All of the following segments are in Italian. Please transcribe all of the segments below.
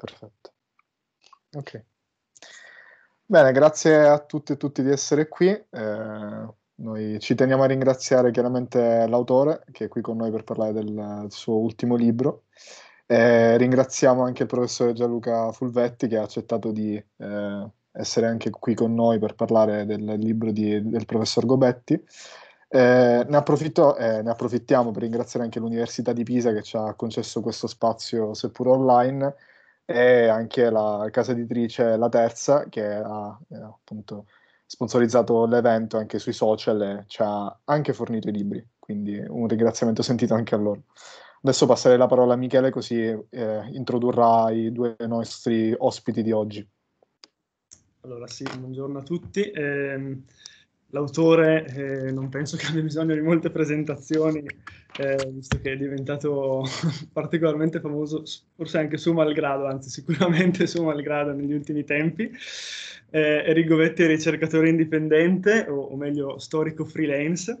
Perfetto. Ok. Bene, grazie a tutte e tutti di essere qui. Eh, noi ci teniamo a ringraziare chiaramente l'autore che è qui con noi per parlare del, del suo ultimo libro. Eh, ringraziamo anche il professore Gianluca Fulvetti che ha accettato di eh, essere anche qui con noi per parlare del libro di, del professor Gobetti. Eh, ne, approfitto, eh, ne, approfittiamo per ringraziare anche l'Università di Pisa che ci ha concesso questo spazio, seppur online, e anche la casa editrice La Terza che ha eh, appunto sponsorizzato l'evento anche sui social e ci ha anche fornito i libri, quindi un ringraziamento sentito anche a loro. Adesso passerei la parola a Michele così eh, introdurrà i due nostri ospiti di oggi. Allora sì, buongiorno a tutti. Eh, L'autore eh, non penso che abbia bisogno di molte presentazioni, eh, visto che è diventato particolarmente famoso, forse anche su malgrado, anzi sicuramente su malgrado negli ultimi tempi. Eh, Enrico Vetti è ricercatore indipendente, o, o meglio storico freelance,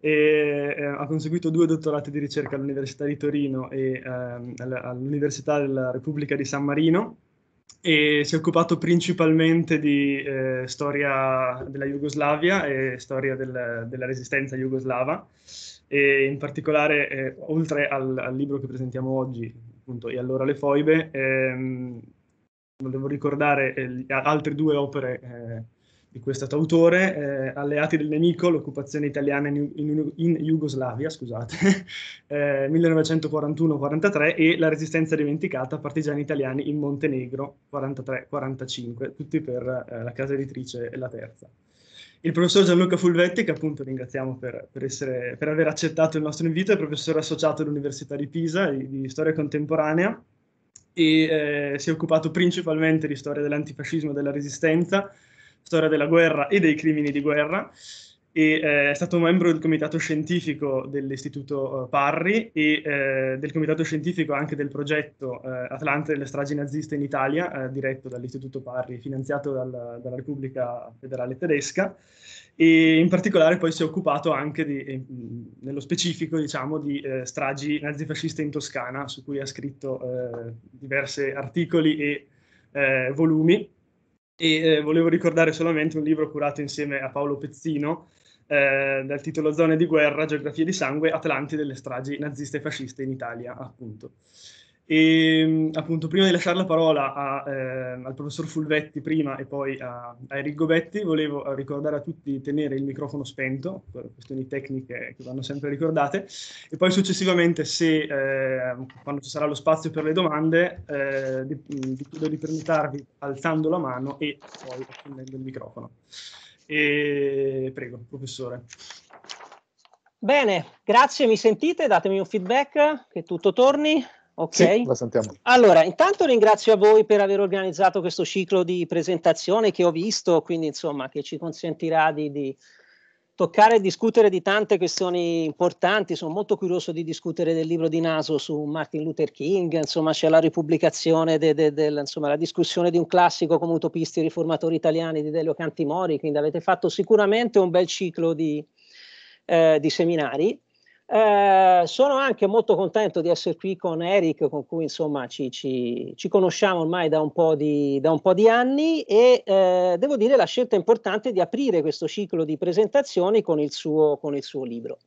e, eh, ha conseguito due dottorati di ricerca all'Università di Torino e ehm, all'Università della Repubblica di San Marino e si è occupato principalmente di eh, storia della Jugoslavia e storia del, della resistenza jugoslava e in particolare eh, oltre al, al, libro che presentiamo oggi, appunto, e allora le foibe, ehm, volevo ricordare eh, altri due opere eh, di questo autore, eh, Alleati del nemico, l'occupazione italiana in, in, in Jugoslavia, scusate, eh, 1941-43 e la resistenza dimenticata, partigiani italiani in Montenegro, 43-45, tutti per eh, la casa editrice La Terza. Il professor Gianluca Fulvetti, che appunto ringraziamo per, per, essere, per aver accettato il nostro invito, è professore associato all'Università di Pisa di, di Storia Contemporanea e eh, si è occupato principalmente di storia dell'antifascismo e della resistenza, storia della guerra e dei crimini di guerra. E, eh, è stato membro del comitato scientifico dell'Istituto eh, Parri e eh, del comitato scientifico anche del progetto eh, Atlante delle stragi naziste in Italia, eh, diretto dall'Istituto Parri, finanziato dal, dalla Repubblica Federale Tedesca. E in particolare poi si è occupato anche, di, eh, nello specifico, diciamo, di stragi nazifasciste in Toscana, su cui ha scritto diversi articoli e volumi e eh, volevo ricordare solamente un libro curato insieme a Paolo Pezzino eh, dal titolo Zone di guerra, geografia di sangue, Atlanti delle stragi naziste e fasciste in Italia, appunto. E ehm, appunto, prima di lasciare la parola a, eh, al professor Fulvetti, prima e poi a, a Enrico Betti, volevo eh, ricordare a tutti di tenere il microfono spento, per questioni tecniche che vanno sempre ricordate, e poi successivamente, se eh, quando ci sarà lo spazio per le domande, eh, vi chiedo di, di presentarvi alzando la mano e poi accendendo il microfono. E, prego, professore. Bene, grazie, mi sentite? Datemi un feedback, che tutto torni. Ok? Sì, la sentiamo. Allora, intanto ringrazio a voi per aver organizzato questo ciclo di presentazione che ho visto, quindi insomma che ci consentirà di, di toccare e discutere di tante questioni importanti. Sono molto curioso di discutere del libro di Naso su Martin Luther King. Insomma, c'è la ripubblicazione della de, de, discussione di un classico come utopisti e riformatori italiani di Delio Cantimori. Quindi avete fatto sicuramente un bel ciclo di, eh, di seminari. Eh, sono anche molto contento di essere qui con Eric, con cui insomma ci, ci, ci conosciamo ormai da un po' di, un po di anni e eh, devo dire la scelta importante di aprire questo ciclo di presentazioni con il suo, con il suo libro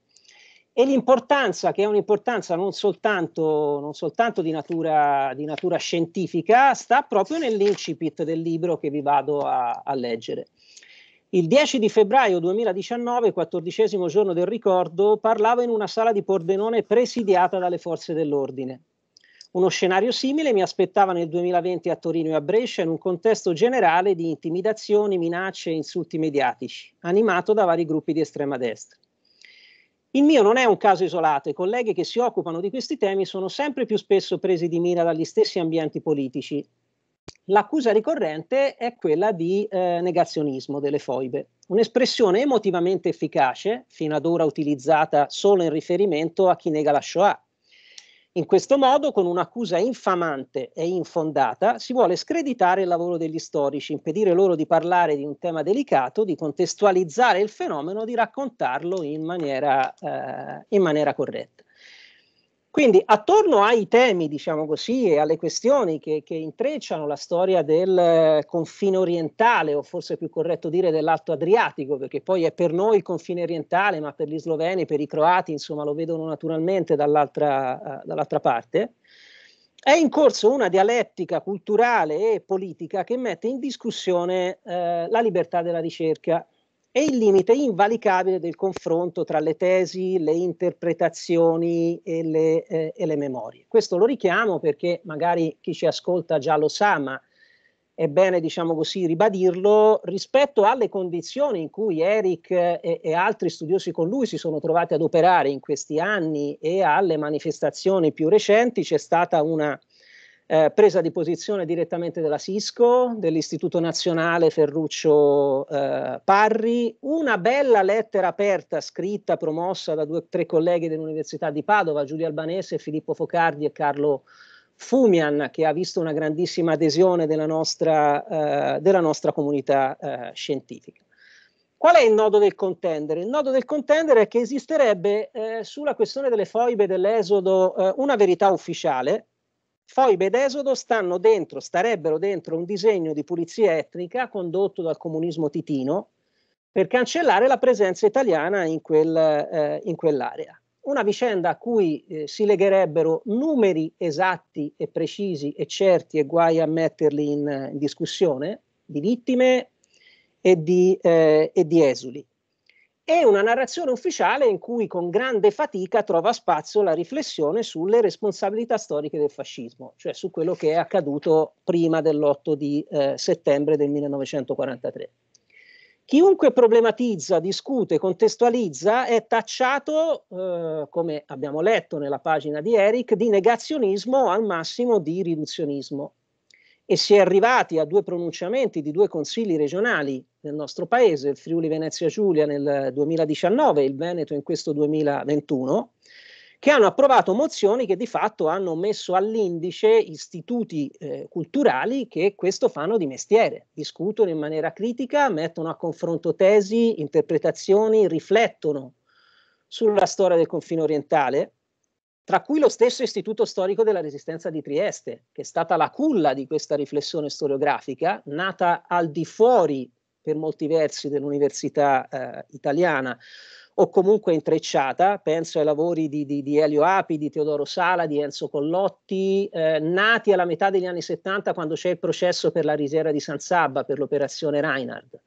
e l'importanza, che è un'importanza non soltanto, non soltanto di, natura, di, natura, scientifica, sta proprio nell'incipit del libro che vi vado a, a leggere. Il 10 di febbraio 2019, quattordicesimo giorno del ricordo, parlavo in una sala di Pordenone presidiata dalle forze dell'ordine. Uno scenario simile mi aspettava nel 2020 a Torino e a Brescia in un contesto generale di intimidazioni, minacce e insulti mediatici, animato da vari gruppi di estrema destra. Il mio non è un caso isolato, i colleghi che si occupano di questi temi sono sempre più spesso presi di mira dagli stessi ambienti politici L'accusa ricorrente è quella di eh, negazionismo delle foibe, un'espressione emotivamente efficace, fino ad ora utilizzata solo in riferimento a chi nega la Shoah. In questo modo, con un'accusa infamante e infondata, si vuole screditare il lavoro degli storici, impedire loro di parlare di un tema delicato, di contestualizzare il fenomeno, di raccontarlo in maniera, eh, in maniera corretta. Quindi attorno ai temi, diciamo così, e alle questioni che, che, intrecciano la storia del eh, confine orientale, o forse è più corretto dire dell'Alto Adriatico, perché poi è per noi il confine orientale, ma per gli sloveni, per i croati, insomma, lo vedono naturalmente dall'altra, uh, dall'altra parte, è in corso una dialettica culturale e politica che mette in discussione uh, la libertà della ricerca è il limite invalicabile del confronto tra le tesi, le interpretazioni e le, eh, e le, memorie. Questo lo richiamo perché magari chi ci ascolta già lo sa, ma è bene, diciamo così, ribadirlo rispetto alle condizioni in cui Eric eh, e, e altri studiosi con lui si sono trovati ad operare in questi anni e alle manifestazioni più recenti c'è stata una eh, presa di posizione direttamente della Cisco, dell'Istituto Nazionale Ferruccio eh, Parri, una bella lettera aperta scritta, promossa da due o tre colleghi dell'Università di Padova, Giulio Albanese, Filippo Focardi e Carlo Fumian, che ha visto una grandissima adesione della nostra, eh, della nostra comunità eh, scientifica. Qual è il nodo del contendere? Il nodo del contendere è che esisterebbe eh, sulla questione delle foibe dell'esodo eh, una verità ufficiale, Foibe ed Esodo stanno dentro, starebbero dentro un disegno di pulizia etnica condotto dal comunismo titino per cancellare la presenza italiana in, quel, eh, in quell'area. Una vicenda a cui eh, si legherebbero numeri esatti e precisi e certi e guai a metterli in, in discussione di vittime e di, eh, e di esuli è una narrazione ufficiale in cui con grande fatica trova spazio la riflessione sulle responsabilità storiche del fascismo, cioè su quello che è accaduto prima dell'8 di eh, settembre del 1943. Chiunque problematizza, discute, contestualizza è tacciato, eh, come abbiamo letto nella pagina di Eric, di negazionismo al massimo di riduzionismo. E si è arrivati a due pronunciamenti di due consigli regionali nel nostro paese, il Friuli Venezia Giulia nel 2019 e il Veneto in questo 2021, che hanno approvato mozioni che di fatto hanno messo all'indice istituti eh, culturali che questo fanno di mestiere, discutono in maniera critica, mettono a confronto tesi, interpretazioni, riflettono sulla storia del confine orientale, tra cui lo stesso Istituto Storico della Resistenza di Trieste, che è stata la culla di questa riflessione storiografica, nata al di fuori per molti versi dell'università eh, italiana o comunque intrecciata, penso ai lavori di, di, di, Elio Api, di Teodoro Sala, di Enzo Collotti, eh, nati alla metà degli anni 70 quando c'è il processo per la risiera di San Sabba, per l'operazione Reinhardt.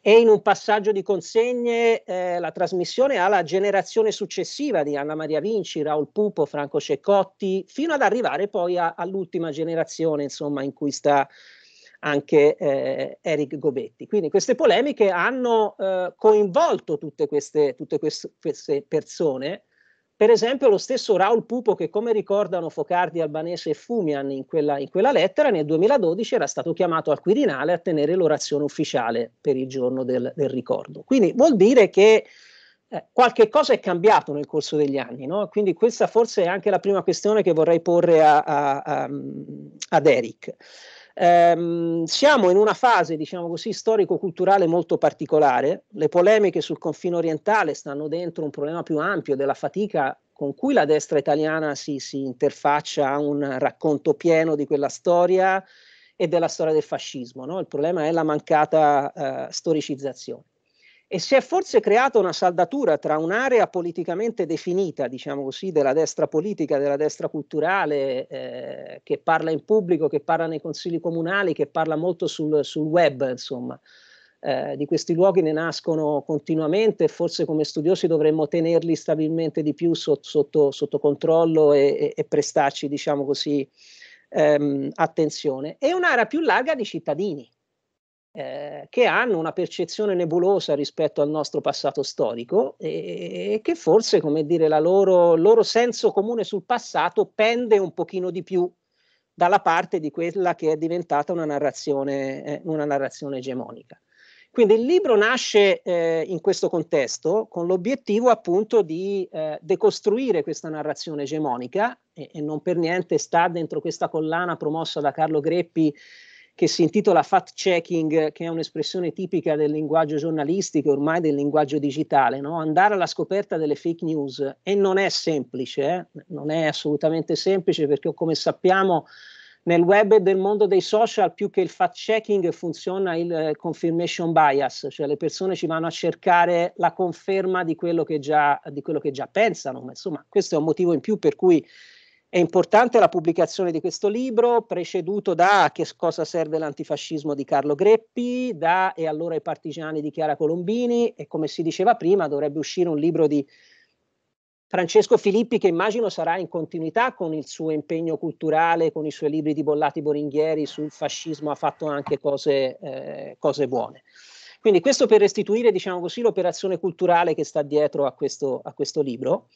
E in un passaggio di consegne eh, la trasmissione alla generazione successiva di Anna Maria Vinci, Raul Pupo, Franco Ceccotti, fino ad arrivare poi a, all'ultima generazione, insomma, in cui sta anche eh, Eric Gobetti. Quindi queste polemiche hanno eh, coinvolto tutte, queste, tutte queste, queste, persone. Per esempio lo stesso Raul Pupo che come ricordano Focardi, Albanese e Fumian in quella, in quella lettera nel 2012 era stato chiamato al Quirinale a tenere l'orazione ufficiale per il giorno del, del ricordo. Quindi vuol dire che eh, qualche cosa è cambiato nel corso degli anni, no? quindi questa forse è anche la prima questione che vorrei porre a, a, a, ad Eric. Ehm, siamo in una fase, diciamo così, storico-culturale molto particolare. Le polemiche sul confine orientale stanno dentro un problema più ampio della fatica con cui la destra italiana si, si interfaccia a un racconto pieno di quella storia e della storia del fascismo. No? Il problema è la mancata eh, storicizzazione e si è forse creata una saldatura tra un'area politicamente definita, diciamo così, della destra politica, della destra culturale, eh, che parla in pubblico, che parla nei consigli comunali, che parla molto sul, sul web, insomma. Eh, di questi luoghi ne nascono continuamente forse come studiosi dovremmo tenerli stabilmente di più sotto, sotto, sotto controllo e, e, e, prestarci, diciamo così, ehm, attenzione. E un'area più larga di cittadini eh, che hanno una percezione nebulosa rispetto al nostro passato storico e, e che forse, come dire, il loro, loro senso comune sul passato pende un pochino di più dalla parte di quella che è diventata una narrazione, eh, una narrazione egemonica. Quindi il libro nasce eh, in questo contesto con l'obiettivo appunto di eh, decostruire questa narrazione egemonica e, e, non per niente sta dentro questa collana promossa da Carlo Greppi che si intitola fact checking, che è un'espressione tipica del linguaggio giornalistico, ormai del linguaggio digitale, no? andare alla scoperta delle fake news e non è semplice, eh? non è assolutamente semplice perché come sappiamo nel web e nel mondo dei social più che il fact checking funziona il eh, confirmation bias, cioè le persone ci vanno a cercare la conferma di quello che già, quello che già pensano, ma insomma questo è un motivo in più per cui è importante la pubblicazione di questo libro, preceduto da Che cosa serve l'antifascismo di Carlo Greppi, da E allora i partigiani di Chiara Colombini e come si diceva prima dovrebbe uscire un libro di Francesco Filippi che immagino sarà in continuità con il suo impegno culturale, con i suoi libri di Bollati Boringhieri sul fascismo, ha fatto anche cose, eh, cose buone. Quindi questo per restituire, diciamo così, l'operazione culturale che sta dietro a questo, a questo libro.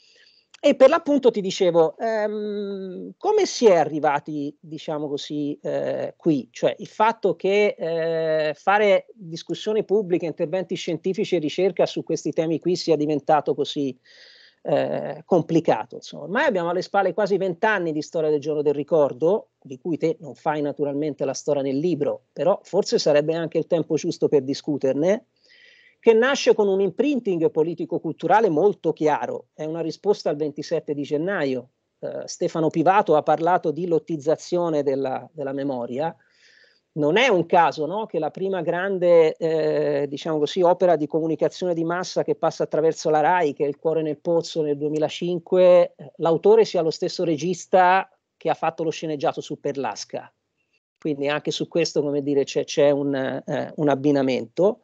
E per l'appunto ti dicevo, ehm, come si è arrivati, diciamo così, eh, qui? Cioè il fatto che eh, fare discussioni pubbliche, interventi scientifici e ricerca su questi temi qui sia diventato così eh, complicato. Insomma. Ormai abbiamo alle spalle quasi vent'anni di storia del giorno del ricordo, di cui te non fai naturalmente la storia nel libro, però forse sarebbe anche il tempo giusto per discuterne che nasce con un imprinting politico-culturale molto chiaro. È una risposta al 27 di gennaio. Eh, Stefano Pivato ha parlato di lottizzazione della, della memoria. Non è un caso no, che la prima grande eh, diciamo così, opera di comunicazione di massa che passa attraverso la RAI, che è Il cuore nel pozzo nel 2005, l'autore sia lo stesso regista che ha fatto lo sceneggiato su Perlasca. Quindi anche su questo come dire, c'è, c'è un, eh, un abbinamento.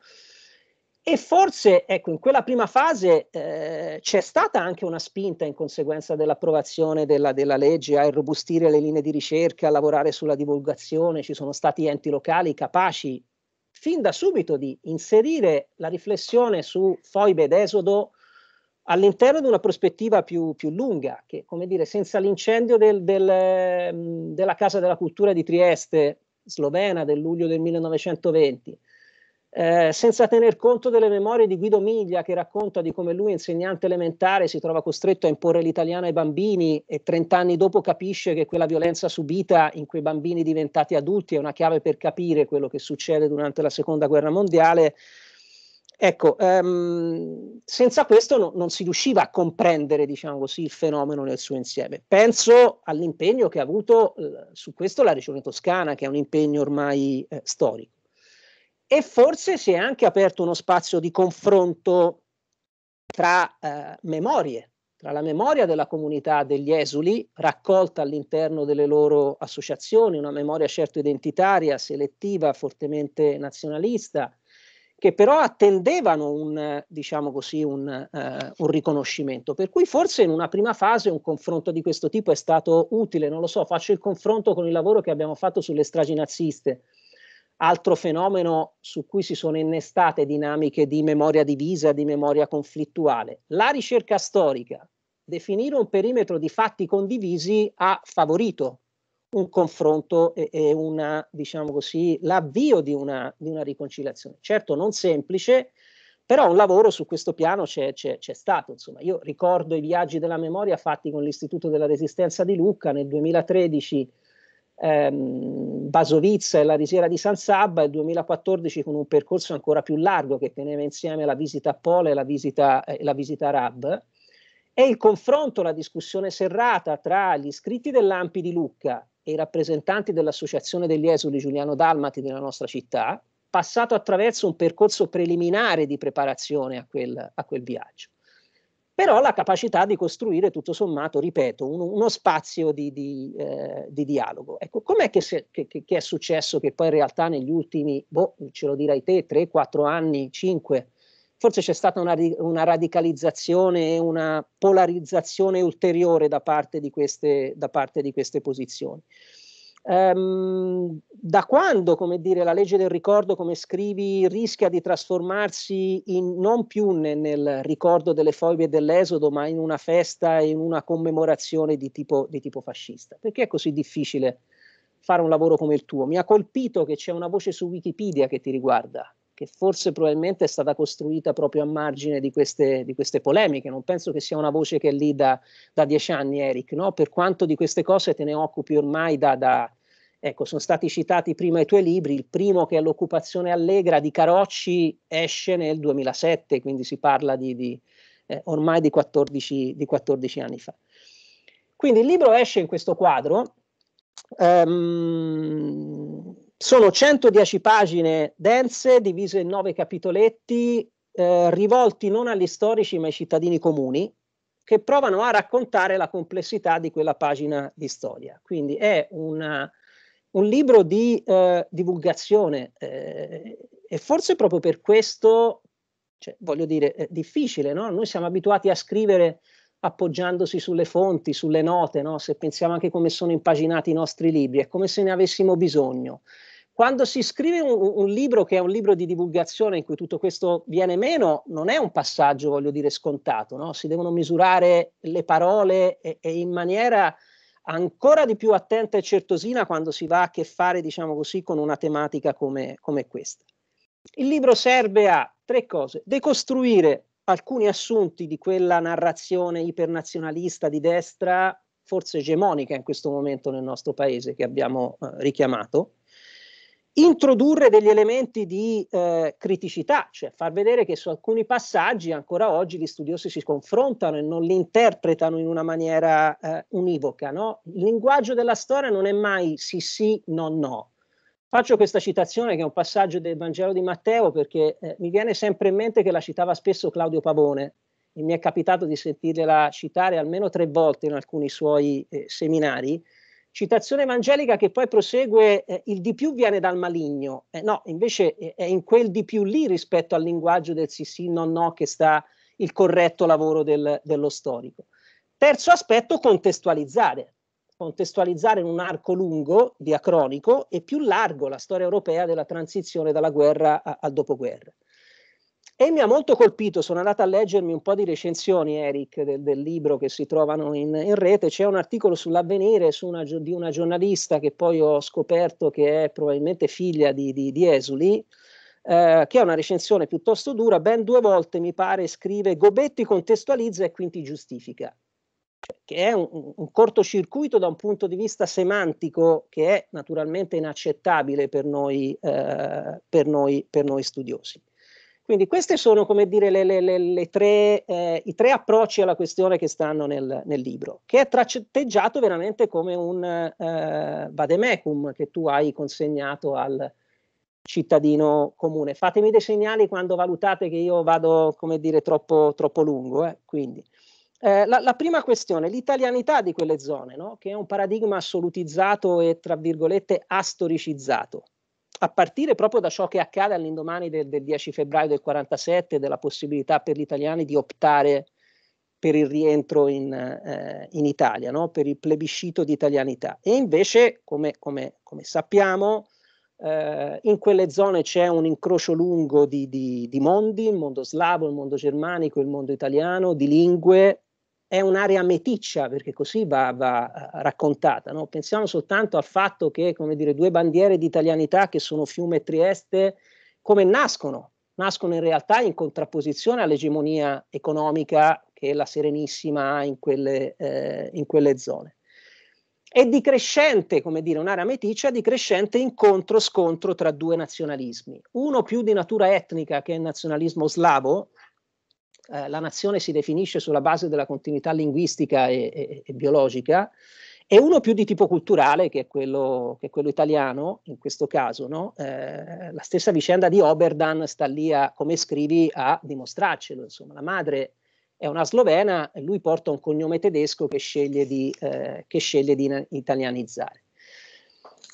E forse ecco, in quella prima fase eh, c'è stata anche una spinta in conseguenza dell'approvazione della, della, legge a irrobustire le linee di ricerca, a lavorare sulla divulgazione, ci sono stati enti locali capaci fin da subito di inserire la riflessione su foibe ed esodo all'interno di una prospettiva più, più lunga, che come dire, senza l'incendio del, del, della Casa della Cultura di Trieste slovena del luglio del 1920 eh, senza tener conto delle memorie di Guido Miglia che racconta di come lui, insegnante elementare, si trova costretto a imporre l'italiano ai bambini e 30 anni dopo capisce che quella violenza subita in quei bambini diventati adulti è una chiave per capire quello che succede durante la seconda guerra mondiale. Ecco, ehm, senza questo no, non si riusciva a comprendere diciamo così, il fenomeno nel suo insieme. Penso all'impegno che ha avuto eh, su questo la regione toscana, che è un impegno ormai eh, storico e forse si è anche aperto uno spazio di confronto tra eh, memorie, tra la memoria della comunità degli esuli raccolta all'interno delle loro associazioni, una memoria certo identitaria, selettiva, fortemente nazionalista, che però attendevano un, diciamo così, un, eh, un, riconoscimento. Per cui forse in una prima fase un confronto di questo tipo è stato utile, non lo so, faccio il confronto con il lavoro che abbiamo fatto sulle stragi naziste Altro fenomeno su cui si sono innestate dinamiche di memoria divisa, di memoria conflittuale. La ricerca storica, definire un perimetro di fatti condivisi ha favorito un confronto e, e una, diciamo così, l'avvio di una, di una, riconciliazione. Certo non semplice, però un lavoro su questo piano c'è, c'è, c'è stato. Insomma, io ricordo i viaggi della memoria fatti con l'Istituto della Resistenza di Lucca nel 2013 ehm, Basovizza e la risiera di San Sabba e il 2014 con un percorso ancora più largo che teneva insieme la visita a Pola e la visita, eh, la visita a Rab e il confronto, la discussione serrata tra gli iscritti dell'Ampi di Lucca e i rappresentanti dell'Associazione degli Esuli Giuliano Dalmati della nostra città, passato attraverso un percorso preliminare di preparazione a quel, a quel viaggio però la capacità di costruire tutto sommato, ripeto, uno, uno spazio di, di, eh, di, dialogo. Ecco, com'è che, se, che, che, è successo che poi in realtà negli ultimi, boh, ce lo dirai te, 3, 4 anni, 5, forse c'è stata una, una radicalizzazione e una polarizzazione ulteriore da parte di queste, parte di queste posizioni. Ehm, da quando, come dire, la legge del ricordo, come scrivi, rischia di trasformarsi in, non più nel ricordo delle foibe dell'esodo, ma in una festa, in una commemorazione di tipo, di tipo fascista? Perché è così difficile fare un lavoro come il tuo? Mi ha colpito che c'è una voce su Wikipedia che ti riguarda, che forse probabilmente è stata costruita proprio a margine di queste, di queste, polemiche. Non penso che sia una voce che è lì da, da dieci anni, Eric, no? per quanto di queste cose te ne occupi ormai da, da, Ecco, sono stati citati prima i tuoi libri, il primo che è L'occupazione allegra di Carocci esce nel 2007, quindi si parla di, di eh, ormai di 14, di 14, anni fa. Quindi il libro esce in questo quadro, ehm, sono 110 pagine dense, divise in nove capitoletti, eh, rivolti non agli storici ma ai cittadini comuni, che provano a raccontare la complessità di quella pagina di storia. Quindi è una un libro di eh, divulgazione eh, e forse proprio per questo, cioè, voglio dire, è difficile, no? Noi siamo abituati a scrivere appoggiandosi sulle fonti, sulle note, no? se pensiamo anche come sono impaginati i nostri libri, è come se ne avessimo bisogno. Quando si scrive un, un, libro che è un libro di divulgazione in cui tutto questo viene meno, non è un passaggio, voglio dire, scontato, no? si devono misurare le parole e, e in maniera ancora di più attenta e certosina quando si va a che fare, diciamo così, con una tematica come, come questa. Il libro serve a tre cose, decostruire alcuni assunti di quella narrazione ipernazionalista di destra, forse egemonica in questo momento nel nostro paese, che abbiamo eh, richiamato, introdurre degli elementi di eh, criticità, cioè far vedere che su alcuni passaggi ancora oggi gli studiosi si confrontano e non li interpretano in una maniera eh, univoca. No? Il linguaggio della storia non è mai sì sì, no no. Faccio questa citazione che è un passaggio del Vangelo di Matteo perché eh, mi viene sempre in mente che la citava spesso Claudio Pavone e mi è capitato di sentirla citare almeno tre volte in alcuni suoi eh, seminari Citazione evangelica che poi prosegue, eh, il di più viene dal maligno. Eh, no, invece eh, è in quel di più lì rispetto al linguaggio del sì sì, no no che sta il corretto lavoro del, dello storico. Terzo aspetto, contestualizzare. Contestualizzare in un arco lungo, diacronico, e più largo la storia europea della transizione dalla guerra al dopoguerra. E mi ha molto colpito, sono andato a leggermi un po' di recensioni, Eric, del, del libro che si trovano in, in, rete. C'è un articolo sull'avvenire su una, di una giornalista che poi ho scoperto che è probabilmente figlia di, di, di Esuli, eh, che è una recensione piuttosto dura. Ben due volte, mi pare, scrive Gobetti contestualizza e quindi giustifica che è un, un, cortocircuito da un punto di vista semantico che è naturalmente inaccettabile per noi, eh, per noi, per noi studiosi. Quindi questi sono, come dire, le, le, le, tre, eh, i tre approcci alla questione che stanno nel, nel libro, che è tratteggiato veramente come un eh, vademecum che tu hai consegnato al cittadino comune. Fatemi dei segnali quando valutate che io vado, come dire, troppo, troppo lungo. Eh, eh la, la, prima questione, l'italianità di quelle zone, no? che è un paradigma assolutizzato e, tra virgolette, astoricizzato a partire proprio da ciò che accade all'indomani del, del 10 febbraio del 47, della possibilità per gli italiani di optare per il rientro in, eh, in Italia, no? per il plebiscito di italianità. E invece, come, come, come sappiamo, eh, in quelle zone c'è un incrocio lungo di, di, di mondi, il mondo slavo, il mondo germanico, il mondo italiano, di lingue, è un'area meticcia, perché così va, va eh, raccontata. No? Pensiamo soltanto al fatto che, come dire, due bandiere di italianità che sono Fiume e Trieste, come nascono? Nascono in realtà in contrapposizione all'egemonia economica che la Serenissima ha in eh, in quelle zone. E di crescente, come dire, un'area meticcia, di crescente incontro-scontro tra due nazionalismi. Uno più di natura etnica, che è il nazionalismo slavo, eh, la nazione si definisce sulla base della continuità linguistica e, e, e biologica, e uno più di tipo culturale, che è quello, che è quello italiano, in questo caso, no? eh, la stessa vicenda di Oberdan sta lì a, come scrivi, a dimostrarcelo. Insomma, la madre è una slovena e lui porta un cognome tedesco che sceglie di, eh, che sceglie di italianizzare.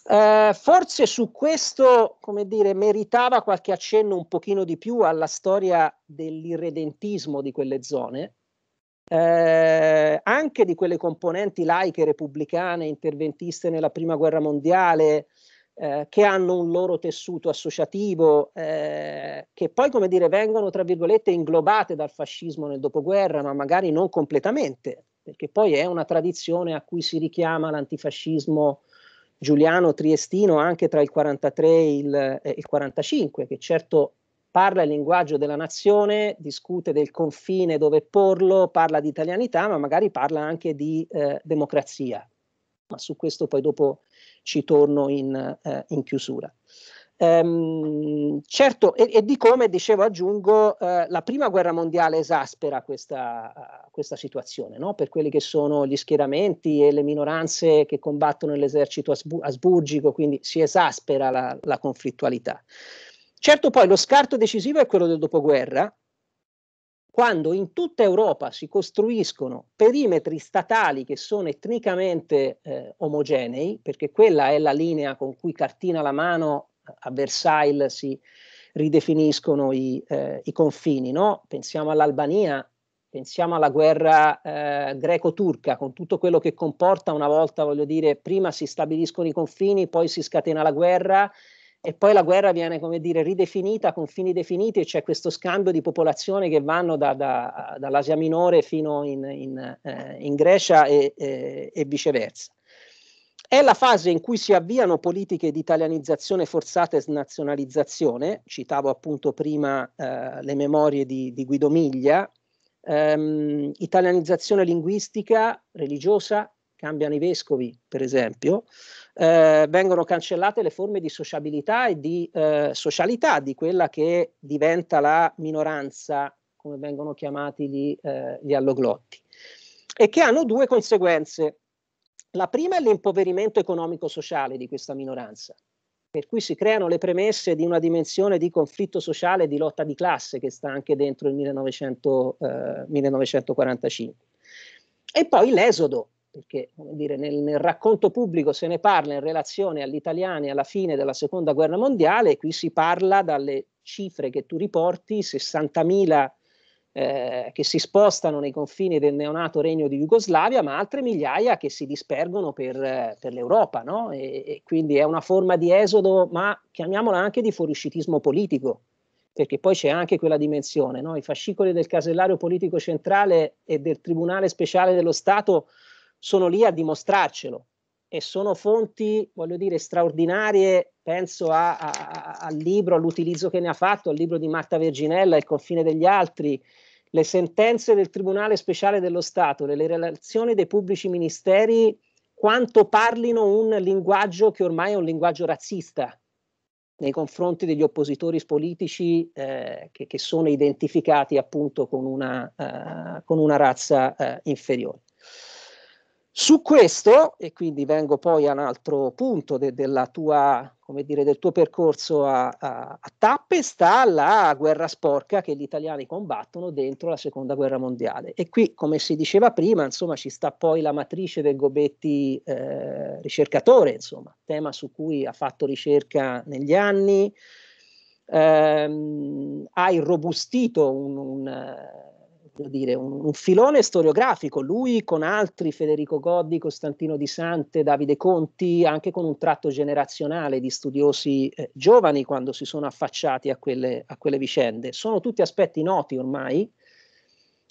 Eh, forse su questo, come dire, meritava qualche accenno un pochino di più alla storia dell'irredentismo di quelle zone, eh, anche di quelle componenti laiche, repubblicane, interventiste nella prima guerra mondiale, eh, che hanno un loro tessuto associativo, eh, che poi, come dire, vengono, tra virgolette, inglobate dal fascismo nel dopoguerra, ma magari non completamente, perché poi è una tradizione a cui si richiama l'antifascismo Giuliano Triestino anche tra il 43 e il, eh, il 45, che certo parla il linguaggio della nazione, discute del confine dove porlo, parla di italianità, ma magari parla anche di eh, democrazia. Ma su questo poi dopo ci torno in, eh, in chiusura. Ehm, certo, e, e, di come, dicevo, aggiungo, eh, la prima guerra mondiale esaspera questa, questa situazione, no? per quelli che sono gli schieramenti e le minoranze che combattono l'esercito asburgico, quindi si esaspera la, la conflittualità. Certo poi lo scarto decisivo è quello del dopoguerra, quando in tutta Europa si costruiscono perimetri statali che sono etnicamente eh, omogenei, perché quella è la linea con cui cartina la mano a Versailles si ridefiniscono i, eh, i confini, no? pensiamo all'Albania, pensiamo alla guerra eh, greco-turca, con tutto quello che comporta una volta, voglio dire, prima si stabiliscono i confini, poi si scatena la guerra e poi la guerra viene, come dire, ridefinita, confini definiti e c'è questo scambio di popolazione che vanno da, da, dall'Asia minore fino in, in, eh, in Grecia e, e, e viceversa. È la fase in cui si avviano politiche di italianizzazione forzata e snazionalizzazione, citavo appunto prima eh, le memorie di, di Guido Miglia, ehm, italianizzazione linguistica, religiosa, cambiano i vescovi per esempio, eh, vengono cancellate le forme di sociabilità e di eh, socialità di quella che diventa la minoranza, come vengono chiamati gli, eh, gli alloglotti, e che hanno due conseguenze la prima è l'impoverimento economico-sociale di questa minoranza, per cui si creano le premesse di una dimensione di conflitto sociale e di lotta di classe che sta anche dentro il 1900, eh, 1945. E poi l'esodo, perché dire, nel, nel, racconto pubblico se ne parla in relazione agli italiani alla fine della seconda guerra mondiale, qui si parla dalle cifre che tu riporti, 60.000 eh, che si spostano nei confini del neonato regno di Jugoslavia, ma altre migliaia che si dispergono per, eh, per l'Europa. No? E, e quindi è una forma di esodo, ma chiamiamola anche di fuoriuscitismo politico perché poi c'è anche quella dimensione, no? i fascicoli del casellario politico centrale e del Tribunale speciale dello Stato sono lì a dimostrarcelo e sono fonti, voglio dire, straordinarie penso a, a, al libro, all'utilizzo che ne ha fatto, al libro di Marta Verginella, Il confine degli altri, le sentenze del Tribunale Speciale dello Stato, le, le relazioni dei pubblici ministeri, quanto parlino un linguaggio che ormai è un linguaggio razzista nei confronti degli oppositori politici eh, che, che, sono identificati appunto con una, eh, con una razza eh, inferiore. Su questo, e quindi vengo poi a un altro punto de, tua, dire, del tuo percorso a, a, a, tappe, sta la guerra sporca che gli italiani combattono dentro la seconda guerra mondiale. E qui, come si diceva prima, insomma, ci sta poi la matrice del Gobetti eh, ricercatore, insomma, tema su cui ha fatto ricerca negli anni, ehm, ha irrobustito un, un per dire, un, un, filone storiografico, lui con altri, Federico Goddi, Costantino Di Sante, Davide Conti, anche con un tratto generazionale di studiosi eh, giovani quando si sono affacciati a quelle, a quelle vicende. Sono tutti aspetti noti ormai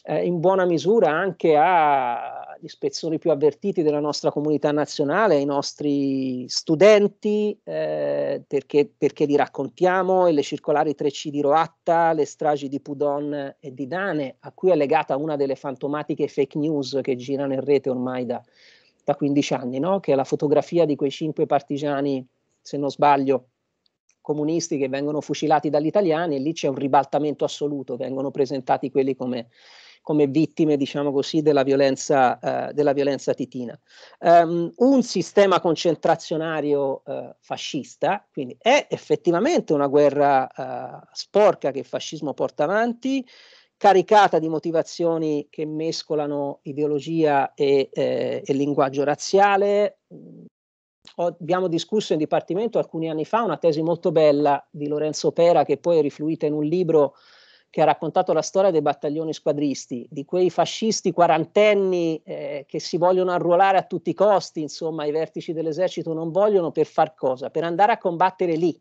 eh, in buona misura anche agli spezzoni più avvertiti della nostra comunità nazionale, ai nostri studenti, eh, perché, perché, li raccontiamo, e le circolari 3C di Roatta, le stragi di Pudon e di Dane, a cui è legata una delle fantomatiche fake news che girano in rete ormai da, da 15 anni, no? che è la fotografia di quei cinque partigiani, se non sbaglio, comunisti che vengono fucilati dagli italiani e lì c'è un ribaltamento assoluto, vengono presentati quelli come come vittime, diciamo così, della violenza, eh, della violenza titina. Um, un sistema concentrazionario eh, fascista, quindi è effettivamente una guerra eh, sporca che il fascismo porta avanti, caricata di motivazioni che mescolano ideologia e, eh, e linguaggio razziale, abbiamo discusso in dipartimento alcuni anni fa una tesi molto bella di Lorenzo Pera che poi è rifluita in un libro che ha raccontato la storia dei battaglioni squadristi, di quei fascisti quarantenni eh, che si vogliono arruolare a tutti i costi, insomma i vertici dell'esercito non vogliono per far cosa? Per andare a combattere lì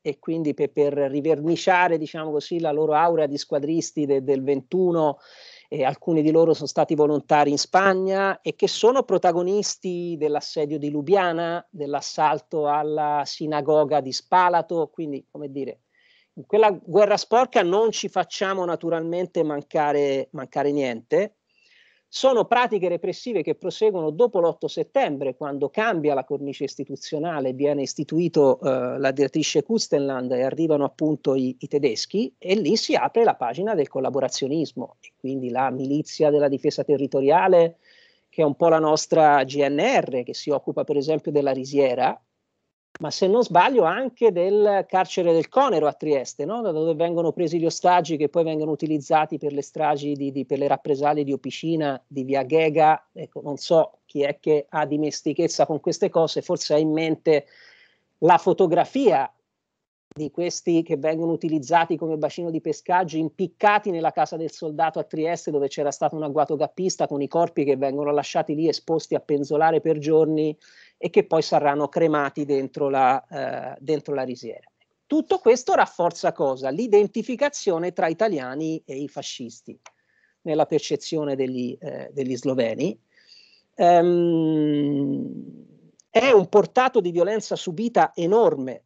e quindi per, per riverniciare diciamo così, la loro aura di squadristi de, del 21 E alcuni di loro sono stati volontari in Spagna e che sono protagonisti dell'assedio di Lubiana, dell'assalto alla sinagoga di Spalato, quindi come dire, quella guerra sporca non ci facciamo naturalmente mancare, mancare niente. Sono pratiche repressive che proseguono dopo l'8 settembre, quando cambia la cornice istituzionale, viene istituito eh, la direttrice Kustenland e arrivano appunto i, i, tedeschi e lì si apre la pagina del collaborazionismo e quindi la milizia della difesa territoriale, che è un po' la nostra GNR, che si occupa per esempio della risiera, ma se non sbaglio anche del carcere del Conero a Trieste, no? da dove vengono presi gli ostaggi che poi vengono utilizzati per le stragi, di, di, per le rappresaglie di Opicina, di Via Ghega, ecco, non so chi è che ha dimestichezza con queste cose, forse ha in mente la fotografia di questi che vengono utilizzati come bacino di pescaggio, impiccati nella casa del soldato a Trieste dove c'era stato un agguato gappista con i corpi che vengono lasciati lì esposti a penzolare per giorni e che poi saranno cremati dentro la, eh, dentro la risiera. Tutto questo rafforza cosa? L'identificazione tra italiani e i fascisti nella percezione degli, eh, degli sloveni. Um, è un portato di violenza subita enorme,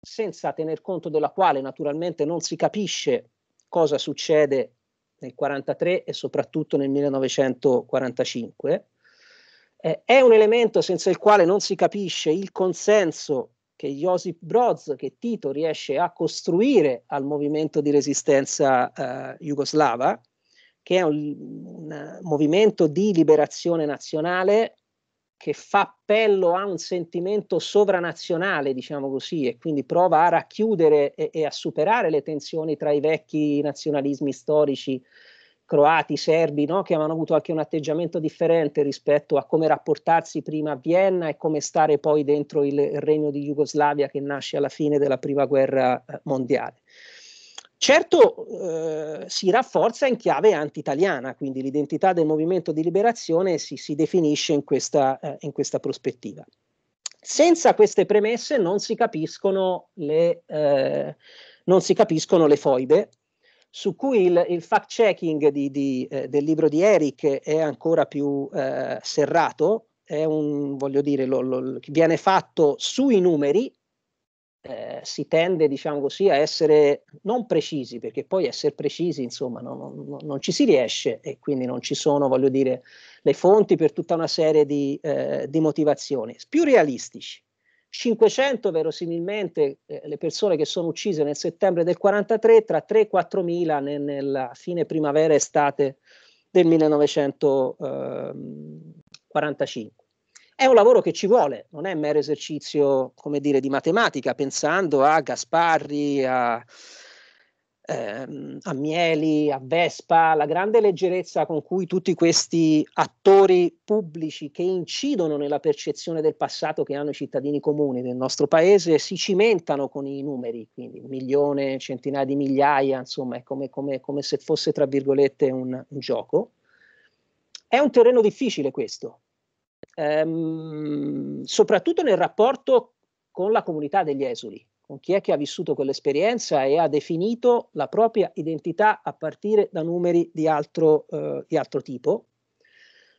senza tener conto della quale naturalmente non si capisce cosa succede nel 1943 e soprattutto nel 1945. Eh, è un elemento senza il quale non si capisce il consenso che Josip Broz, che Tito riesce a costruire al movimento di resistenza eh, jugoslava, che è un, un movimento di liberazione nazionale che fa appello a un sentimento sovranazionale, diciamo così, e quindi prova a racchiudere e, e a superare le tensioni tra i vecchi nazionalismi storici croati, serbi, no? che avevano avuto anche un atteggiamento differente rispetto a come rapportarsi prima a Vienna e come stare poi dentro il, regno di Jugoslavia che nasce alla fine della prima guerra eh, mondiale. Certo eh, si rafforza in chiave anti-italiana, quindi l'identità del movimento di liberazione si, si definisce in questa, eh, in questa, prospettiva. Senza queste premesse non si capiscono le, eh, non si capiscono le foibe su cui il, il fact-checking di, di, eh, del libro di Eric è ancora più eh, serrato, un, voglio dire, lo, lo, viene fatto sui numeri, eh, si tende, diciamo così, a essere non precisi, perché poi essere precisi, insomma, non, non, non, ci si riesce e quindi non ci sono, voglio dire, le fonti per tutta una serie di, eh, di motivazioni, più realistici. 500 verosimilmente eh, le persone che sono uccise nel settembre del 43 tra 3 e 4 mila nel, nella fine primavera estate del 1945. Ehm, è un lavoro che ci vuole, non è mero esercizio come dire, di matematica, pensando a Gasparri, a, ehm, a Mieli, a Vespa, la grande leggerezza con cui tutti questi attori pubblici che incidono nella percezione del passato che hanno i cittadini comuni del nostro paese si cimentano con i numeri, quindi un milione, centinaia di migliaia, insomma è come, come, come se fosse tra virgolette un, un gioco. È un terreno difficile questo, ehm, soprattutto nel rapporto con la comunità degli esuli con chi è che ha vissuto quell'esperienza e ha definito la propria identità a partire da numeri di altro, eh, di altro tipo.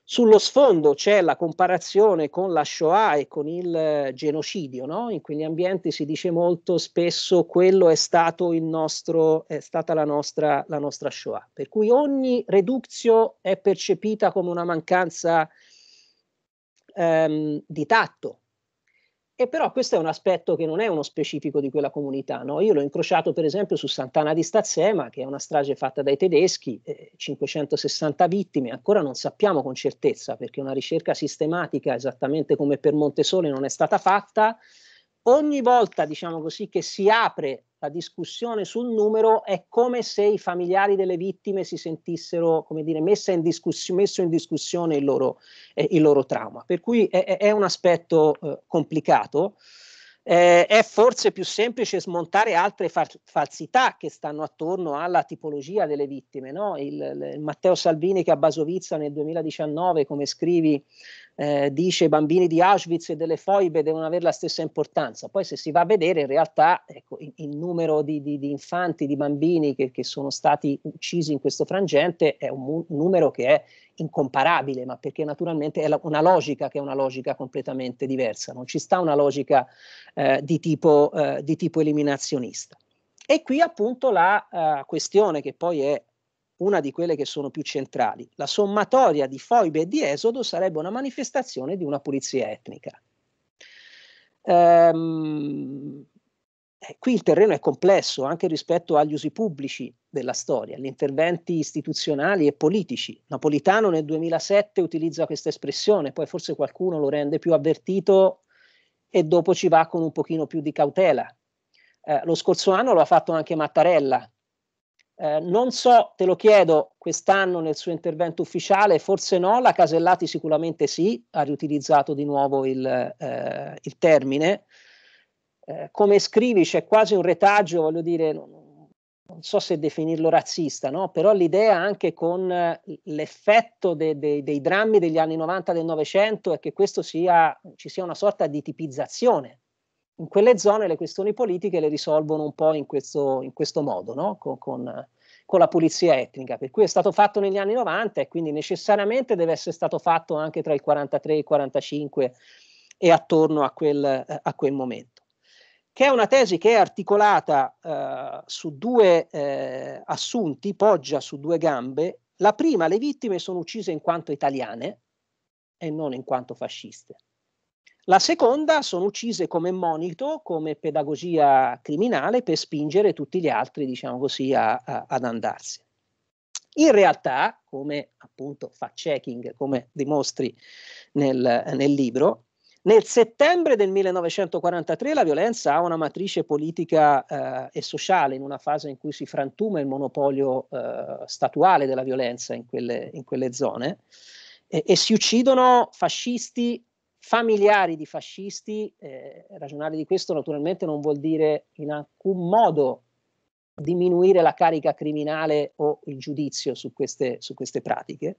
Sullo sfondo c'è la comparazione con la Shoah e con il eh, genocidio, no? in quegli ambienti si dice molto spesso quello è, stato il nostro, è stata la nostra, la nostra Shoah, per cui ogni reduzio è percepita come una mancanza ehm, di tatto, e però questo è un aspetto che non è uno specifico di quella comunità. No? Io l'ho incrociato per esempio su Sant'Anna di Stazzema, che è una strage fatta dai tedeschi, eh, 560 vittime, ancora non sappiamo con certezza perché una ricerca sistematica, esattamente come per Montesole, non è stata fatta. Ogni volta, diciamo così, che si apre la discussione sul numero è come se i familiari delle vittime si sentissero, come dire, in messo in discussione il loro, eh, il loro, trauma. Per cui è, è un aspetto eh, complicato. Eh, è forse più semplice smontare altre far- falsità che stanno attorno alla tipologia delle vittime. No? Il, il Matteo Salvini che a Basovizza nel 2019, come scrivi, eh, dice i bambini di Auschwitz e delle foibe devono avere la stessa importanza. Poi se si va a vedere in realtà ecco, il, il, numero di, di, di, infanti, di bambini che, che, sono stati uccisi in questo frangente è un mu- numero che è incomparabile, ma perché naturalmente è la, una logica che è una logica completamente diversa, non ci sta una logica eh, di, tipo, eh, di, tipo, eliminazionista. E qui appunto la uh, questione che poi è una di quelle che sono più centrali. La sommatoria di foibe e di esodo sarebbe una manifestazione di una pulizia etnica. Ehm, eh, qui il terreno è complesso anche rispetto agli usi pubblici della storia, agli interventi istituzionali e politici. Napolitano nel 2007 utilizza questa espressione, poi forse qualcuno lo rende più avvertito e dopo ci va con un pochino più di cautela. Eh, lo scorso anno lo ha fatto anche Mattarella eh, non so, te lo chiedo quest'anno nel suo intervento ufficiale, forse no, la Casellati sicuramente sì, ha riutilizzato di nuovo il, eh, il termine. Eh, come scrivi c'è quasi un retaggio, voglio dire, non, non so se definirlo razzista, no? però l'idea anche con l'effetto de, de, dei drammi degli anni 90 del Novecento è che questo sia, ci sia una sorta di tipizzazione in quelle zone le questioni politiche le risolvono un po' in questo, in questo modo, no? con, con, con, la pulizia etnica, per cui è stato fatto negli anni 90 e quindi necessariamente deve essere stato fatto anche tra il 43 e il 45 e attorno a quel, a quel momento. Che è una tesi che è articolata eh, su due eh, assunti, poggia su due gambe. La prima, le vittime sono uccise in quanto italiane e non in quanto fasciste la seconda sono uccise come monito, come pedagogia criminale per spingere tutti gli altri, diciamo così, a, a, ad andarsene. In realtà, come appunto fact-checking, come dimostri nel, nel libro, nel settembre del 1943 la violenza ha una matrice politica eh, e sociale in una fase in cui si frantuma il monopolio eh, statuale della violenza in quelle, in quelle zone e, e, si uccidono fascisti familiari di fascisti, eh, ragionare di questo naturalmente non vuol dire in alcun modo diminuire la carica criminale o il giudizio su queste, su queste pratiche.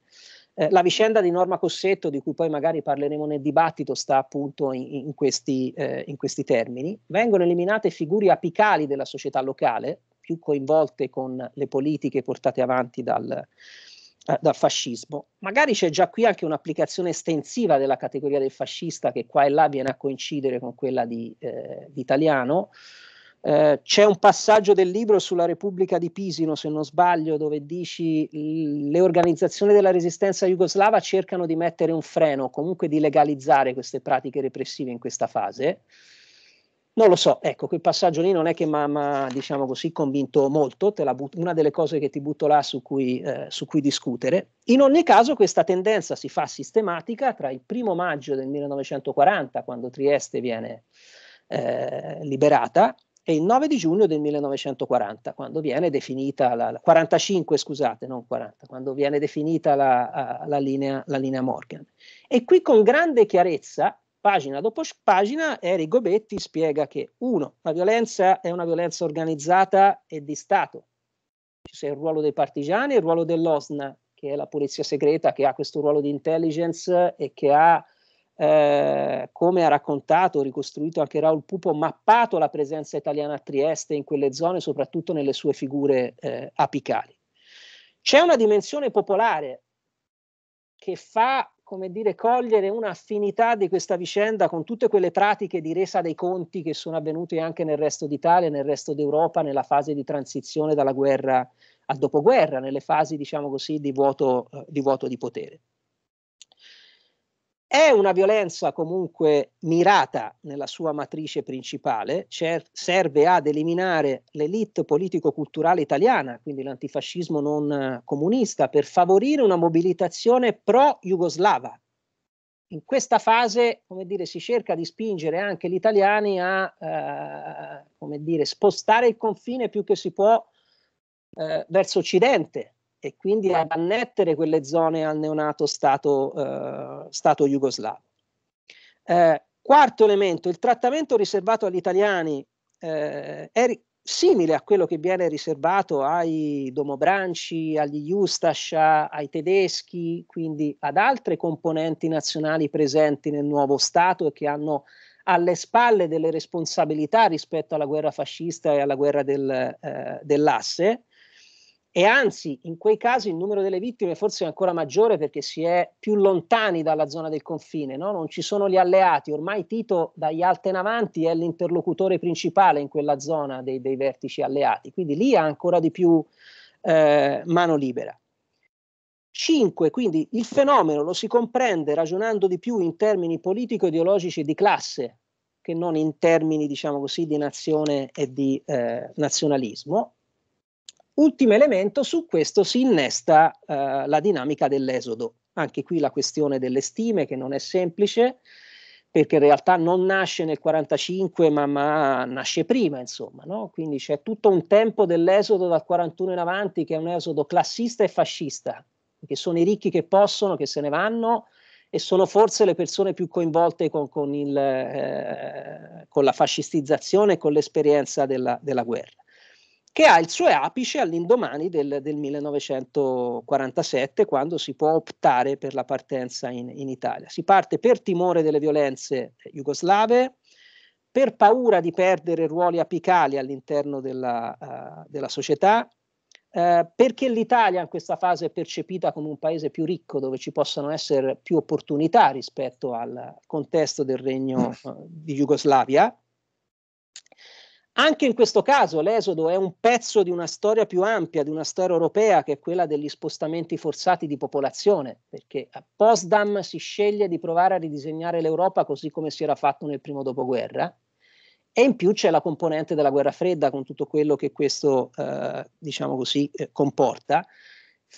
Eh, la vicenda di Norma Cossetto, di cui poi magari parleremo nel dibattito, sta appunto in, in, questi, eh, in questi termini. Vengono eliminate figure apicali della società locale, più coinvolte con le politiche portate avanti dal, eh, dal fascismo. Magari c'è già qui anche un'applicazione estensiva della categoria del fascista che qua e là viene a coincidere con quella di, eh, di italiano. Eh, c'è un passaggio del libro sulla Repubblica di Pisino, se non sbaglio, dove dici le organizzazioni della resistenza jugoslava cercano di mettere un freno, comunque di legalizzare queste pratiche repressive in questa fase. Non lo so, ecco, quel passaggio lì non è che mi ha, diciamo così, convinto molto, te la but- una delle cose che ti butto là su cui, eh, su cui, discutere. In ogni caso questa tendenza si fa sistematica tra il primo maggio del 1940, quando Trieste viene eh, liberata, e il 9 di giugno del 1940, quando viene definita la, la 45, scusate, non 40, quando viene definita la, la, linea, la linea Morgan. E qui con grande chiarezza pagina dopo pagina, Eric Gobetti spiega che, uno, la violenza è una violenza organizzata e di Stato. C'è il ruolo dei partigiani e il ruolo dell'OSNA, che è la polizia segreta, che ha questo ruolo di intelligence e che ha, eh, come ha raccontato, ricostruito anche Raul Pupo, mappato la presenza italiana a Trieste in quelle zone, soprattutto nelle sue figure eh, apicali. C'è una dimensione popolare che fa come dire, cogliere un'affinità di questa vicenda con tutte quelle pratiche di resa dei conti che sono avvenute anche nel resto d'Italia, nel resto d'Europa, nella fase di transizione dalla guerra al dopoguerra, nelle fasi, diciamo così, di vuoto, eh, di, vuoto di potere. È una violenza comunque mirata nella sua matrice principale, cer- serve ad eliminare l'elite politico-culturale italiana, quindi l'antifascismo non comunista, per favorire una mobilitazione pro-jugoslava. In questa fase, come dire, si cerca di spingere anche gli italiani a, eh, come dire, spostare il confine più che si può eh, verso occidente, e quindi ad annettere quelle zone al neonato Stato, eh, stato jugoslavo. Eh, quarto elemento, il trattamento riservato agli italiani eh, è simile a quello che viene riservato ai domobranci, agli Ustascia, ai tedeschi, quindi ad altre componenti nazionali presenti nel nuovo Stato e che hanno alle spalle delle responsabilità rispetto alla guerra fascista e alla guerra del, eh, dell'asse, e anzi in quei casi il numero delle vittime forse è ancora maggiore perché si è più lontani dalla zona del confine, no? non ci sono gli alleati, ormai Tito dagli alti in avanti è l'interlocutore principale in quella zona dei, dei vertici alleati, quindi lì ha ancora di più eh, mano libera. 5. Quindi il fenomeno lo si comprende ragionando di più in termini politico-ideologici e di classe che non in termini, diciamo così, di nazione e di eh, nazionalismo Ultimo elemento, su questo si innesta eh, la dinamica dell'esodo. Anche qui la questione delle stime che non è semplice perché in realtà non nasce nel 45 ma, ma nasce prima insomma, no? quindi c'è tutto un tempo dell'esodo dal 41 in avanti che è un esodo classista e fascista, che sono i ricchi che possono, che se ne vanno e sono forse le persone più coinvolte con, con, il, eh, con la fascistizzazione e con l'esperienza della, della guerra che ha il suo apice all'indomani del, del 1947, quando si può optare per la partenza in, in Italia. Si parte per timore delle violenze jugoslave, per paura di perdere ruoli apicali all'interno della, uh, della società, uh, perché l'Italia in questa fase è percepita come un paese più ricco, dove ci possono essere più opportunità rispetto al contesto del regno uh, di Jugoslavia, anche in questo caso l'esodo è un pezzo di una storia più ampia, di una storia europea, che è quella degli spostamenti forzati di popolazione, perché a Potsdam si sceglie di provare a ridisegnare l'Europa così come si era fatto nel primo dopoguerra, e in più c'è la componente della guerra fredda con tutto quello che questo, eh, diciamo così, eh, comporta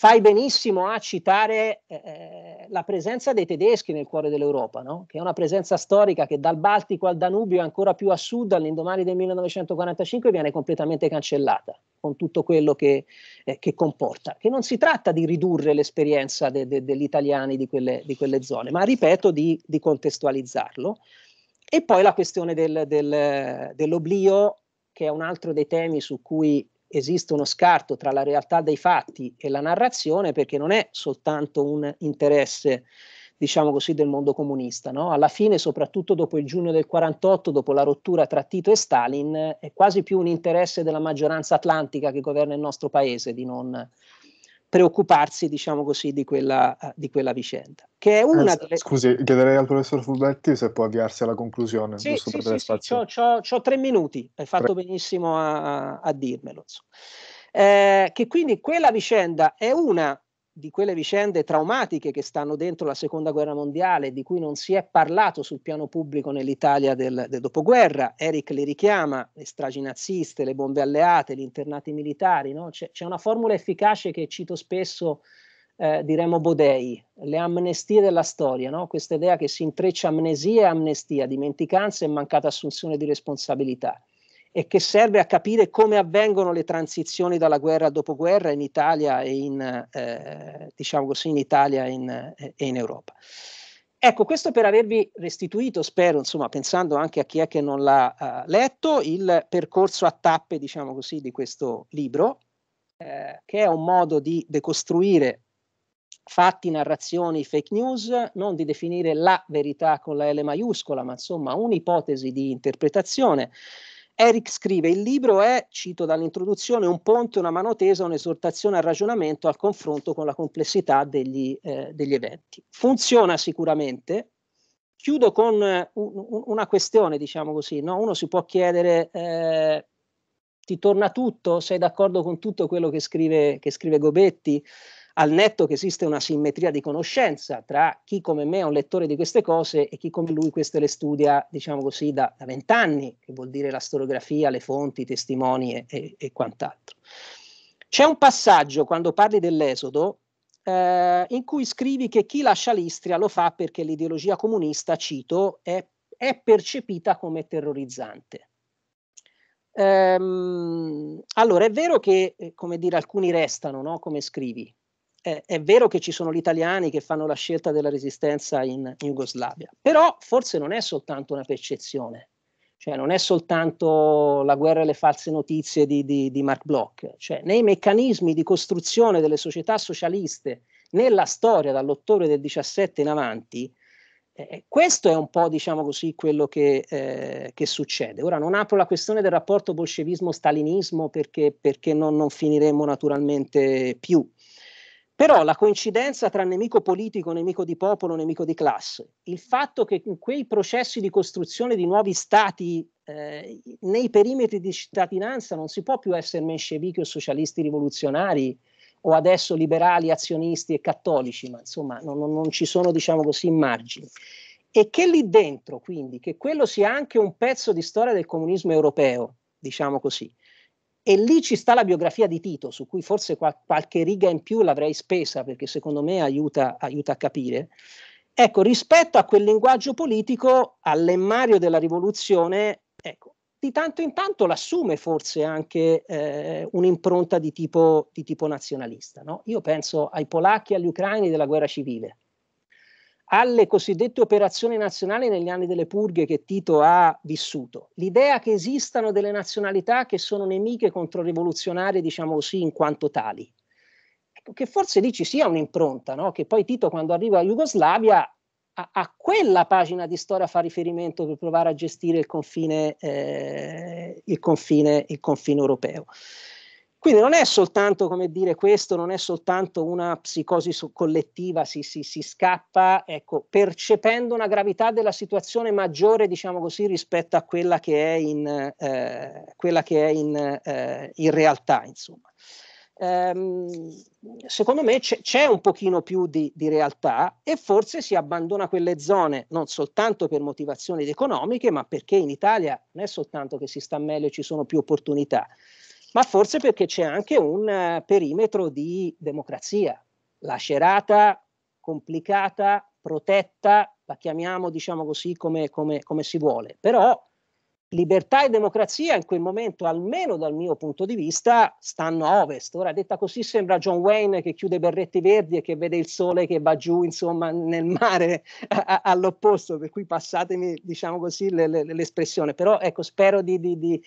fai benissimo a citare eh, eh, la presenza dei tedeschi nel cuore dell'Europa, no? che è una presenza storica che dal Baltico al Danubio e ancora più a sud all'indomani del 1945 viene completamente cancellata, con tutto quello che, eh, che comporta. Che non si tratta di ridurre l'esperienza de, de, degli italiani di quelle, di quelle, zone, ma ripeto di, di contestualizzarlo. E poi la questione del, del, dell'oblio, che è un altro dei temi su cui esiste uno scarto tra la realtà dei fatti e la narrazione perché non è soltanto un interesse diciamo così, del mondo comunista. No? Alla fine, soprattutto dopo il giugno del 48, dopo la rottura tra Tito e Stalin, è quasi più un interesse della maggioranza atlantica che governa il nostro paese di non preoccuparsi, diciamo così, di quella, eh, di quella vicenda. Che è una eh, delle... Scusi, chiederei al professor Fulberti se può avviarsi alla conclusione. Sì, sì, sì, sì tre minuti, hai fatto tre. benissimo a, a dirmelo. Eh, che quindi quella vicenda è una di quelle vicende traumatiche che stanno dentro la seconda guerra mondiale, di cui non si è parlato sul piano pubblico nell'Italia del, del dopoguerra. Eric le richiama, le stragi naziste, le bombe alleate, gli internati militari. No? C'è, c'è, una formula efficace che cito spesso eh, di Bodei, le amnestie della storia, no? questa idea che si intreccia amnesia e amnestia, dimenticanza e mancata assunzione di responsabilità e che serve a capire come avvengono le transizioni dalla guerra a dopoguerra in Italia e in, eh, diciamo così, in, Italia e in, e in Europa. Ecco, questo per avervi restituito, spero, insomma, pensando anche a chi è che non l'ha uh, letto, il percorso a tappe, diciamo così, di questo libro, eh, che è un modo di decostruire fatti, narrazioni, fake news, non di definire la verità con la L maiuscola, ma insomma un'ipotesi di interpretazione Eric scrive: Il libro è, cito dall'introduzione, un ponte, una mano tesa, un'esortazione al ragionamento, al confronto con la complessità degli, eh, degli eventi. Funziona sicuramente. Chiudo con eh, una questione, diciamo così. No? Uno si può chiedere: eh, ti torna tutto? Sei d'accordo con tutto quello che scrive, che scrive Gobetti? al netto che esiste una simmetria di conoscenza tra chi come me è un lettore di queste cose e chi come lui queste le studia, diciamo così, da vent'anni, che vuol dire la storiografia, le fonti, i testimoni e, e quant'altro. C'è un passaggio quando parli dell'Esodo eh, in cui scrivi che chi lascia l'Istria lo fa perché l'ideologia comunista, cito, è, è percepita come terrorizzante. Ehm, allora, è vero che, eh, come dire, alcuni restano, no? come scrivi, è vero che ci sono gli italiani che fanno la scelta della resistenza in, in Jugoslavia, però forse non è soltanto una percezione, cioè non è soltanto la guerra e le false notizie di, di, di Mark Bloch, cioè nei meccanismi di costruzione delle società socialiste nella storia dall'ottobre del 17 in avanti, eh, questo è un po' diciamo così quello che, eh, che, succede. Ora non apro la questione del rapporto bolscevismo-stalinismo perché, perché non, non finiremo naturalmente più, però la coincidenza tra nemico politico, nemico di popolo, nemico di classe, il fatto che in quei processi di costruzione di nuovi stati eh, nei perimetri di cittadinanza non si può più essere menscevichi o socialisti rivoluzionari o adesso liberali, azionisti e cattolici, ma insomma non, non ci sono, diciamo così, margini. E che lì dentro, quindi, che quello sia anche un pezzo di storia del comunismo europeo, diciamo così, e lì ci sta la biografia di Tito, su cui forse qual- qualche riga in più l'avrei spesa, perché secondo me aiuta, aiuta a capire. Ecco, rispetto a quel linguaggio politico, all'emmario della rivoluzione, ecco, di tanto in tanto l'assume forse anche eh, un'impronta di tipo, di tipo nazionalista. No? Io penso ai polacchi e agli ucraini della guerra civile alle cosiddette operazioni nazionali negli anni delle purghe che Tito ha vissuto. L'idea che esistano delle nazionalità che sono nemiche controrivoluzionarie, diciamo così, in quanto tali. Ecco, che forse lì ci sia un'impronta, no? che poi Tito quando arriva a Jugoslavia a, a, quella pagina di storia fa riferimento per provare a gestire il confine, eh, il confine, il confine europeo. Quindi non è soltanto, come dire, questo non è soltanto una psicosi collettiva, si, si, si scappa, ecco, percependo una gravità della situazione maggiore, diciamo così, rispetto a quella che è in, eh, che è in, eh, in realtà, insomma. Ehm, secondo me c'è un pochino più di, di realtà e forse si abbandona quelle zone non soltanto per motivazioni economiche, ma perché in Italia non è soltanto che si sta meglio e ci sono più opportunità, ma forse perché c'è anche un eh, perimetro di democrazia lacerata, complicata, protetta, la chiamiamo diciamo così come, come, come si vuole, però libertà e democrazia in quel momento, almeno dal mio punto di vista, stanno a ovest. Ora, detta così, sembra John Wayne che chiude i berretti verdi e che vede il sole che va giù, insomma, nel mare a, all'opposto, per cui passatemi, diciamo così, le, le, l'espressione. Però, ecco, spero di, di, di,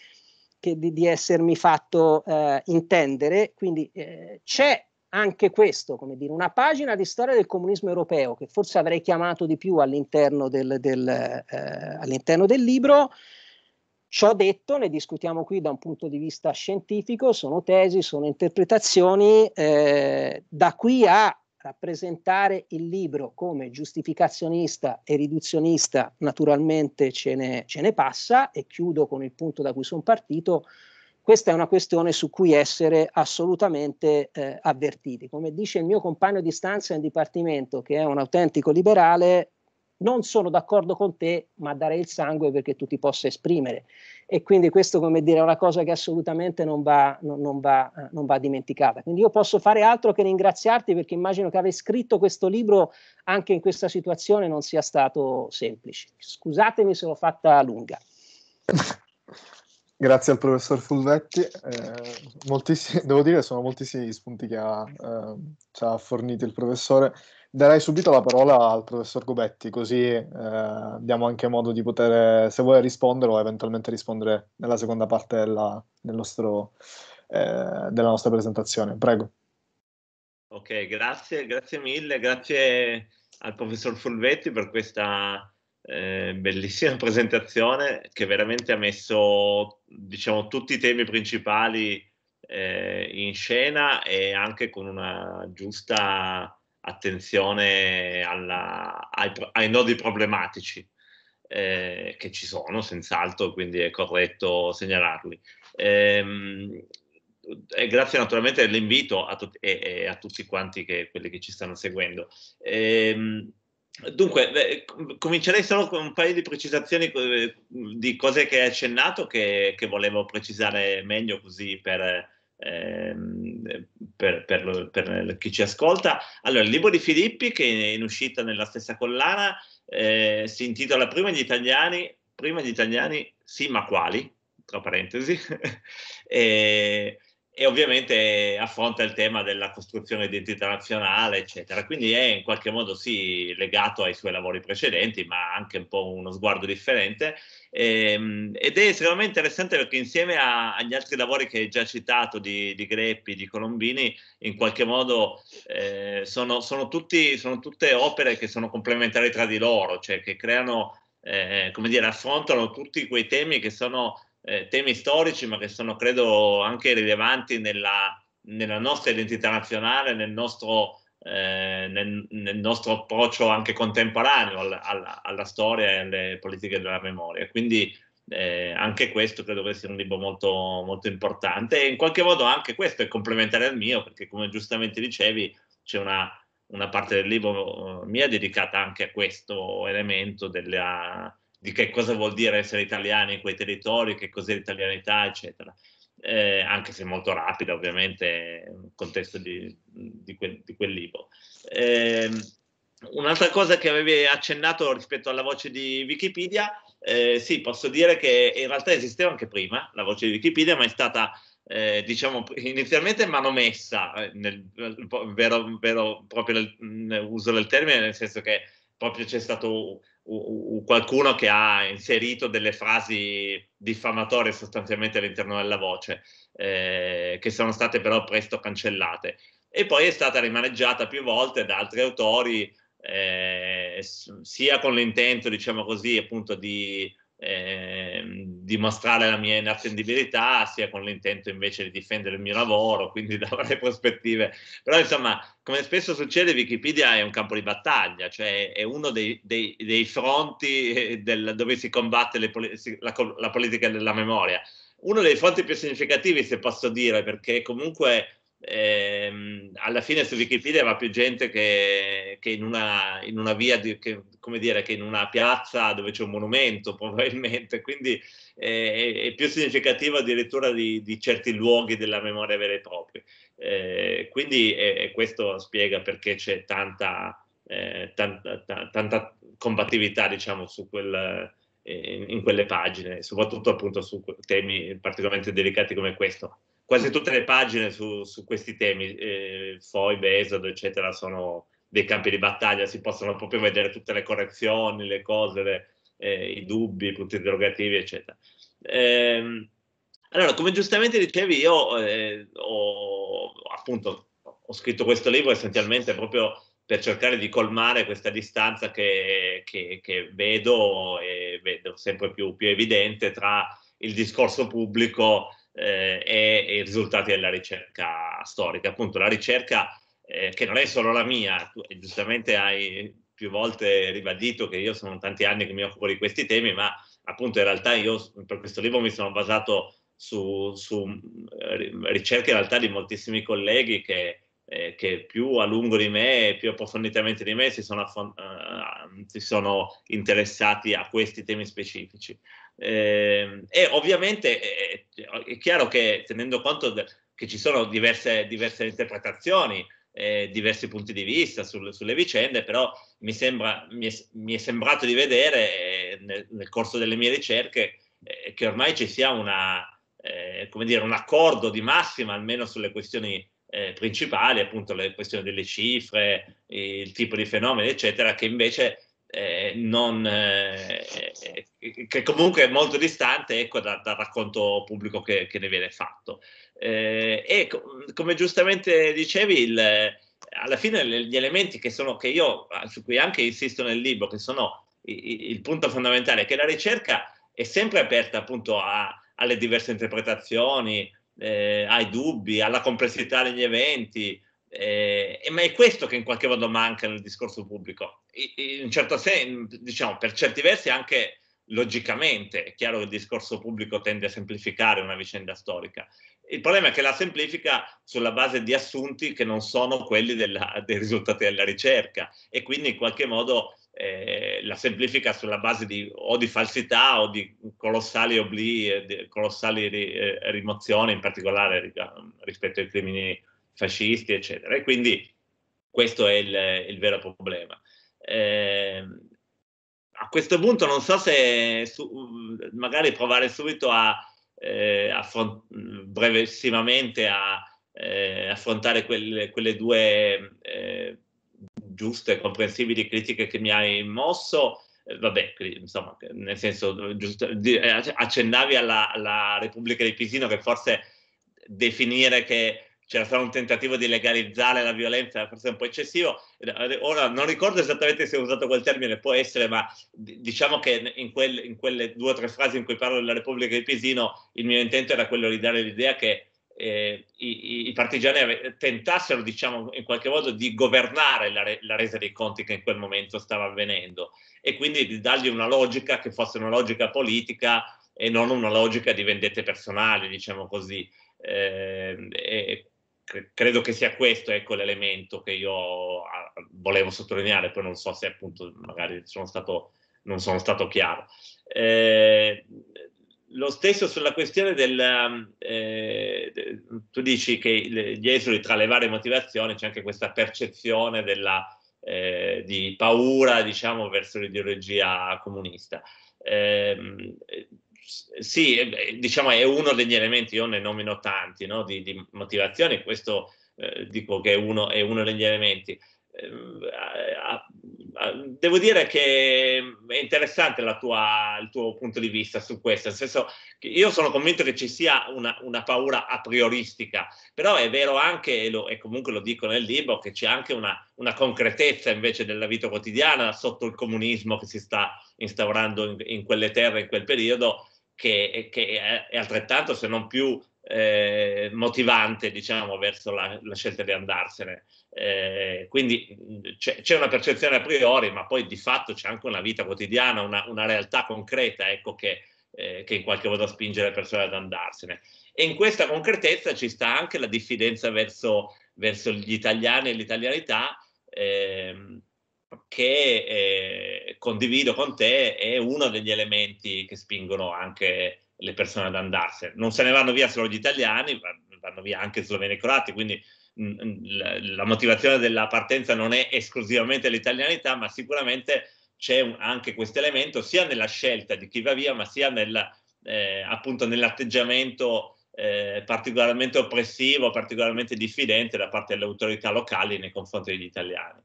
che, di, di, essermi fatto eh, intendere. Quindi eh, c'è anche questo, come dire, una pagina di storia del comunismo europeo che forse avrei chiamato di più all'interno del, del, eh, all'interno del libro. Ciò detto, ne discutiamo qui da un punto di vista scientifico, sono tesi, sono interpretazioni, eh, da qui a rappresentare il libro come giustificazionista e riduzionista naturalmente ce ne, ce ne passa e chiudo con il punto da cui sono partito. Questa è una questione su cui essere assolutamente eh, avvertiti. Come dice il mio compagno di stanza in dipartimento, che è un autentico liberale, non sono d'accordo con te, ma darei il sangue perché tu ti possa esprimere. E quindi questo, come dire, è una cosa che assolutamente non va, non, non va, eh, non va dimenticata. Quindi io posso fare altro che ringraziarti perché immagino che aver scritto questo libro anche in questa situazione non sia stato semplice. Scusatemi se l'ho fatta lunga. Grazie al professor Fulvetti, eh, devo dire che sono moltissimi gli spunti che ha, eh, ci ha fornito il professore darei subito la parola al professor Gobetti, così eh, abbiamo anche modo di poter, se vuole rispondere o eventualmente rispondere nella seconda parte della, del nostro, eh, della nostra presentazione. Prego. Ok, grazie, grazie mille, grazie al professor Fulvetti per questa eh, bellissima presentazione che veramente ha messo diciamo, tutti i temi principali eh, in scena e anche con una giusta attenzione alla, ai, ai, nodi problematici eh, che ci sono, senz'altro, quindi è corretto segnalarli. Ehm, e grazie naturalmente all'invito a to- e, e, a tutti quanti che, quelli che ci stanno seguendo. Ehm, Dunque, comincerei solo con un paio di precisazioni eh, di cose che hai accennato che, che volevo precisare meglio così per, Ehm, per, per, per, chi ci ascolta. Allora, il libro di Filippi, che è in uscita nella stessa collana, eh, si intitola Prima gli italiani, prima gli italiani sì, ma quali? Tra parentesi. e, e ovviamente affronta il tema della costruzione di identità nazionale, eccetera. Quindi è in qualche modo sì legato ai suoi lavori precedenti, ma anche un po' uno sguardo differente. Ehm, ed è estremamente interessante perché insieme a, agli altri lavori che hai già citato di, di Greppi, di Colombini, in qualche modo eh, sono, sono, tutti, sono tutte opere che sono complementari tra di loro, cioè che creano, eh, come dire, affrontano tutti quei temi che sono eh, temi storici, ma che sono credo anche rilevanti nella, nella nostra identità nazionale, nel nostro, eh, nel, nel nostro approccio anche contemporaneo alla, alla, alla, storia e alle politiche della memoria. Quindi eh, anche questo credo che sia un libro molto, molto importante e in qualche modo anche questo è complementare al mio, perché come giustamente dicevi c'è una una parte del libro eh, mia dedicata anche a questo elemento della, di che cosa vuol dire essere italiani in quei territori, che cos'è l'italianità, eccetera. Eh, anche se molto rapida, ovviamente, nel contesto di, di, quel, di quel libro. Eh, un'altra cosa che avevi accennato rispetto alla voce di Wikipedia, eh, sì, posso dire che in realtà esisteva anche prima la voce di Wikipedia, ma è stata eh, diciamo inizialmente manomessa eh, nel, vero, vero proprio nel, uso del termine, nel senso che proprio c'è stato qualcuno che ha inserito delle frasi diffamatorie sostanzialmente all'interno della voce, eh, che sono state però presto cancellate. E poi è stata rimaneggiata più volte da altri autori, eh, sia con l'intento, diciamo così, appunto di eh, dimostrare la mia inattendibilità sia con l'intento invece di difendere il mio lavoro, quindi da varie prospettive. Però insomma, come spesso succede, Wikipedia è un campo di battaglia, cioè è uno dei, dei, dei fronti eh, del, dove si combatte le, la, la politica della memoria. Uno dei fronti più significativi, se posso dire, perché comunque ehm, alla fine su Wikipedia va più gente che, che in, una, in, una, via, di, che, come dire, che in una piazza dove c'è un monumento probabilmente, quindi eh, è più significativo addirittura di, di, certi luoghi della memoria vera e propria. Eh, quindi eh, questo spiega perché c'è tanta, eh, tanta, tanta combattività diciamo, su quel, eh, in, in, quelle pagine, soprattutto appunto su temi particolarmente delicati come questo quasi tutte le pagine su, su questi temi, eh, foibe, esodo, eccetera, sono dei campi di battaglia, si possono proprio vedere tutte le correzioni, le cose, le, eh, i dubbi, i punti interrogativi, eccetera. Eh, allora, come giustamente dicevi, io eh, ho, appunto, ho scritto questo libro essenzialmente proprio per cercare di colmare questa distanza che, che, che vedo e vedo sempre più, più, evidente tra il discorso pubblico eh, e, i risultati della ricerca storica. Appunto, la ricerca eh, che non è solo la mia, tu, eh, giustamente hai più volte ribadito che io sono tanti anni che mi occupo di questi temi, ma appunto in realtà io per questo libro mi sono basato su, su eh, ricerche in realtà di moltissimi colleghi che, eh, che più a lungo di me, e più approfonditamente di me si sono, uh, si sono interessati a questi temi specifici. Eh, e ovviamente è, è, chiaro che tenendo conto che ci sono diverse, diverse interpretazioni, eh, diversi punti di vista sul, sulle vicende, però mi, sembra, mi, è, mi è sembrato di vedere eh, nel, nel, corso delle mie ricerche eh, che ormai ci sia una, eh, come dire, un accordo di massima almeno sulle questioni eh, principali, appunto le questioni delle cifre, il tipo di fenomeni, eccetera, che invece eh, non, eh, che comunque è molto distante ecco, da, dal racconto pubblico che, che ne viene fatto. Eh, e com- come giustamente dicevi, il, alla fine gli elementi che, sono, che io, su cui anche insisto nel libro, che sono i, il punto fondamentale, che la ricerca è sempre aperta appunto a, alle diverse interpretazioni, eh, ai dubbi, alla complessità degli eventi, eh, ma è questo che in qualche modo manca nel discorso pubblico. In certo senso, diciamo, per certi versi anche logicamente, è chiaro che il discorso pubblico tende a semplificare una vicenda storica. Il problema è che la semplifica sulla base di assunti che non sono quelli della, dei risultati della ricerca e quindi in qualche modo eh, la semplifica sulla base di, o di falsità o di colossali oblii, di colossali ri, eh, rimozioni, in particolare rispetto ai crimini fascisti, eccetera. E quindi questo è il, il vero problema. Eh, a questo punto non so se su, magari provare subito a, eh, affront- brevissimamente a eh, affrontare quelle, quelle due eh, giuste e comprensibili critiche che mi hai mosso. Eh, vabbè, insomma, nel senso, giusto, eh, accennavi alla, alla Repubblica di Pisino che forse definire che c'era stato un tentativo di legalizzare la violenza, forse un po' eccessivo. Ora non ricordo esattamente se ho usato quel termine, può essere, ma diciamo che in, quel, in quelle due o tre frasi in cui parlo della Repubblica di Pisino, il mio intento era quello di dare l'idea che eh, i, i, partigiani tentassero, diciamo, in qualche modo di governare la, re, la, resa dei conti che in quel momento stava avvenendo e quindi di dargli una logica che fosse una logica politica e non una logica di vendette personali, diciamo così. Eh, e, credo che sia questo ecco, l'elemento che io ah, volevo sottolineare, poi non so se appunto magari sono stato, non sono stato chiaro. Eh, lo stesso sulla questione del... Um, eh, tu dici che gli esuli tra le varie motivazioni c'è anche questa percezione della, eh, di paura, diciamo, verso l'ideologia comunista. Eh, sì, eh, diciamo è uno degli elementi, io ne nomino tanti, no? di, di motivazioni, questo eh, dico che è uno, è uno degli elementi. Eh, a, a, devo dire che è interessante tua, il tuo punto di vista su questo, nel senso che io sono convinto che ci sia una, una paura a prioristica, però è vero anche, e, lo, e, comunque lo dico nel libro, che c'è anche una, una, concretezza invece della vita quotidiana sotto il comunismo che si sta instaurando in, in quelle terre in quel periodo, che, che è altrettanto, se non più eh, motivante diciamo verso la, la, scelta di andarsene eh, quindi c'è, c'è, una percezione a priori ma poi di fatto c'è anche una vita quotidiana una, una realtà concreta ecco che, eh, che, in qualche modo spinge le persone ad andarsene e in questa concretezza ci sta anche la diffidenza verso, verso gli italiani e l'italianità ehm, che eh, condivido con te è uno degli elementi che spingono anche le persone ad andarsene. Non se ne vanno via solo gli italiani, vanno via anche sloveni e croati, quindi mh, mm, mm, la motivazione della partenza non è esclusivamente l'italianità, ma sicuramente c'è un, anche questo elemento sia nella scelta di chi va via, ma sia nella, eh, appunto nell'atteggiamento eh, particolarmente oppressivo, particolarmente diffidente da parte delle autorità locali nei confronti degli italiani.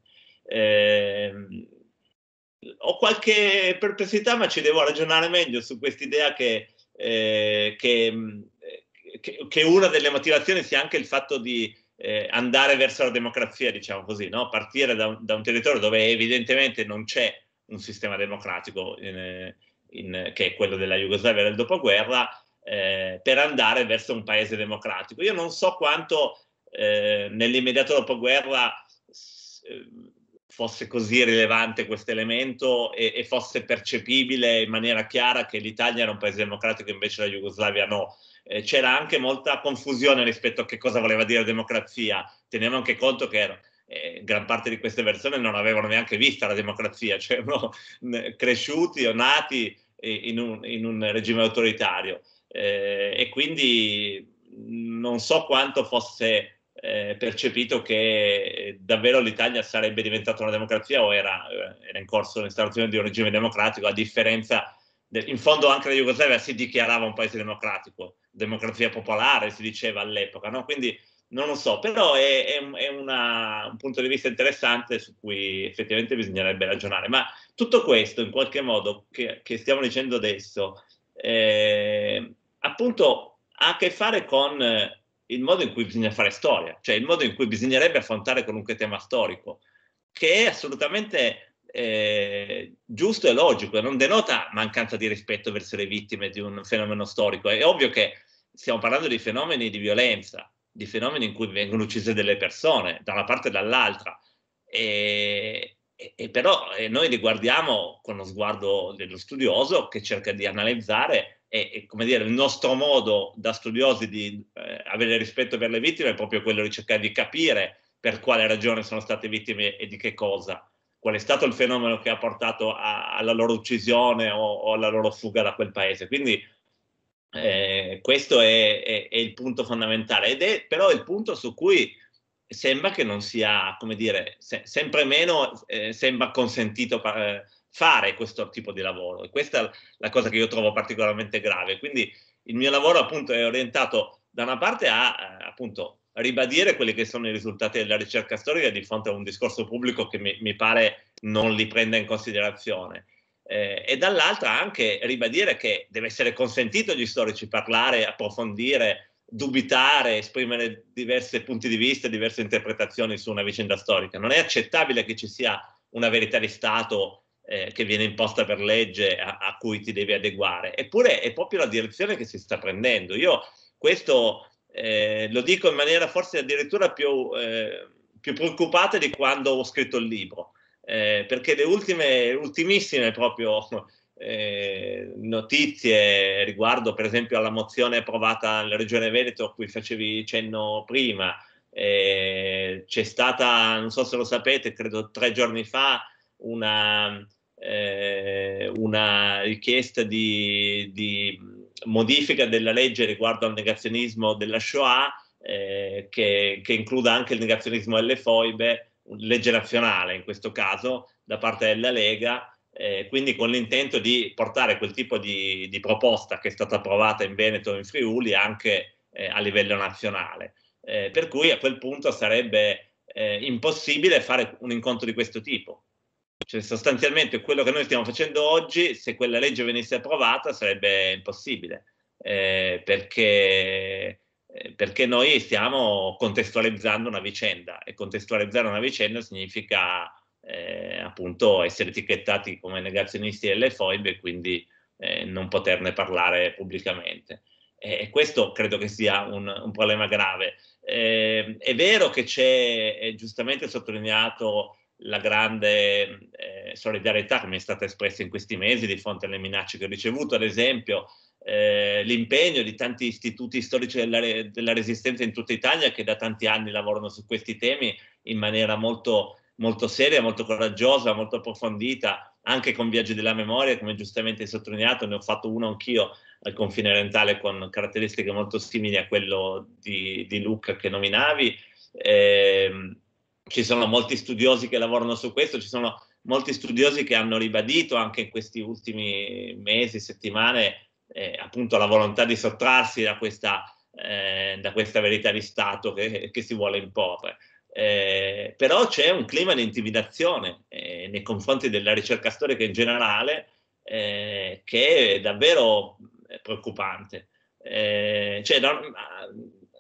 Eh, ho qualche perplessità, ma ci devo ragionare meglio su quest'idea che, eh, che, mm, eh, che, che, una delle motivazioni sia anche il fatto di eh, andare verso la democrazia, diciamo così, no? partire da, da, un territorio dove evidentemente non c'è un sistema democratico, in, in, che è quello della Jugoslavia del dopoguerra, eh, per andare verso un paese democratico. Io non so quanto eh, nell'immediato dopoguerra eh, fosse così rilevante questo elemento e, e, fosse percepibile in maniera chiara che l'Italia era un paese democratico e invece la Jugoslavia no. Eh, c'era anche molta confusione rispetto a che cosa voleva dire democrazia. Teniamo anche conto che era, eh, gran parte di queste persone non avevano neanche vista la democrazia, cioè erano cresciuti o nati in un, in un regime autoritario. Eh, e quindi non so quanto fosse eh, percepito che eh, davvero l'Italia sarebbe diventata una democrazia o era, eh, era in corso l'installazione di un regime democratico, a differenza, de, in fondo anche la Jugoslavia si dichiarava un paese democratico, democrazia popolare si diceva all'epoca, no? quindi non lo so, però è, è, è una, un punto di vista interessante su cui effettivamente bisognerebbe ragionare, ma tutto questo in qualche modo che, che stiamo dicendo adesso, eh, appunto ha a che fare con eh, il modo in cui bisogna fare storia, cioè il modo in cui bisognerebbe affrontare qualunque tema storico, che è assolutamente eh, giusto e logico, non denota mancanza di rispetto verso le vittime di un fenomeno storico. È ovvio che stiamo parlando di fenomeni di violenza, di fenomeni in cui vengono uccise delle persone, da una parte e dall'altra, e, e, e però e eh, noi li guardiamo con lo sguardo dello studioso che cerca di analizzare e, come dire, il nostro modo da studiosi di eh, avere rispetto per le vittime è proprio quello di cercare di capire per quale ragione sono state vittime e di che cosa, qual è stato il fenomeno che ha portato a, alla loro uccisione o, o, alla loro fuga da quel paese. Quindi eh, questo è, è, è, il punto fondamentale ed è però il punto su cui sembra che non sia, come dire, se, sempre meno eh, sembra consentito. Per, eh, fare questo tipo di lavoro e questa è la cosa che io trovo particolarmente grave. Quindi il mio lavoro appunto è orientato da una parte a eh, appunto ribadire quelli che sono i risultati della ricerca storica di fronte a un discorso pubblico che mi, mi pare non li prenda in considerazione. Eh, e dall'altra anche ribadire che deve essere consentito agli storici parlare, approfondire, dubitare, esprimere diversi punti di vista, diverse interpretazioni su una vicenda storica. Non è accettabile che ci sia una verità di Stato eh, che viene imposta per legge a, a, cui ti devi adeguare, eppure è proprio la direzione che si sta prendendo. Io questo eh, lo dico in maniera forse addirittura più, eh, più preoccupata di quando ho scritto il libro, eh, perché le ultime, ultimissime proprio eh, notizie riguardo per esempio alla mozione approvata nella regione Veneto a cui facevi cenno prima. Eh, c'è stata, non so se lo sapete, credo tre giorni fa, una, eh, una richiesta di, di, modifica della legge riguardo al negazionismo della Shoah eh, che, che, includa anche il negazionismo delle foibe, legge nazionale in questo caso, da parte della Lega, eh, quindi con l'intento di portare quel tipo di, di, proposta che è stata approvata in Veneto e in Friuli anche eh, a livello nazionale. Eh, per cui a quel punto sarebbe eh, impossibile fare un incontro di questo tipo cioè, sostanzialmente quello che noi stiamo facendo oggi, se quella legge venisse approvata, sarebbe impossibile, eh, perché, eh, perché, noi stiamo contestualizzando una vicenda e contestualizzare una vicenda significa eh, appunto essere etichettati come negazionisti delle foibe e quindi eh, non poterne parlare pubblicamente. E questo credo che sia un, un problema grave. Eh, è vero che c'è, è giustamente sottolineato, la grande eh, solidarietà che mi è stata espressa in questi mesi di fronte alle minacce che ho ricevuto, ad esempio eh, l'impegno di tanti istituti storici della, della, resistenza in tutta Italia che da tanti anni lavorano su questi temi in maniera molto, molto seria, molto coraggiosa, molto approfondita, anche con viaggi della memoria, come giustamente hai sottolineato, ne ho fatto uno anch'io al confine orientale con caratteristiche molto simili a quello di, di Luca che nominavi. Eh, ci sono molti studiosi che lavorano su questo, ci sono molti studiosi che hanno ribadito anche in questi ultimi mesi, settimane, eh, appunto la volontà di sottrarsi da questa, eh, da questa verità di Stato che, che si vuole imporre. Eh, però c'è un clima di intimidazione eh, nei confronti della ricerca storica in generale eh, che è davvero preoccupante, eh, cioè, da,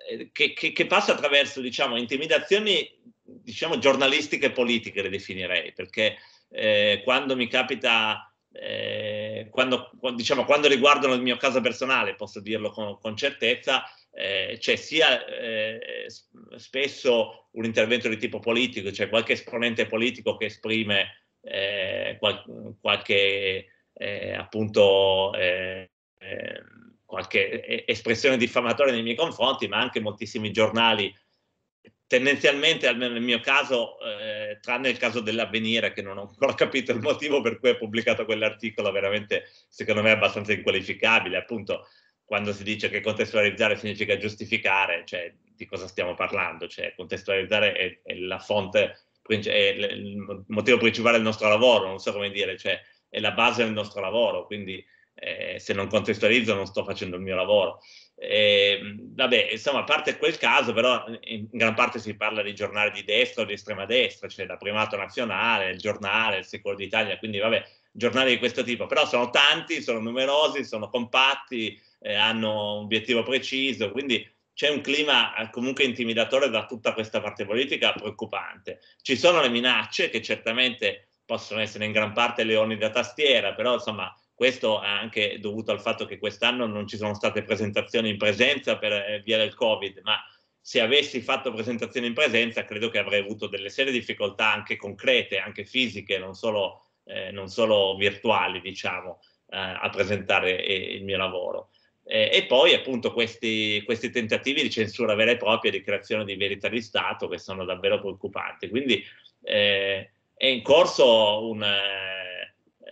eh, che, che, che, passa attraverso diciamo, intimidazioni diciamo giornalistiche e politiche le definirei, perché eh, quando mi capita, eh, quando, diciamo, quando riguardano il mio caso personale, posso dirlo con, con certezza, eh, c'è sia eh, spesso un intervento di tipo politico, cioè qualche esponente politico che esprime eh, qual- qualche eh, appunto qualche espressione diffamatoria nei miei confronti, ma anche moltissimi giornali tendenzialmente, almeno nel mio caso, eh, tranne il caso dell'avvenire, che non ho ancora capito il motivo per cui ho pubblicato quell'articolo, veramente secondo me è abbastanza inqualificabile, appunto quando si dice che contestualizzare significa giustificare, cioè di cosa stiamo parlando? Cioè, contestualizzare è, è la fonte, è il motivo principale del nostro lavoro, non so come dire, cioè è la base del nostro lavoro, quindi eh, se non contestualizzo non sto facendo il mio lavoro. Eh, vabbè, insomma, a parte quel caso, però in gran parte si parla di giornali di destra o di estrema destra, cioè la Primato Nazionale, il giornale, il Secolo d'Italia, quindi vabbè, giornali di questo tipo, però sono tanti, sono numerosi, sono compatti, eh, hanno un obiettivo preciso, quindi c'è un clima eh, comunque intimidatore da tutta questa parte politica preoccupante. Ci sono le minacce che certamente possono essere in gran parte leoni da tastiera, però insomma questo è anche dovuto al fatto che quest'anno non ci sono state presentazioni in presenza per eh, via del Covid, ma se avessi fatto presentazioni in presenza credo che avrei avuto delle serie difficoltà anche concrete, anche fisiche, non solo, eh, non solo virtuali, diciamo, eh, a presentare eh, il mio lavoro. e poi appunto questi, questi, tentativi di censura vera e propria, di creazione di verità di Stato che sono davvero preoccupanti. Quindi eh, è in corso un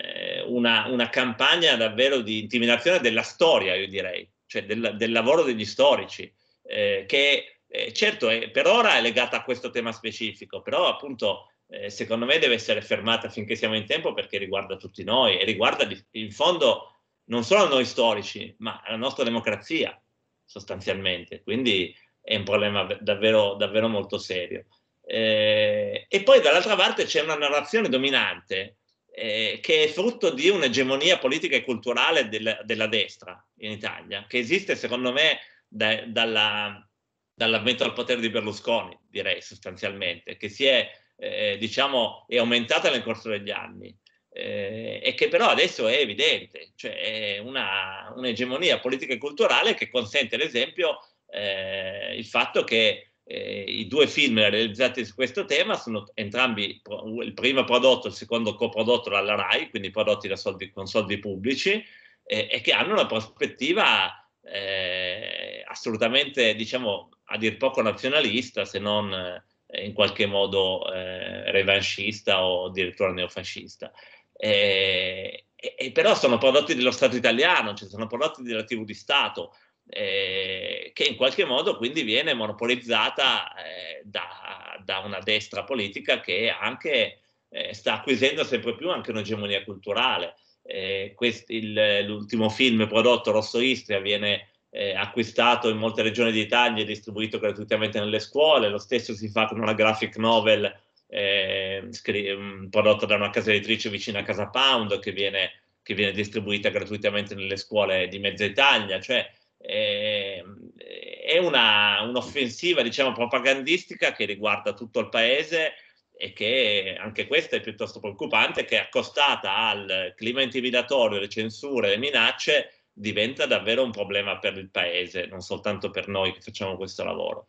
eh, una, una, campagna davvero di intimidazione della storia, io direi, cioè del, del lavoro degli storici, eh, che eh, certo è, per ora è legata a questo tema specifico, però appunto eh, secondo me deve essere fermata finché siamo in tempo perché riguarda tutti noi e riguarda in fondo non solo noi storici, ma la nostra democrazia sostanzialmente, quindi è un problema davvero, davvero molto serio. Eh, e poi dall'altra parte c'è una narrazione dominante eh, che è frutto di un'egemonia politica e culturale del, della destra in Italia, che esiste secondo me da, dalla, dall'avvento al potere di Berlusconi, direi sostanzialmente, che si è, eh, diciamo, è aumentata nel corso degli anni. Eh, e che però adesso è evidente, cioè è una, un'egemonia politica e culturale che consente, ad esempio, eh, il fatto che eh, i due film realizzati su questo tema sono entrambi il primo prodotto, il secondo coprodotto dalla RAI, quindi prodotti soldi, con soldi pubblici eh, e che hanno una prospettiva eh, assolutamente, diciamo, a dir poco nazionalista, se non eh, in qualche modo eh, revancista o addirittura neofascista. Eh, e, e, però sono prodotti dello Stato italiano, cioè sono prodotti della TV di Stato, eh, che in qualche modo quindi viene monopolizzata eh, da, da, una destra politica che anche eh, sta acquisendo sempre più anche un'egemonia culturale. Eh, Questi, il, l'ultimo film prodotto, Rosso Istria, viene eh, acquistato in molte regioni d'Italia e distribuito gratuitamente nelle scuole, lo stesso si fa con una graphic novel eh, scri- mm, prodotta da una casa editrice vicina a Casa Pound che viene, che viene distribuita gratuitamente nelle scuole di mezza Italia, cioè Ehm, è una, un'offensiva diciamo propagandistica che riguarda tutto il paese e che anche questa è piuttosto preoccupante che accostata al clima intimidatorio, le censure, le minacce diventa davvero un problema per il paese, non soltanto per noi che facciamo questo lavoro.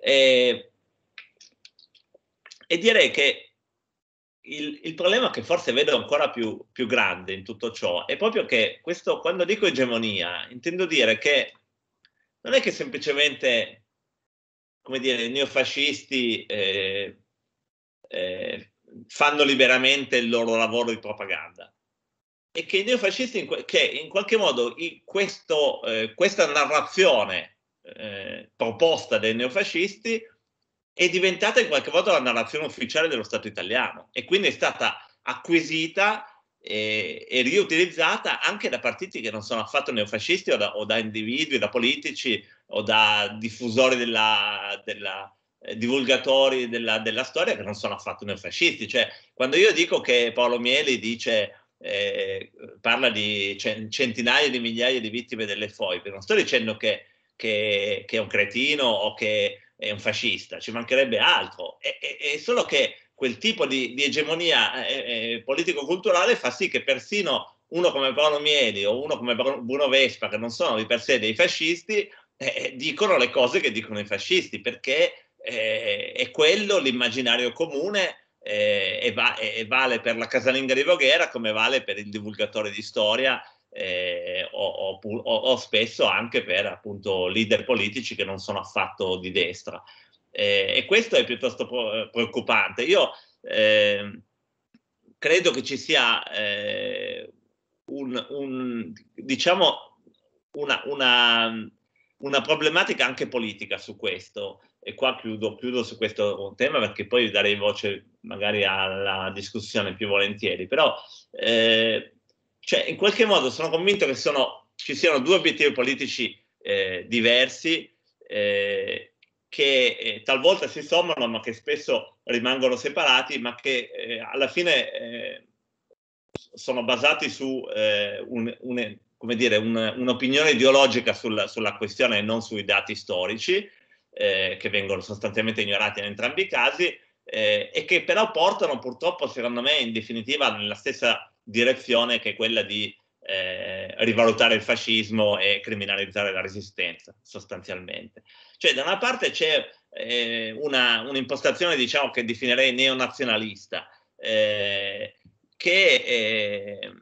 E, ehm, e direi che il, il, problema che forse vedo ancora più, più, grande in tutto ciò è proprio che questo, quando dico egemonia, intendo dire che non è che semplicemente, come dire, i neofascisti eh, eh, fanno liberamente il loro lavoro di propaganda, e che i neofascisti, in, che in qualche modo i, questo, eh, questa narrazione eh, proposta dai neofascisti è diventata in qualche modo la narrazione ufficiale dello Stato italiano e quindi è stata acquisita e, eh, e riutilizzata anche da partiti che non sono affatto neofascisti o da, o da individui, da politici o da diffusori della, della eh, divulgatori della, della, storia che non sono affatto neofascisti. Cioè, quando io dico che Paolo Mieli dice, eh, parla di centinaia di migliaia di vittime delle foibe, non sto dicendo che, che, che è un cretino o che è un fascista, ci mancherebbe altro. È, è, è solo che quel tipo di, di egemonia eh, eh, eh politico-culturale fa sì che persino uno come Paolo Mieli o uno come Bruno Vespa, che non sono di per sé dei fascisti, eh, eh, dicono le cose che dicono i fascisti, perché eh, è quello l'immaginario comune e, va, e, vale per la casalinga di Voghera come vale per il divulgatore di storia eh, o, o, o, spesso anche per appunto leader politici che non sono affatto di destra. Eh, e questo è piuttosto preoccupante. Io eh, credo che ci sia eh, un, un, diciamo, una, una, una problematica anche politica su questo e qua chiudo, chiudo, su questo tema perché poi darei voce magari alla discussione più volentieri, però eh, cioè, in qualche modo sono convinto che sono, ci siano due obiettivi politici eh, diversi eh, che eh, talvolta si sommano ma che spesso rimangono separati, ma che eh, alla fine eh, sono basati su eh, un, un, dire, un, un'opinione ideologica sulla, sulla questione e non sui dati storici. Eh, che vengono sostanzialmente ignorati in entrambi i casi eh, e che però portano purtroppo, secondo me, in definitiva nella stessa direzione che è quella di eh, rivalutare il fascismo e criminalizzare la resistenza, sostanzialmente. Cioè, da una parte c'è eh, una, un'impostazione, diciamo, che definirei neonazionalista, eh, che, eh,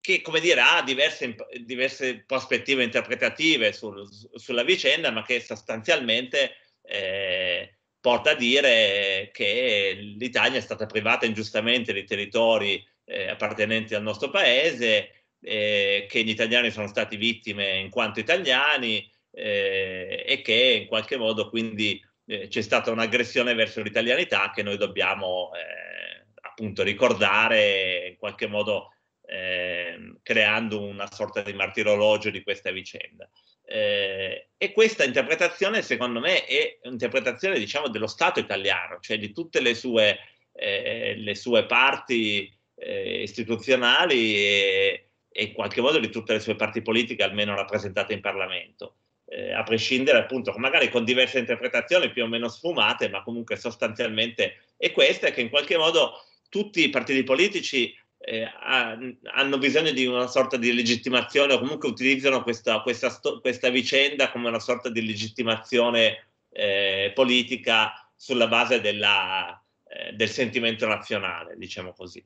che, come dire, ha diverse, diverse prospettive interpretative sul, sulla vicenda, ma che sostanzialmente eh, porta a dire che l'Italia è stata privata ingiustamente di territori eh, appartenenti al nostro paese, eh, che gli italiani sono stati vittime in quanto italiani eh, e che in qualche modo quindi eh, c'è stata un'aggressione verso l'italianità che noi dobbiamo eh, appunto ricordare in qualche modo ehm, creando una sorta di martirologio di questa vicenda. Eh, e questa interpretazione, secondo me, è un'interpretazione diciamo, dello Stato italiano, cioè di tutte le sue, eh, le sue parti eh, istituzionali e, e, in qualche modo di tutte le sue parti politiche, almeno rappresentate in Parlamento. Eh, a prescindere appunto, magari con diverse interpretazioni più o meno sfumate, ma comunque sostanzialmente è questa che in qualche modo tutti i partiti politici eh, ha, hanno bisogno di una sorta di legittimazione o comunque utilizzano questa, questa, sto, questa vicenda come una sorta di legittimazione eh, politica sulla base della, eh, del sentimento nazionale, diciamo così.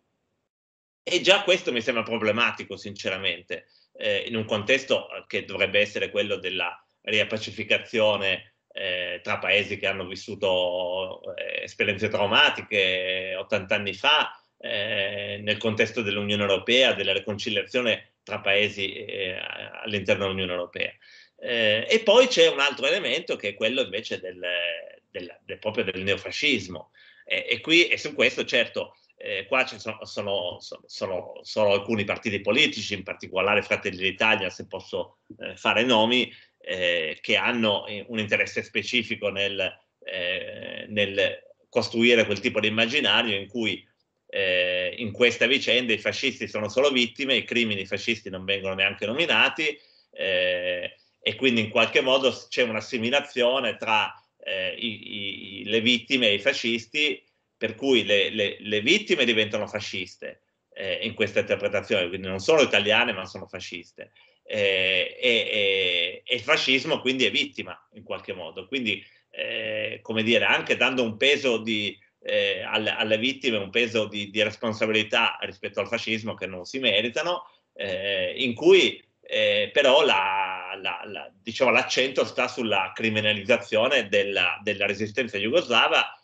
E già questo mi sembra problematico, sinceramente, eh, in un contesto che dovrebbe essere quello della riappacificazione eh, tra paesi che hanno vissuto eh, esperienze traumatiche 80 anni fa eh, nel contesto dell'Unione Europea, della riconciliazione tra paesi eh, all'interno dell'Unione Europea. Eh, e poi c'è un altro elemento che è quello invece del, del, del proprio del neofascismo. e, qui, e su questo, certo, eh, qua ci sono, sono, sono, alcuni partiti politici, in particolare Fratelli d'Italia, se posso eh, fare nomi, che hanno un interesse specifico nel, nel costruire quel tipo di immaginario in cui eh, in questa vicenda i fascisti sono solo vittime, i crimini fascisti non vengono neanche nominati eh, e quindi in qualche modo c'è un'assimilazione tra eh, i, i, le vittime e i fascisti, per cui le, le, le vittime diventano fasciste eh, in questa interpretazione, quindi non sono italiane ma sono fasciste. Eh, e, e, e, il fascismo quindi è vittima in qualche modo, quindi eh, come dire, anche dando un peso di, eh, alle, alle, vittime un peso di, di, responsabilità rispetto al fascismo che non si meritano, eh, in cui eh, però la, la, la, diciamo, l'accento sta sulla criminalizzazione della, della resistenza jugoslava,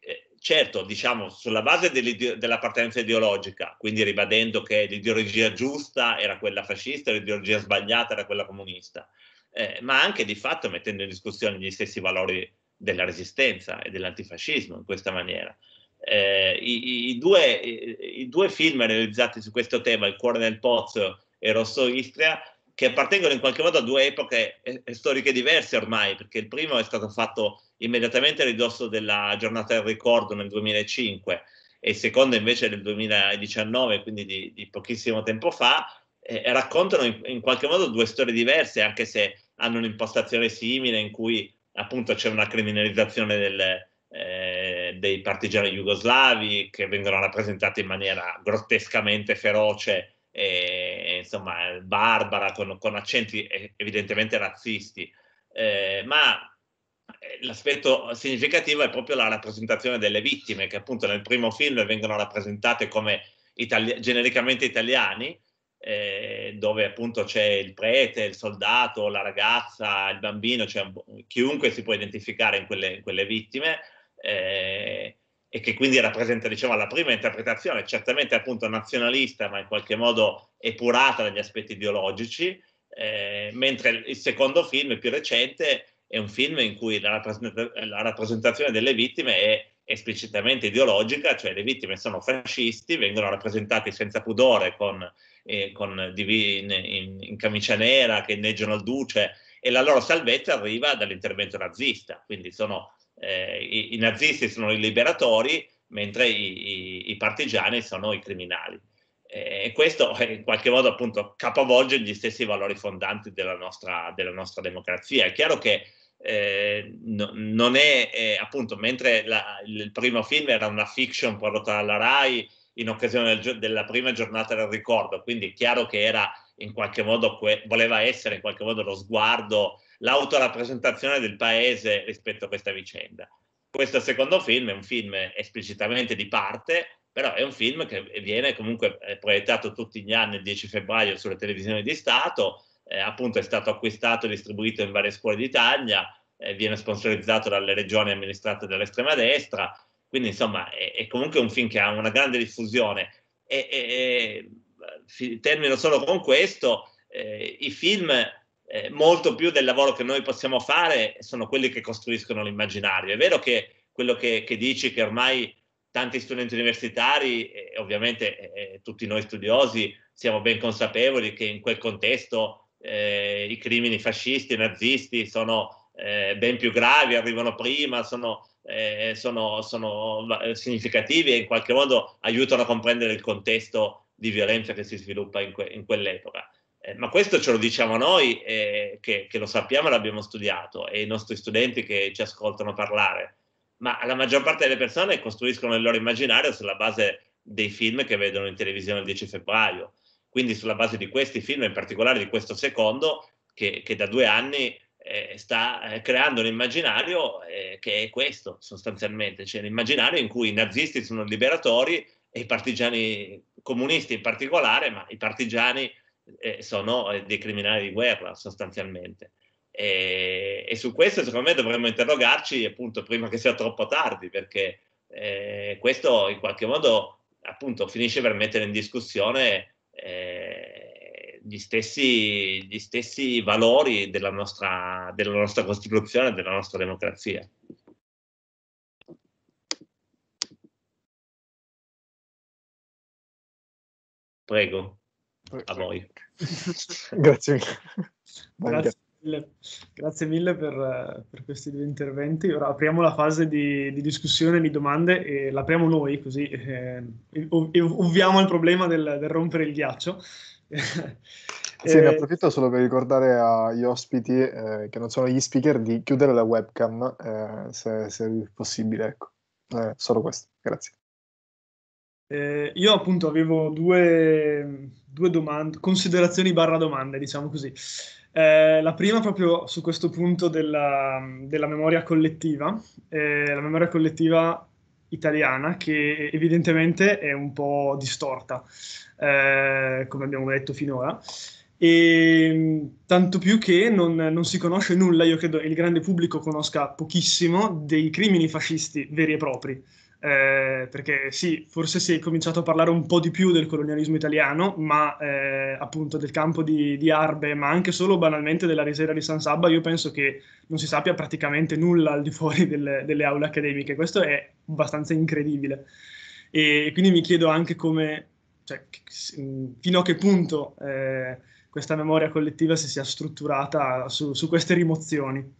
eh, certo diciamo sulla base dell'appartenenza ideologica, quindi ribadendo che l'ideologia giusta era quella fascista, l'ideologia sbagliata era quella comunista. Eh, ma anche di fatto mettendo in discussione gli stessi valori della resistenza e dell'antifascismo in questa maniera. Eh, i, i, due, i, i, due, film realizzati su questo tema, Il cuore del pozzo e Rosso Istria, che appartengono in qualche modo a due epoche e, eh, e eh, storiche diverse ormai, perché il primo è stato fatto immediatamente a ridosso della giornata del ricordo nel 2005 e il secondo invece del 2019, quindi di, di pochissimo tempo fa, eh, raccontano in, in, qualche modo due storie diverse, anche se hanno un'impostazione simile in cui appunto c'è una criminalizzazione del, eh, dei partigiani jugoslavi che vengono rappresentati in maniera grottescamente feroce e insomma barbara con, con accenti evidentemente razzisti eh, ma eh, l'aspetto significativo è proprio la rappresentazione delle vittime che appunto nel primo film vengono rappresentate come itali- genericamente italiani eh, dove appunto c'è il prete, il soldato, la ragazza, il bambino, cioè chiunque si può identificare in quelle, in quelle vittime eh, e che quindi rappresenta, diciamo, la prima interpretazione, certamente appunto nazionalista, ma in qualche modo epurata dagli aspetti ideologici, eh, mentre il secondo film più recente è un film in cui la, rappresent- la rappresentazione delle vittime è esplicitamente ideologica, cioè le vittime sono fascisti, vengono rappresentate senza pudore con eh, con, in, in, in, camicia nera che inneggiano al duce e la loro salvezza arriva dall'intervento nazista. Quindi sono, eh, i, i, nazisti sono i liberatori, mentre i, i, i partigiani sono i criminali. e questo eh, in qualche modo appunto capovolge gli stessi valori fondanti della nostra, della nostra democrazia. È chiaro che eh, no, non è eh, appunto mentre la, il primo film era una fiction prodotta dalla RAI in occasione del, della prima giornata del ricordo, quindi è chiaro che era in qualche modo, que- voleva essere in qualche modo lo sguardo, l'autorappresentazione del paese rispetto a questa vicenda. Questo secondo film è un film esplicitamente di parte, però è un film che viene comunque eh, proiettato tutti gli anni il 10 febbraio sulle televisioni di Stato, eh, appunto è stato acquistato e distribuito in varie scuole d'Italia, eh, viene sponsorizzato dalle regioni amministrate dall'estrema destra, quindi insomma è, è comunque un film che ha una grande diffusione. E, e, e termino solo con questo, eh, i film eh, molto più del lavoro che noi possiamo fare sono quelli che costruiscono l'immaginario. È vero che quello che, che dici che ormai tanti studenti universitari e ovviamente eh, tutti noi studiosi siamo ben consapevoli che in quel contesto eh, i crimini fascisti e nazisti sono eh, ben più gravi, arrivano prima, sono, eh, sono, sono eh, significativi e in qualche modo aiutano a comprendere il contesto di violenza che si sviluppa in, que- in quell'epoca. Eh, ma questo ce lo diciamo noi eh, che, che, lo sappiamo e l'abbiamo studiato e i nostri studenti che ci ascoltano parlare, ma la maggior parte delle persone costruiscono il loro immaginario sulla base dei film che vedono in televisione il 10 febbraio. Quindi sulla base di questi film, in particolare di questo secondo, che, che da due anni eh, sta eh, creando un immaginario eh, che è questo sostanzialmente, cioè l'immaginario in cui i nazisti sono liberatori e i partigiani comunisti in particolare, ma i partigiani eh, sono eh, dei criminali di guerra sostanzialmente. E, e, su questo secondo me dovremmo interrogarci appunto prima che sia troppo tardi, perché eh, questo in qualche modo appunto finisce per mettere in discussione eh, gli stessi, gli stessi valori della nostra, della nostra Costituzione e della nostra democrazia. Prego, a voi. Grazie Grazie. Grazie mille per, per, questi due interventi. Ora apriamo la fase di, di discussione, di domande e l'apriamo noi così eh, ovviamo il problema del, del rompere il ghiaccio. Sì, ne eh, approfitto solo per ricordare agli ospiti eh, che non sono gli speaker di chiudere la webcam eh, se, se, possibile. Ecco. Eh, solo questo, grazie. Eh, io appunto avevo due, due domande, considerazioni barra domande, diciamo così. la prima proprio su questo punto della, della memoria collettiva, la memoria collettiva italiana che evidentemente è un po' distorta. Eh, come abbiamo detto finora. E, ehm, tanto più che non, non, si conosce nulla, io credo il grande pubblico conosca pochissimo dei crimini fascisti veri e propri. Eh, perché sì, forse si è cominciato a parlare un po' di più del colonialismo italiano, ma eh, appunto del campo di, di, Arbe, ma anche solo banalmente della risera di San Sabba, io penso che non si sappia praticamente nulla al di fuori delle, delle aule accademiche. Questo è abbastanza incredibile. E quindi mi chiedo anche come cioè, mm, fino a che punto eh, questa memoria collettiva si sia strutturata su, su queste rimozioni.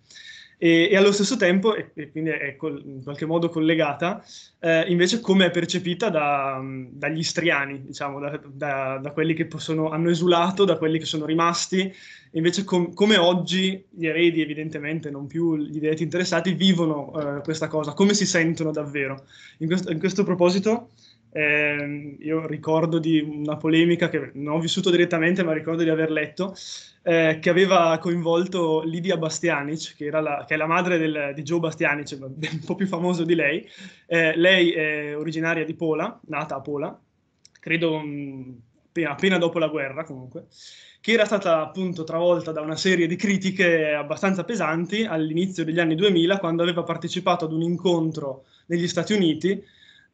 E, e, allo stesso tempo, e, e quindi è col, in qualche modo collegata, eh, invece come è percepita da, mm, dagli istriani, diciamo, da, da, da quelli che sono, hanno esulato, da quelli che sono rimasti, invece com, come oggi gli eredi, evidentemente non più gli diretti interessati, vivono eh, questa cosa, come si sentono davvero. In questo, in questo proposito eh, io ricordo di una polemica che non ho vissuto direttamente, ma ricordo di aver letto, eh, che aveva coinvolto Lidia Bastianic, che, la, che è la madre del, di Joe Bastianic, un po' più famoso di lei. Eh, lei è originaria di Pola, nata a Pola, credo mm, appena, appena dopo la guerra comunque che era stata appunto travolta da una serie di critiche abbastanza pesanti all'inizio degli anni 2000 quando aveva partecipato ad un incontro negli Stati Uniti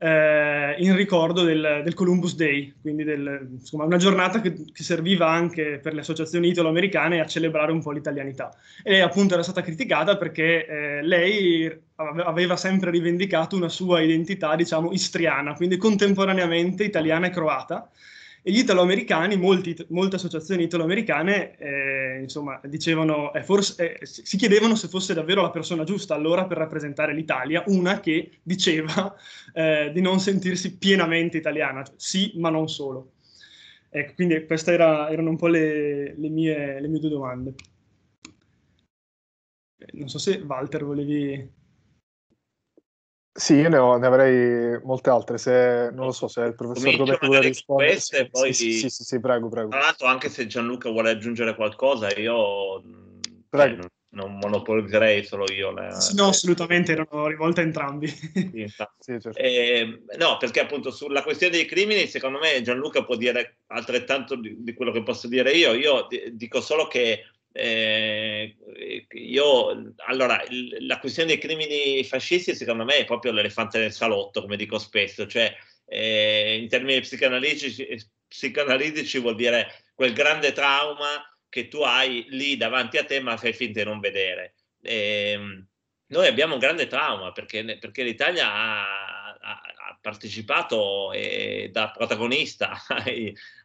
eh, in ricordo del, del, Columbus Day, quindi del, insomma, una giornata che, che, serviva anche per le associazioni italo-americane a celebrare un po' l'italianità. E appunto era stata criticata perché eh, lei aveva sempre rivendicato una sua identità, diciamo, istriana, quindi contemporaneamente italiana e croata. E gli italoamericani, molti, molte associazioni italoamericane, eh, insomma, dicevano, eh, forse, eh, si chiedevano se fosse davvero la persona giusta allora per rappresentare l'Italia, una che diceva eh, di non sentirsi pienamente italiana, cioè, sì, ma non solo. Ecco, quindi queste era, erano un po' le, le, mie, le mie due domande. Non so se Walter volevi sì, io ne, ho, ne avrei molte altre, se, non lo so se il professor Roberto vuole rispondere. Queste, sì, poi sì, sì, sì, sì, prego, prego. Tra l'altro, anche se Gianluca vuole aggiungere qualcosa, io mm, prego. Eh, non monopolizzerei solo io. Le, sì, no, assolutamente, erano rivolte a entrambi. Sì, sì, certo. eh, no, perché appunto sulla questione dei crimini, secondo me Gianluca può dire altrettanto di, di quello che posso dire io. Io dico solo che eh, eh, io allora la questione dei crimini fascisti, secondo me, è proprio l'elefante nel salotto, come dico spesso, cioè eh, in termini psicanalitici, eh, psicanalitici vuol dire quel grande trauma che tu hai lì davanti a te, ma fai finta di non vedere. Eh, noi abbiamo un grande trauma perché, perché l'Italia ha, ha, ha partecipato eh, da protagonista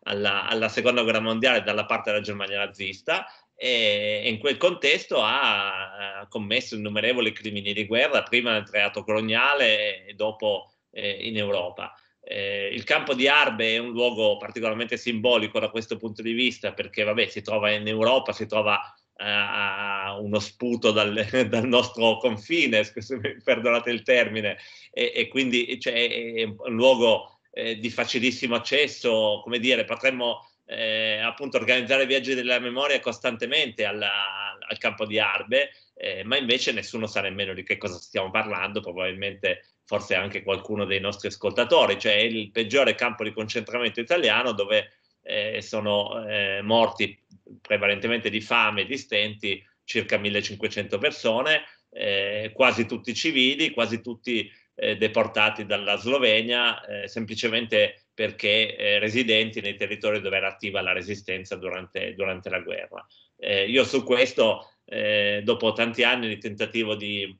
alla, alla, seconda guerra mondiale dalla parte della Germania nazista e in quel contesto ha commesso innumerevoli crimini di guerra, prima nel Treato Coloniale e dopo eh, in Europa. Eh, il campo di Arbe è un luogo particolarmente simbolico da questo punto di vista perché vabbè, si trova in Europa, si trova eh, a uno sputo dal, dal nostro confine, scusami, perdonate il termine, e, e quindi cioè, è un luogo eh, di facilissimo accesso, come dire, potremmo eh, appunto organizzare viaggi della memoria costantemente alla, al campo di Arbe, eh, ma invece nessuno sa nemmeno di che cosa stiamo parlando, probabilmente forse anche qualcuno dei nostri ascoltatori, cioè il peggiore campo di concentramento italiano dove eh, sono eh, morti prevalentemente di fame e di stenti circa 1500 persone, eh, quasi tutti civili, quasi tutti eh, deportati dalla Slovenia, semplicemente perché eh, residenti nei territori dove era attiva la resistenza durante, durante la guerra. Eh, io su questo, eh, dopo tanti anni di tentativo di,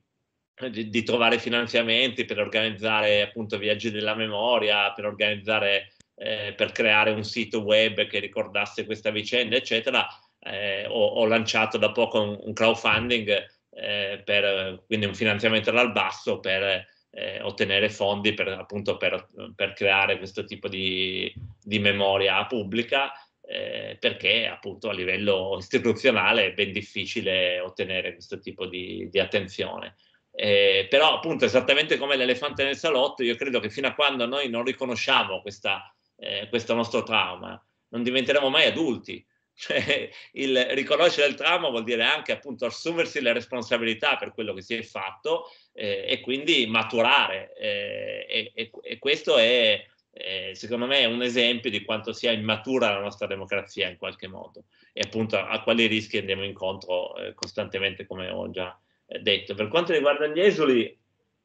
di, di, trovare finanziamenti per organizzare appunto viaggi della memoria, per organizzare, eh, per creare un sito web che ricordasse questa vicenda, eccetera, eh, ho, ho, lanciato da poco un, un crowdfunding, eh, per, quindi un finanziamento dal basso per eh, ottenere fondi per, appunto per, per, creare questo tipo di, di memoria pubblica eh, perché appunto a livello istituzionale è ben difficile ottenere questo tipo di, di attenzione. Eh, però appunto esattamente come l'elefante nel salotto, io credo che fino a quando noi non riconosciamo questa, eh, questo nostro trauma, non diventeremo mai adulti. Cioè, il riconoscere il trauma vuol dire anche appunto assumersi le responsabilità per quello che si è fatto eh, e quindi maturare. Eh, e, e, questo è, eh, secondo me, un esempio di quanto sia immatura la nostra democrazia in qualche modo e appunto a, quali rischi andiamo incontro eh, costantemente, come ho già eh, detto. Per quanto riguarda gli esuli,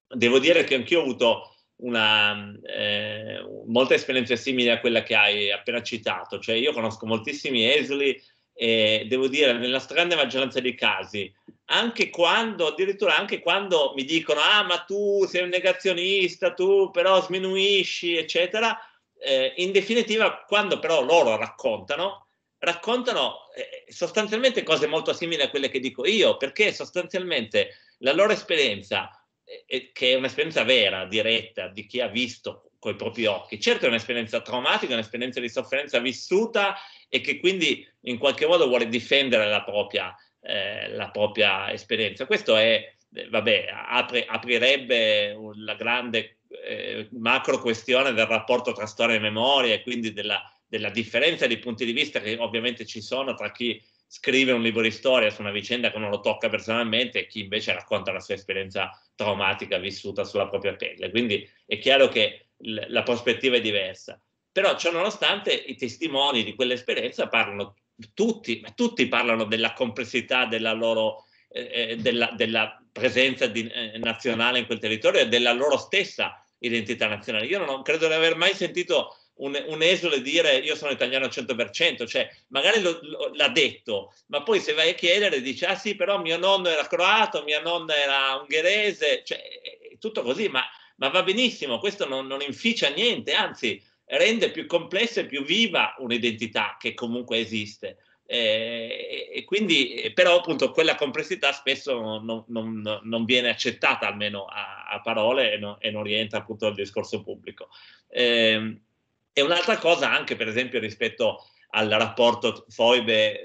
devo dire che anch'io ho avuto una, eh, molta esperienza simile a quella che hai appena citato, cioè io conosco moltissimi esuli e devo dire nella stragrande maggioranza dei casi anche quando, addirittura anche quando mi dicono, ah ma tu sei un negazionista, tu però sminuisci, eccetera, eh, in definitiva quando però loro raccontano, raccontano eh, sostanzialmente cose molto simili a quelle che dico io, perché sostanzialmente la loro esperienza, eh, eh che è un'esperienza vera, diretta, di chi ha visto coi propri occhi, certo è un'esperienza traumatica, un'esperienza di sofferenza vissuta e che quindi in qualche modo vuole difendere la propria eh, la propria esperienza. Questo è, eh, vabbè, apre, aprirebbe la grande eh, macro questione del rapporto tra storia e memoria e quindi della, della differenza di punti di vista che ovviamente ci sono tra chi scrive un libro di storia su una vicenda che non lo tocca personalmente e chi invece racconta la sua esperienza traumatica vissuta sulla propria pelle. Quindi è chiaro che l- la prospettiva è diversa. Però ciò nonostante i testimoni di quell'esperienza parlano tutti, tutti parlano della complessità della loro, eh, eh, della, della, presenza di, eh, nazionale in quel territorio e della loro stessa identità nazionale. Io non credo di aver mai sentito un, un, esule dire io sono italiano al 100%, cioè magari lo, lo, l'ha detto, ma poi se vai a chiedere dici ah sì però mio nonno era croato, mia nonna era ungherese, cioè è tutto così, ma, ma va benissimo, questo non, non inficia niente, anzi rende più complessa e più viva un'identità che comunque esiste. Eh, e quindi, però, appunto, quella complessità spesso non, non, non viene accettata almeno a, a parole e, no, e, non rientra appunto al discorso pubblico. Eh, e un'altra cosa, anche per esempio, rispetto al rapporto Foibe,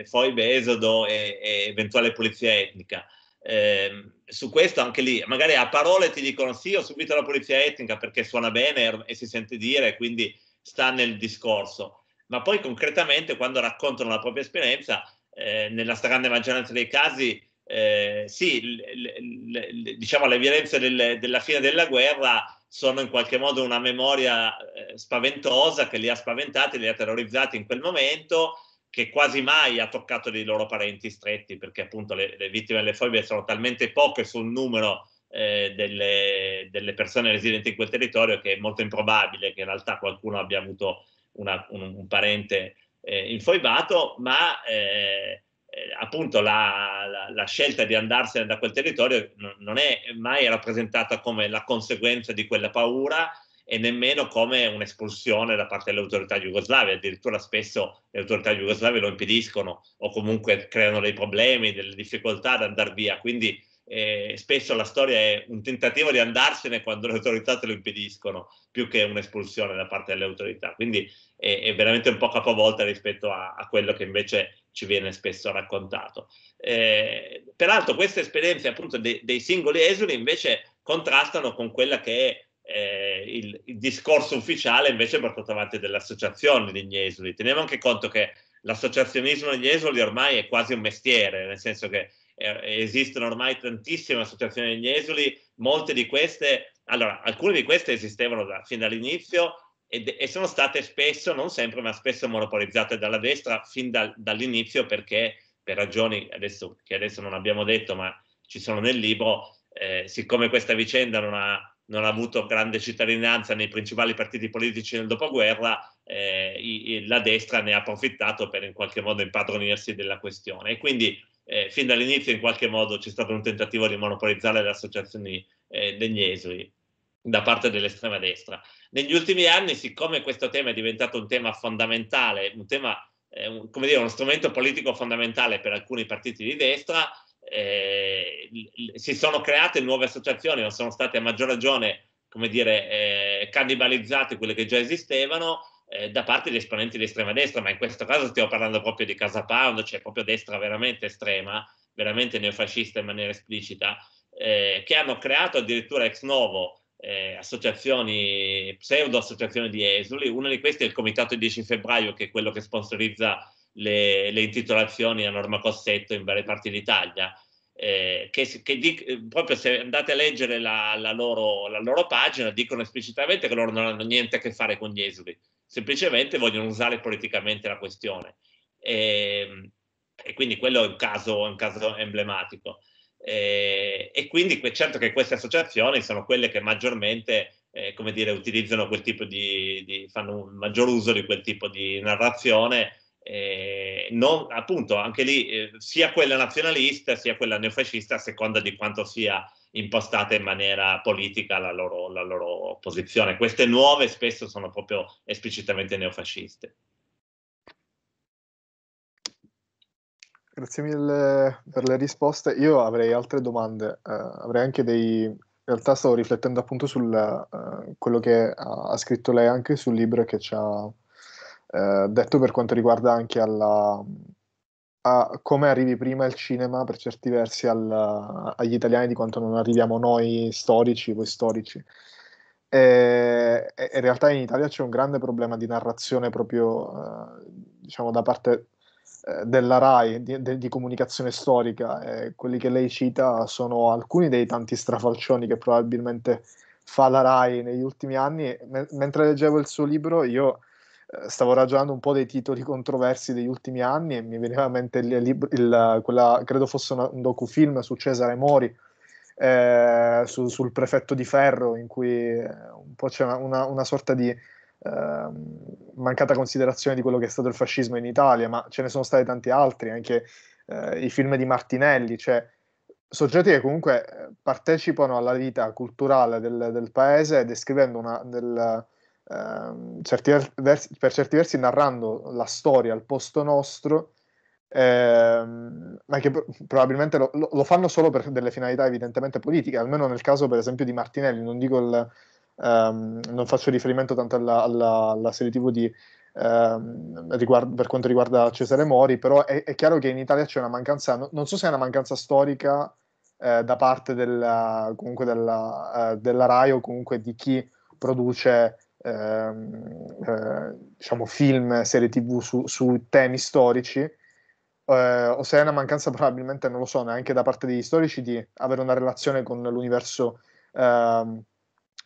eh, Foibe Esodo e, e, eventuale pulizia etnica. Eh, su questo anche lì, magari a parole ti dicono sì, ho subito la pulizia etnica perché suona bene e si sente dire, quindi sta nel discorso. Ma poi concretamente quando raccontano la propria esperienza, eh, nella stragrande maggioranza dei casi, eh, sì, le, le, le, diciamo le violenze del, della fine della guerra sono in qualche modo una memoria eh, spaventosa che li ha spaventati, li ha terrorizzati in quel momento che quasi mai ha toccato dei loro parenti stretti, perché appunto le, le vittime delle foibe sono talmente poche sul numero eh, delle, delle, persone residenti in quel territorio che è molto improbabile che in realtà qualcuno abbia avuto una, un, un, parente eh, infoibato, ma eh, eh appunto la, la, la, scelta di andarsene da quel territorio non è mai rappresentata come la conseguenza di quella paura, e nemmeno come un'espulsione da parte delle autorità jugoslave, addirittura spesso le autorità jugoslave lo impediscono o comunque creano dei problemi, delle difficoltà ad andare via, quindi eh, spesso la storia è un tentativo di andarsene quando le autorità te lo impediscono, più che un'espulsione da parte delle autorità, quindi è, è veramente un po' capovolta rispetto a, a, quello che invece ci viene spesso raccontato. Eh, peraltro queste esperienze appunto de, dei singoli esuli invece contrastano con quella che è eh, il, il, discorso ufficiale invece è portato avanti dall'associazione degli esuli. Teniamo anche conto che l'associazionismo degli esuli ormai è quasi un mestiere, nel senso che eh, esistono ormai tantissime associazioni degli esuli, molte di queste, allora alcune di queste esistevano da, fin dall'inizio ed, e sono state spesso, non sempre, ma spesso monopolizzate dalla destra fin dal, dall'inizio perché per ragioni adesso, che adesso non abbiamo detto, ma ci sono nel libro, eh, siccome questa vicenda non ha non ha avuto grande cittadinanza nei principali partiti politici nel dopoguerra, eh, la destra ne ha approfittato per in qualche modo impadronirsi della questione. E quindi eh, fin dall'inizio in qualche modo c'è stato un tentativo di monopolizzare le associazioni eh, degli esuli da parte dell'estrema destra. Negli ultimi anni, siccome questo tema è diventato un tema fondamentale, un tema, eh, un, come dire, uno strumento politico fondamentale per alcuni partiti di destra, eh, si sono create nuove associazioni, ma sono state a maggior ragione, come dire, eh, cannibalizzate quelle che già esistevano eh, da parte di esponenti di estrema destra, ma in questo caso stiamo parlando proprio di Casa Pound, cioè proprio destra veramente estrema, veramente neofascista in maniera esplicita, eh, che hanno creato addirittura ex novo eh, associazioni, pseudo associazioni di esuli. Una di queste è il Comitato 10 Febbraio, che è quello che sponsorizza le, le intitolazioni a Norma Cossetto in varie parti d'Italia. Eh, che, che dic- eh, proprio se andate a leggere la, la, loro, la, loro, pagina dicono esplicitamente che loro non hanno niente a che fare con gli esuli, semplicemente vogliono usare politicamente la questione. E, ehm, e quindi quello è un caso, un caso emblematico. E, eh, e quindi certo che queste associazioni sono quelle che maggiormente eh, come dire, utilizzano quel tipo di, di, fanno un maggior uso di quel tipo di narrazione eh, non, appunto anche lì eh, sia quella nazionalista sia quella neofascista a seconda di quanto sia impostata in maniera politica la loro, la loro posizione. Queste nuove spesso sono proprio esplicitamente neofasciste. Grazie mille eh, per le risposte. Io avrei altre domande, eh, avrei anche dei, in realtà stavo riflettendo appunto su uh, eh, quello che ha, ha, scritto lei anche sul libro che ci ha eh, detto per quanto riguarda anche alla, a come arrivi prima al cinema per certi versi al, agli italiani di quanto non arriviamo noi storici, voi storici. E, in realtà in Italia c'è un grande problema di narrazione proprio eh, diciamo da parte eh, della RAI di, de, di comunicazione storica e quelli che lei cita sono alcuni dei tanti strafalcioni che probabilmente fa la RAI negli ultimi anni M- mentre leggevo il suo libro io eh, stavo ragionando un po' dei titoli controversi degli ultimi anni e mi veniva in mente il, il, il quella, credo fosse una, un docufilm su Cesare Mori, eh, su, sul prefetto di Ferro, in cui eh, un po' c'è una, una sorta di eh, mancata considerazione di quello che è stato il fascismo in Italia, ma ce ne sono stati tanti altri, anche eh, i film di Martinelli, cioè soggetti che comunque eh, partecipano alla vita culturale del, del paese descrivendo una, del, ehm, certi versi, per certi versi narrando la storia al posto nostro, ehm, ma che probabilmente lo, lo, fanno solo per delle finalità evidentemente politiche, almeno nel caso per esempio di Martinelli, non, dico il, ehm, non faccio riferimento tanto alla, alla, alla serie tv di, ehm, Riguardo, per quanto riguarda Cesare Mori, però è, è, chiaro che in Italia c'è una mancanza, non so se è una mancanza storica eh, da parte della, della, eh, della, RAI o comunque di chi produce Ehm, eh, diciamo, film, serie tv su, su temi storici. Eh, o se è una mancanza probabilmente, non lo so, neanche da parte degli storici di avere una relazione con l'universo eh,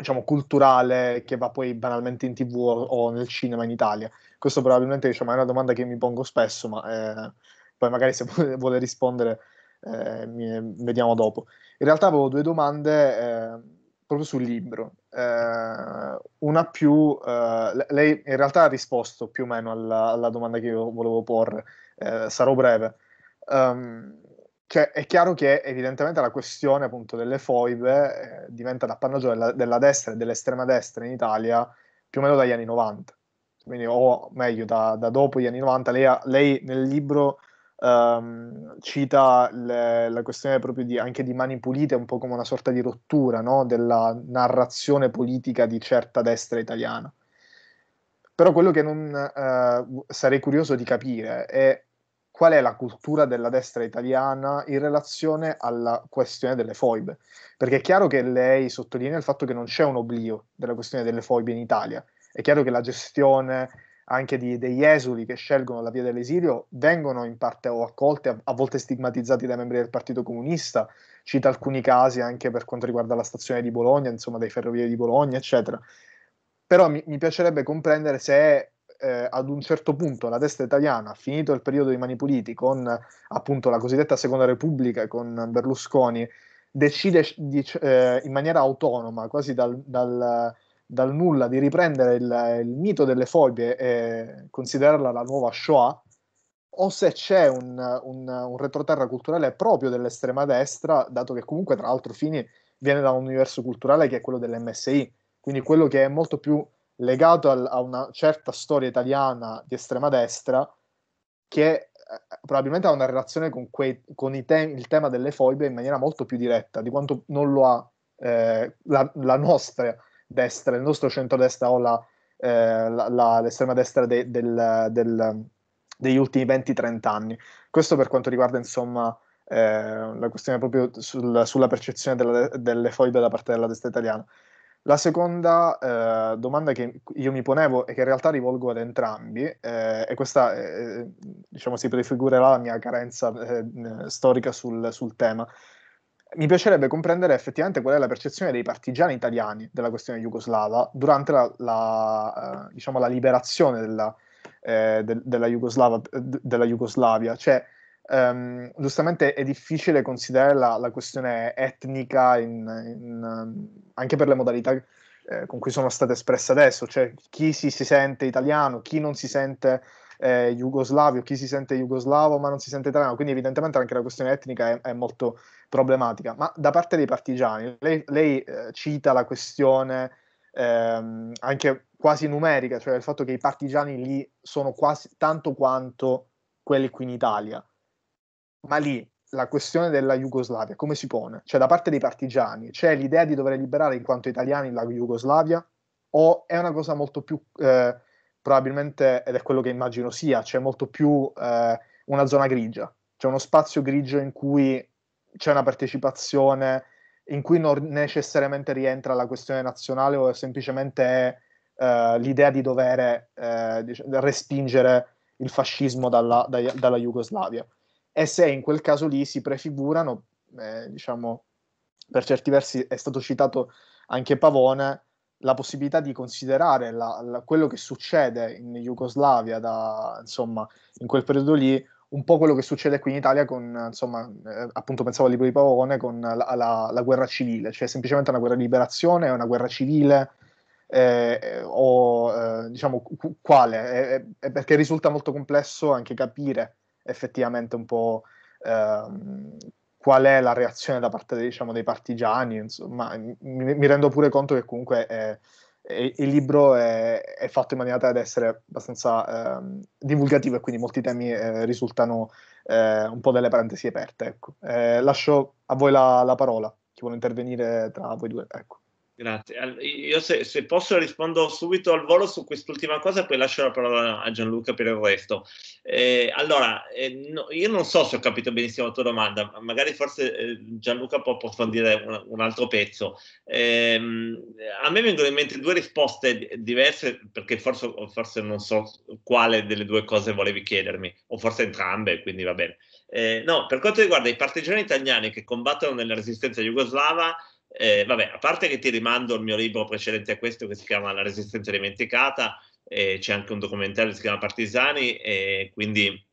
diciamo culturale che va poi banalmente in tv o, o nel cinema in Italia. Questo probabilmente diciamo, è una domanda che mi pongo spesso, ma eh, poi magari se vuole rispondere eh, mi, vediamo dopo. In realtà avevo due domande Eh, proprio sul libro. Eh, una più, eh, lei in realtà ha risposto più o meno alla, alla domanda che io volevo porre, eh, sarò breve. Um, cioè, è chiaro che evidentemente la questione appunto delle foibe eh, diventa l'appannaggio della, della, destra e dell'estrema destra in Italia più o meno dagli anni 90, Quindi, o meglio da, da, dopo gli anni 90. Lei, lei nel libro ehm, cita le, la questione proprio di, anche di mani pulite, un po' come una sorta di rottura no? della narrazione politica di certa destra italiana. Però quello che non eh, sarei curioso di capire è qual è la cultura della destra italiana in relazione alla questione delle foibe. Perché è chiaro che lei sottolinea il fatto che non c'è un oblio della questione delle foibe in Italia. È chiaro che la gestione anche di, degli esuli che scelgono la via dell'esilio vengono in parte o accolti, a, a, volte stigmatizzati dai membri del Partito Comunista, cita alcuni casi anche per quanto riguarda la stazione di Bologna, insomma dei ferrovie di Bologna, eccetera. Però mi, mi piacerebbe comprendere se eh, ad un certo punto la destra italiana, finito il periodo dei manipuliti con appunto la cosiddetta Seconda Repubblica, con Berlusconi, decide di, eh, in maniera autonoma, quasi dal, dal dal nulla di riprendere il, il mito delle fobie e considerarla la nuova Shoah, o se c'è un, un, un, retroterra culturale proprio dell'estrema destra, dato che comunque tra l'altro Fini viene da un universo culturale che è quello dell'MSI, quindi quello che è molto più legato al, a una certa storia italiana di estrema destra che eh, probabilmente ha una relazione con, quei, con te- il tema delle fobie in maniera molto più diretta di quanto non lo ha eh, la, la nostra destra, il nostro centrodestra o la, eh, la, la, l'estrema destra de, del, del, degli ultimi 20-30 anni. Questo per quanto riguarda insomma eh, la questione proprio sul, sulla percezione della, delle foibe da parte della destra italiana. La seconda eh, domanda che io mi ponevo e che in realtà rivolgo ad entrambi, eh, e questa eh, eh diciamo si prefigurerà la mia carenza eh, storica sul, sul, tema, mi piacerebbe comprendere effettivamente qual è la percezione dei partigiani italiani della questione jugoslava durante la, la, eh, diciamo, la liberazione della, eh, de, della, della, Jugoslavia. Cioè, ehm, giustamente è difficile considerare la, la questione etnica in, in, ehm, anche per le modalità eh, con cui sono state espresse adesso, cioè chi si, si sente italiano, chi non si sente eh, jugoslavio, chi si sente jugoslavo ma non si sente italiano, quindi evidentemente anche la questione etnica è, è molto problematica. Ma da parte dei partigiani, lei, lei eh, cita la questione ehm, anche quasi numerica, cioè il fatto che i partigiani lì sono quasi tanto quanto quelli qui in Italia, ma lì la questione della Jugoslavia come si pone? Cioè da parte dei partigiani c'è l'idea di dover liberare in quanto italiani la Jugoslavia o è una cosa molto più... Eh, probabilmente, ed è quello che immagino sia, c'è molto più eh, una zona grigia, c'è uno spazio grigio in cui c'è una partecipazione in cui non necessariamente rientra la questione nazionale o semplicemente è eh, l'idea di dover eh, respingere il fascismo dalla, da, dalla Jugoslavia. E se in quel caso lì si prefigurano, eh, diciamo, per certi versi è stato citato anche Pavone, la possibilità di considerare la, la, quello che succede in Jugoslavia, da, insomma, in quel periodo lì, un po' quello che succede qui in Italia con, insomma, eh, appunto pensavo al libro di Pavone, con la, la, la, guerra civile, cioè semplicemente una guerra di liberazione, una guerra civile, eh, eh o eh, diciamo cu- quale, perché risulta molto complesso anche capire effettivamente un po' ehm, qual è la reazione da parte diciamo, dei partigiani, insomma, mi, mi, rendo pure conto che comunque è, è, il libro è, è, fatto in maniera tale da essere abbastanza eh, divulgativo e quindi molti temi eh, risultano eh, un po' delle parentesi aperte. Ecco. Eh, lascio a voi la, la, parola, chi vuole intervenire tra voi due. Ecco. Grazie. Io se, se, posso rispondo subito al volo su quest'ultima cosa, poi lascio la parola a Gianluca per il resto. Eh, allora, eh, no, io non so se ho capito benissimo la tua domanda, magari forse eh, Gianluca può approfondire un, un altro pezzo. Ehm, a me vengono in mente due risposte diverse, perché forse, forse, non so quale delle due cose volevi chiedermi, o forse entrambe, quindi va bene. Eh, no, per quanto riguarda i partigiani italiani che combattono nella resistenza jugoslava, eh, vabbè, a parte che ti rimando il mio libro precedente a questo che si chiama La resistenza dimenticata, eh, c'è anche un documentario che si chiama Partisani, eh, quindi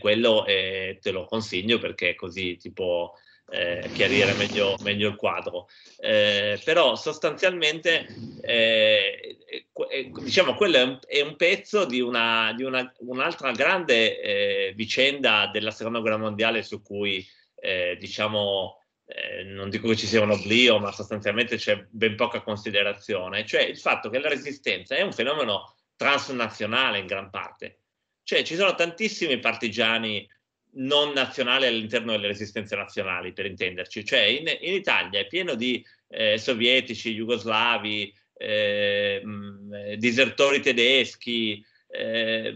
quello eh, te lo consiglio perché così ti può eh, chiarire meglio, meglio, il quadro. Eh, però sostanzialmente, eh, diciamo, quello è un, è un, pezzo di, una, di una, un'altra grande vicenda della seconda guerra mondiale su cui, diciamo, eh, non dico che ci sia un oblio, ma sostanzialmente c'è ben poca considerazione, cioè il fatto che la resistenza è un fenomeno transnazionale in gran parte. Cioè ci sono tantissimi partigiani non nazionali all'interno delle resistenze nazionali, per intenderci. Cioè in, in Italia è pieno di eh, sovietici, jugoslavi, eh, eh disertori tedeschi, eh,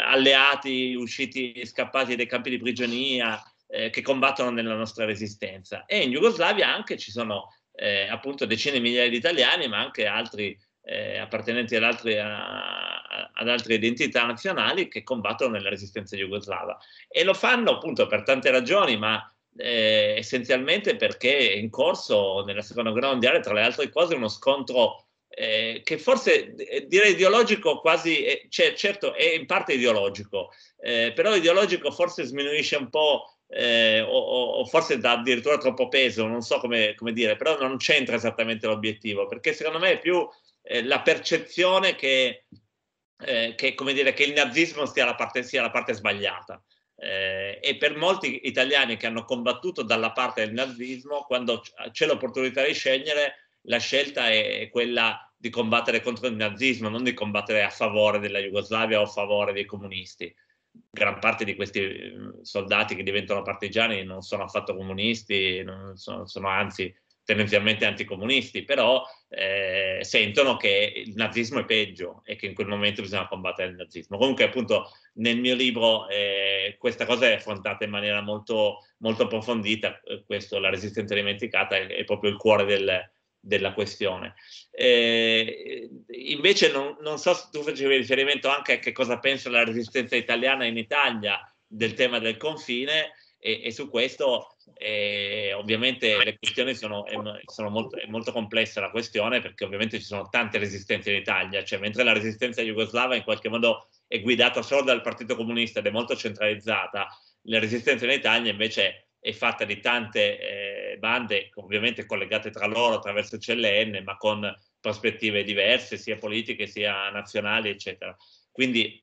alleati usciti, scappati dai campi di prigionia, eh, che combattono nella nostra resistenza. E in Jugoslavia anche ci sono eh, appunto decine di migliaia di italiani, ma anche altri eh, appartenenti ad, altri, a, a, ad altre identità nazionali che combattono nella resistenza jugoslava. E lo fanno appunto per tante ragioni, ma eh, essenzialmente perché è in corso nella seconda guerra mondiale, tra le altre cose, uno scontro eh, che forse eh, direi ideologico quasi, eh, cioè, certo è in parte ideologico, eh, però ideologico forse sminuisce un po' eh, o, o, forse dà addirittura troppo peso, non so come, come, dire, però non c'entra esattamente l'obiettivo, perché secondo me è più eh, la percezione che, eh, che, dire, che, il nazismo sia la parte, sia la parte sbagliata. Eh, e per molti italiani che hanno combattuto dalla parte del nazismo, quando c'è l'opportunità di scegliere, la scelta è quella di combattere contro il nazismo, non di combattere a favore della Jugoslavia o a favore dei comunisti gran parte di questi eh, soldati che diventano partigiani non sono affatto comunisti, sono, sono, anzi tendenzialmente anticomunisti, però eh, sentono che il nazismo è peggio e che in quel momento bisogna combattere il nazismo. Comunque appunto nel mio libro eh, questa cosa è affrontata in maniera molto, molto approfondita, eh, questo, la resistenza dimenticata è, è proprio il cuore del, della questione. Eh, invece non, non, so se tu facevi riferimento anche a che cosa pensa la resistenza italiana in Italia del tema del confine e, e su questo eh, ovviamente le questioni sono, eh, sono molto, è molto complessa la questione perché ovviamente ci sono tante resistenze in Italia, cioè mentre la resistenza jugoslava in qualche modo è guidata solo dal Partito Comunista ed è molto centralizzata, la resistenza in Italia invece è è fatta di tante eh, bande, ovviamente collegate tra loro attraverso il CLN, ma con prospettive diverse, sia politiche sia nazionali, eccetera. Quindi,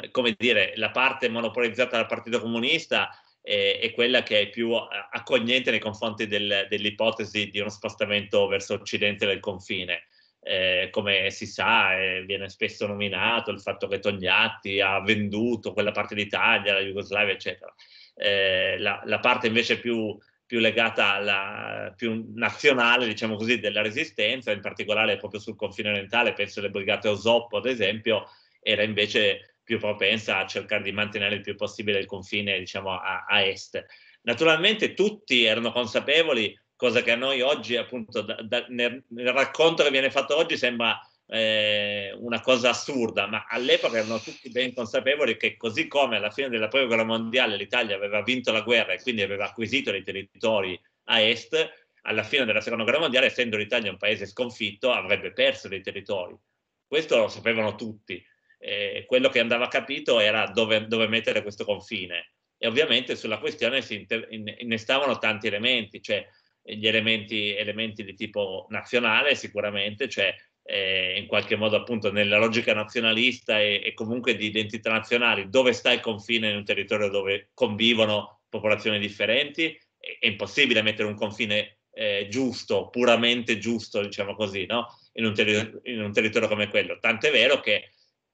eh, come dire, la parte monopolizzata dal Partito Comunista è, eh, è quella che è più accogliente nei confronti del, dell'ipotesi di uno spostamento verso occidente del confine eh, come si sa, eh, viene spesso nominato il fatto che Togliatti ha venduto quella parte d'Italia, la Jugoslavia, eccetera. Eh, la, la, parte invece più, più legata alla più nazionale, diciamo così, della resistenza, in particolare proprio sul confine orientale, penso alle brigate Osoppo, ad esempio, era invece più propensa a cercare di mantenere il più possibile il confine, diciamo, a, a est. Naturalmente tutti erano consapevoli cosa che a noi oggi, appunto, da, da, nel, nel, racconto che viene fatto oggi sembra eh, una cosa assurda, ma all'epoca erano tutti ben consapevoli che così come alla fine della Prima Guerra Mondiale l'Italia aveva vinto la guerra e quindi aveva acquisito dei territori a est, alla fine della Seconda Guerra Mondiale, essendo l'Italia un paese sconfitto, avrebbe perso dei territori. Questo lo sapevano tutti. Eh, quello che andava capito era dove, dove, mettere questo confine. E ovviamente sulla questione si innestavano tanti elementi, cioè gli elementi, elementi di tipo nazionale sicuramente, cioè eh, in qualche modo appunto nella logica nazionalista e, e, comunque di identità nazionali, dove sta il confine in un territorio dove convivono popolazioni differenti, è, è impossibile mettere un confine eh, giusto, puramente giusto, diciamo così, no? in, un ter- in, un territorio come quello. Tant'è vero che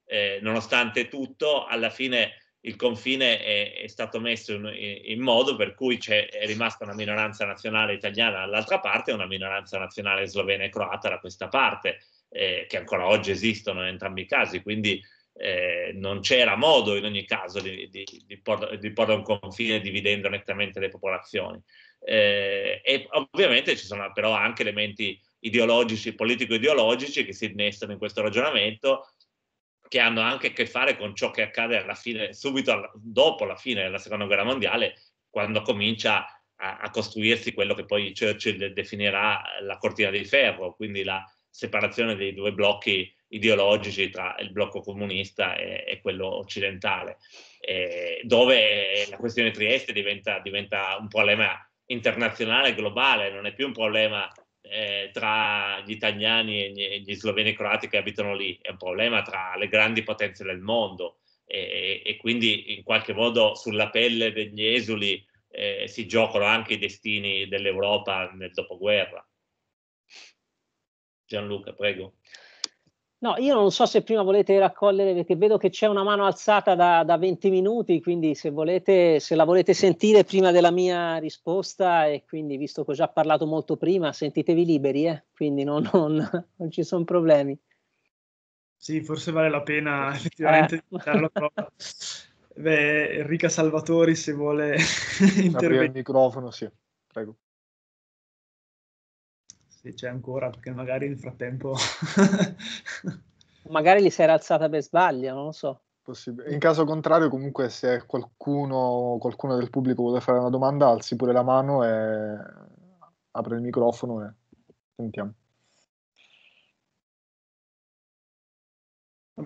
eh, nonostante tutto, alla fine il confine è, è stato messo in, in, modo per cui è rimasta una minoranza nazionale italiana dall'altra parte e una minoranza nazionale slovena e croata da questa parte, eh, che ancora oggi esistono in entrambi i casi, quindi eh, non c'era modo in ogni caso di, di, di, porre, di porre un confine dividendo nettamente le popolazioni. Eh, e ovviamente ci sono però anche elementi ideologici, politico-ideologici che si innestano in questo ragionamento che hanno anche a che fare con ciò che accade alla fine, subito alla, dopo la fine della seconda guerra mondiale, quando comincia a, a costruirsi quello che poi Churchill definirà la cortina di ferro, quindi la separazione dei due blocchi ideologici tra il blocco comunista e, e quello occidentale, eh, dove la questione Trieste diventa, diventa un problema internazionale, globale, non è più un problema eh, tra gli italiani e gli, sloveni e croati che abitano lì, è un problema tra le grandi potenze del mondo e, e quindi in qualche modo sulla pelle degli esuli eh, si giocano anche i destini dell'Europa nel dopoguerra. Gianluca, prego. No, io non so se prima volete raccogliere, perché vedo che c'è una mano alzata da, da 20 minuti, quindi se, volete, se la volete sentire prima della mia risposta, e quindi visto che ho già parlato molto prima, sentitevi liberi, eh? quindi non, non, non ci sono problemi. Sì, forse vale la pena eh. effettivamente eh. darlo prova. Beh, Enrica Salvatori, se vuole intervenire. il microfono, sì, prego se c'è ancora, perché magari nel frattempo... magari li si era alzata per sbaglio, non lo so. Possibile. In caso contrario, comunque, se qualcuno, qualcuno, del pubblico vuole fare una domanda, alzi pure la mano e apre il microfono e sentiamo.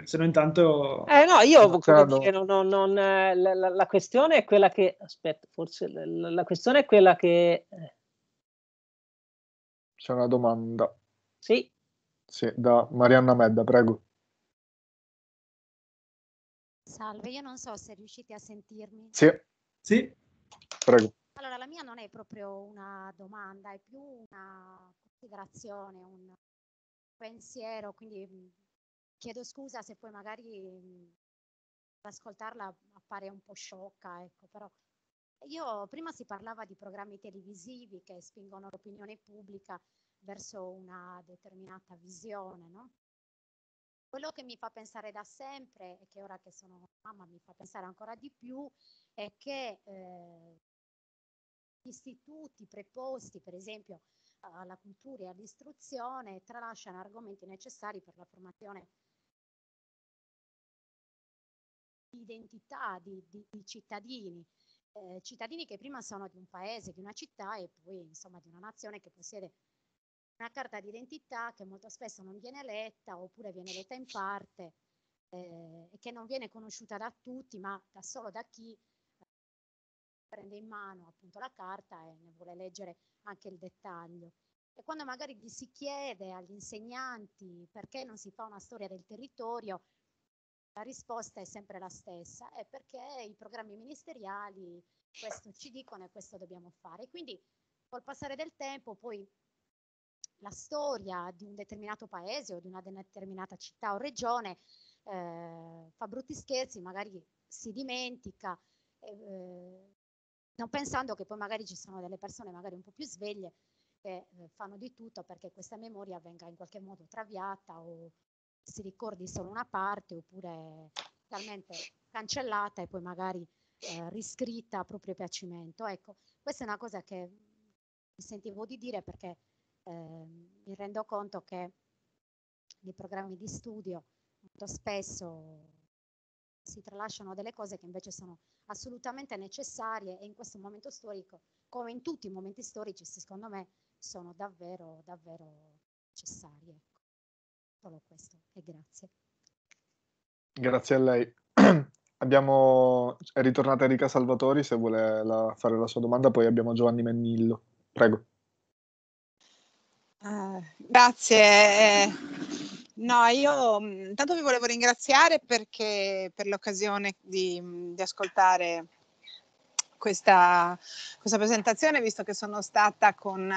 se no intanto... Eh no, io Certo. Dire, non, non, eh, la, la, la, questione è quella che... Aspetta, forse la, la questione è quella che... Eh c'è una domanda. Sì. Sì, da Marianna Medda, prego. Salve, io non so se riuscite a sentirmi. Sì. Sì. Prego. Allora, la mia non è proprio una domanda, è più una considerazione, un pensiero, quindi mm, chiedo scusa se poi magari mm, ascoltarla appare un po' sciocca, ecco, però io prima si parlava di programmi televisivi che spingono l'opinione pubblica verso una determinata visione, no? Quello che mi fa pensare da sempre, e che ora che sono mamma mi fa pensare ancora di più, è che eh, istituti preposti, per esempio, alla cultura e all'istruzione, tralasciano argomenti necessari per la formazione di identità di, di, di cittadini eh, cittadini che prima sono di un paese, di una città e poi insomma di una nazione che possiede una carta d'identità che molto spesso non viene letta oppure viene letta in parte eh, e che non viene conosciuta da tutti, ma da solo da chi eh, prende in mano appunto la carta e ne vuole leggere anche il dettaglio. E quando magari si chiede agli insegnanti perché non si fa una storia del territorio, la risposta è sempre la stessa, è perché i programmi ministeriali questo ci dicono e questo dobbiamo fare. Quindi col passare del tempo poi la storia di un determinato paese o di una determinata città o regione eh, fa brutti scherzi, magari si dimentica, eh, eh non pensando che poi magari ci sono delle persone magari un po' più sveglie che eh, fanno di tutto perché questa memoria venga in qualche modo traviata o, si ricordi solo una parte oppure totalmente cancellata e poi magari eh, riscritta a proprio piacimento. Ecco, questa è una cosa che mi sentivo di dire perché eh, mi rendo conto che nei programmi di studio molto spesso si tralasciano delle cose che invece sono assolutamente necessarie e in questo momento storico, come in tutti i momenti storici, secondo me, sono davvero, davvero necessarie. Ecco. Solo questo e grazie. Grazie a lei. abbiamo... È ritornata Erika Salvatori se vuole la... fare la sua domanda, poi abbiamo Giovanni Mennillo. Prego. Uh, grazie. No, io mm, intanto vi volevo ringraziare perché per l'occasione di, mm, di ascoltare questa, questa, presentazione, visto che sono stata con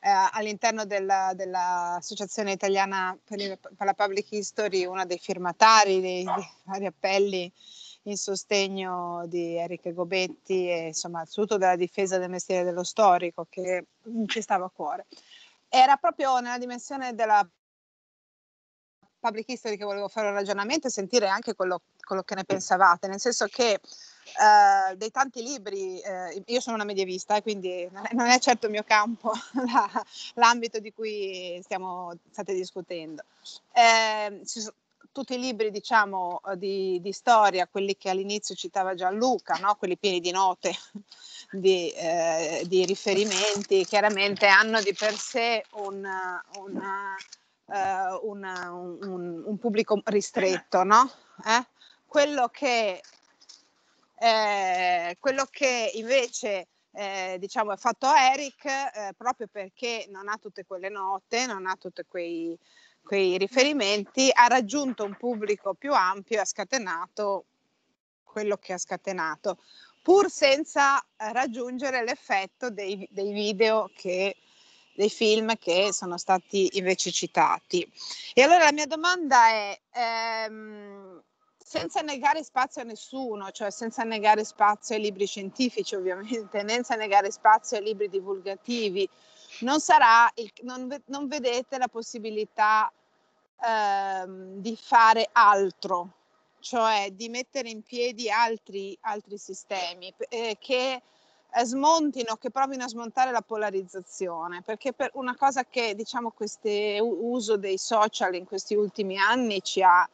eh, all'interno della, dell'Associazione Italiana per, il, per, la Public History, uno dei firmatari dei, dei vari appelli in sostegno di Enrico Gobetti e insomma soprattutto della difesa del mestiere dello storico che ci stava a cuore. Era proprio nella dimensione della public history che volevo fare un ragionamento e sentire anche quello, quello che ne pensavate, nel senso che eh, dei tanti libri, eh, io sono una medievista, eh, quindi non è certo il mio campo la, l'ambito di cui stiamo, state discutendo. Eh, tutti i libri diciamo, di, di, storia, quelli che all'inizio citava Gianluca, no? quelli pieni di note, di, eh, di, riferimenti, chiaramente hanno di per sé eh, una, una, uh, una, un, un, un, pubblico ristretto. No? Eh? Quello che eh, quello che invece eh, diciamo, è fatto Eric, eh, proprio perché non ha tutte quelle note, non ha tutti quei, quei riferimenti, ha raggiunto un pubblico più ampio e ha scatenato quello che ha scatenato, pur senza raggiungere l'effetto dei, dei video che dei film che sono stati invece citati. E allora la mia domanda è, ehm, senza negare spazio a nessuno, cioè senza negare spazio ai libri scientifici ovviamente, senza negare spazio ai libri divulgativi, non, il, non, non vedete la possibilità ehm, di fare altro, cioè di mettere in piedi altri, altri sistemi eh, che eh, smontino, che provino a smontare la polarizzazione, perché per una cosa che diciamo questo uso dei social in questi ultimi anni ci ha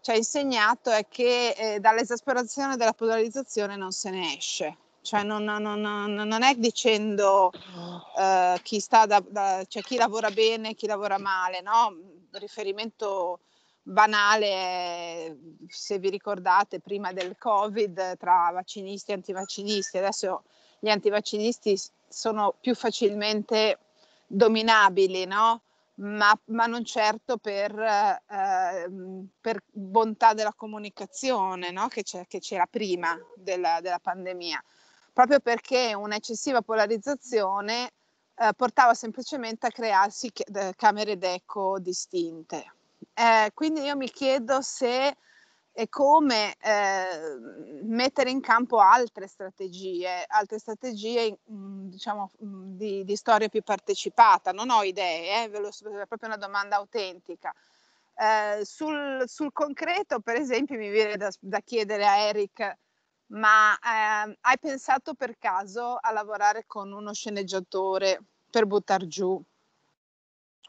ci ha insegnato è che eh, dall'esasperazione della polarizzazione non se ne esce. Cioè non, non, non, non è dicendo eh, chi, da, da, cioè chi, lavora bene e chi lavora male, no? riferimento banale, se vi ricordate, prima del Covid tra vaccinisti e antivaccinisti, adesso gli antivaccinisti sono più facilmente dominabili, no? ma, ma non certo per, eh, per, bontà della comunicazione no? che, che, c'era prima della, della, pandemia, proprio perché un'eccessiva polarizzazione eh, portava semplicemente a crearsi ch- camere d'eco distinte. Eh, quindi io mi chiedo se e come eh, mettere in campo altre strategie, altre strategie mm, diciamo, mm, di, di, storia più partecipata. Non ho idee, eh, lo, è proprio una domanda autentica. Eh, sul, sul, concreto, per esempio, mi viene da, da chiedere a Eric, ma ehm, hai pensato per caso a lavorare con uno sceneggiatore per buttare giù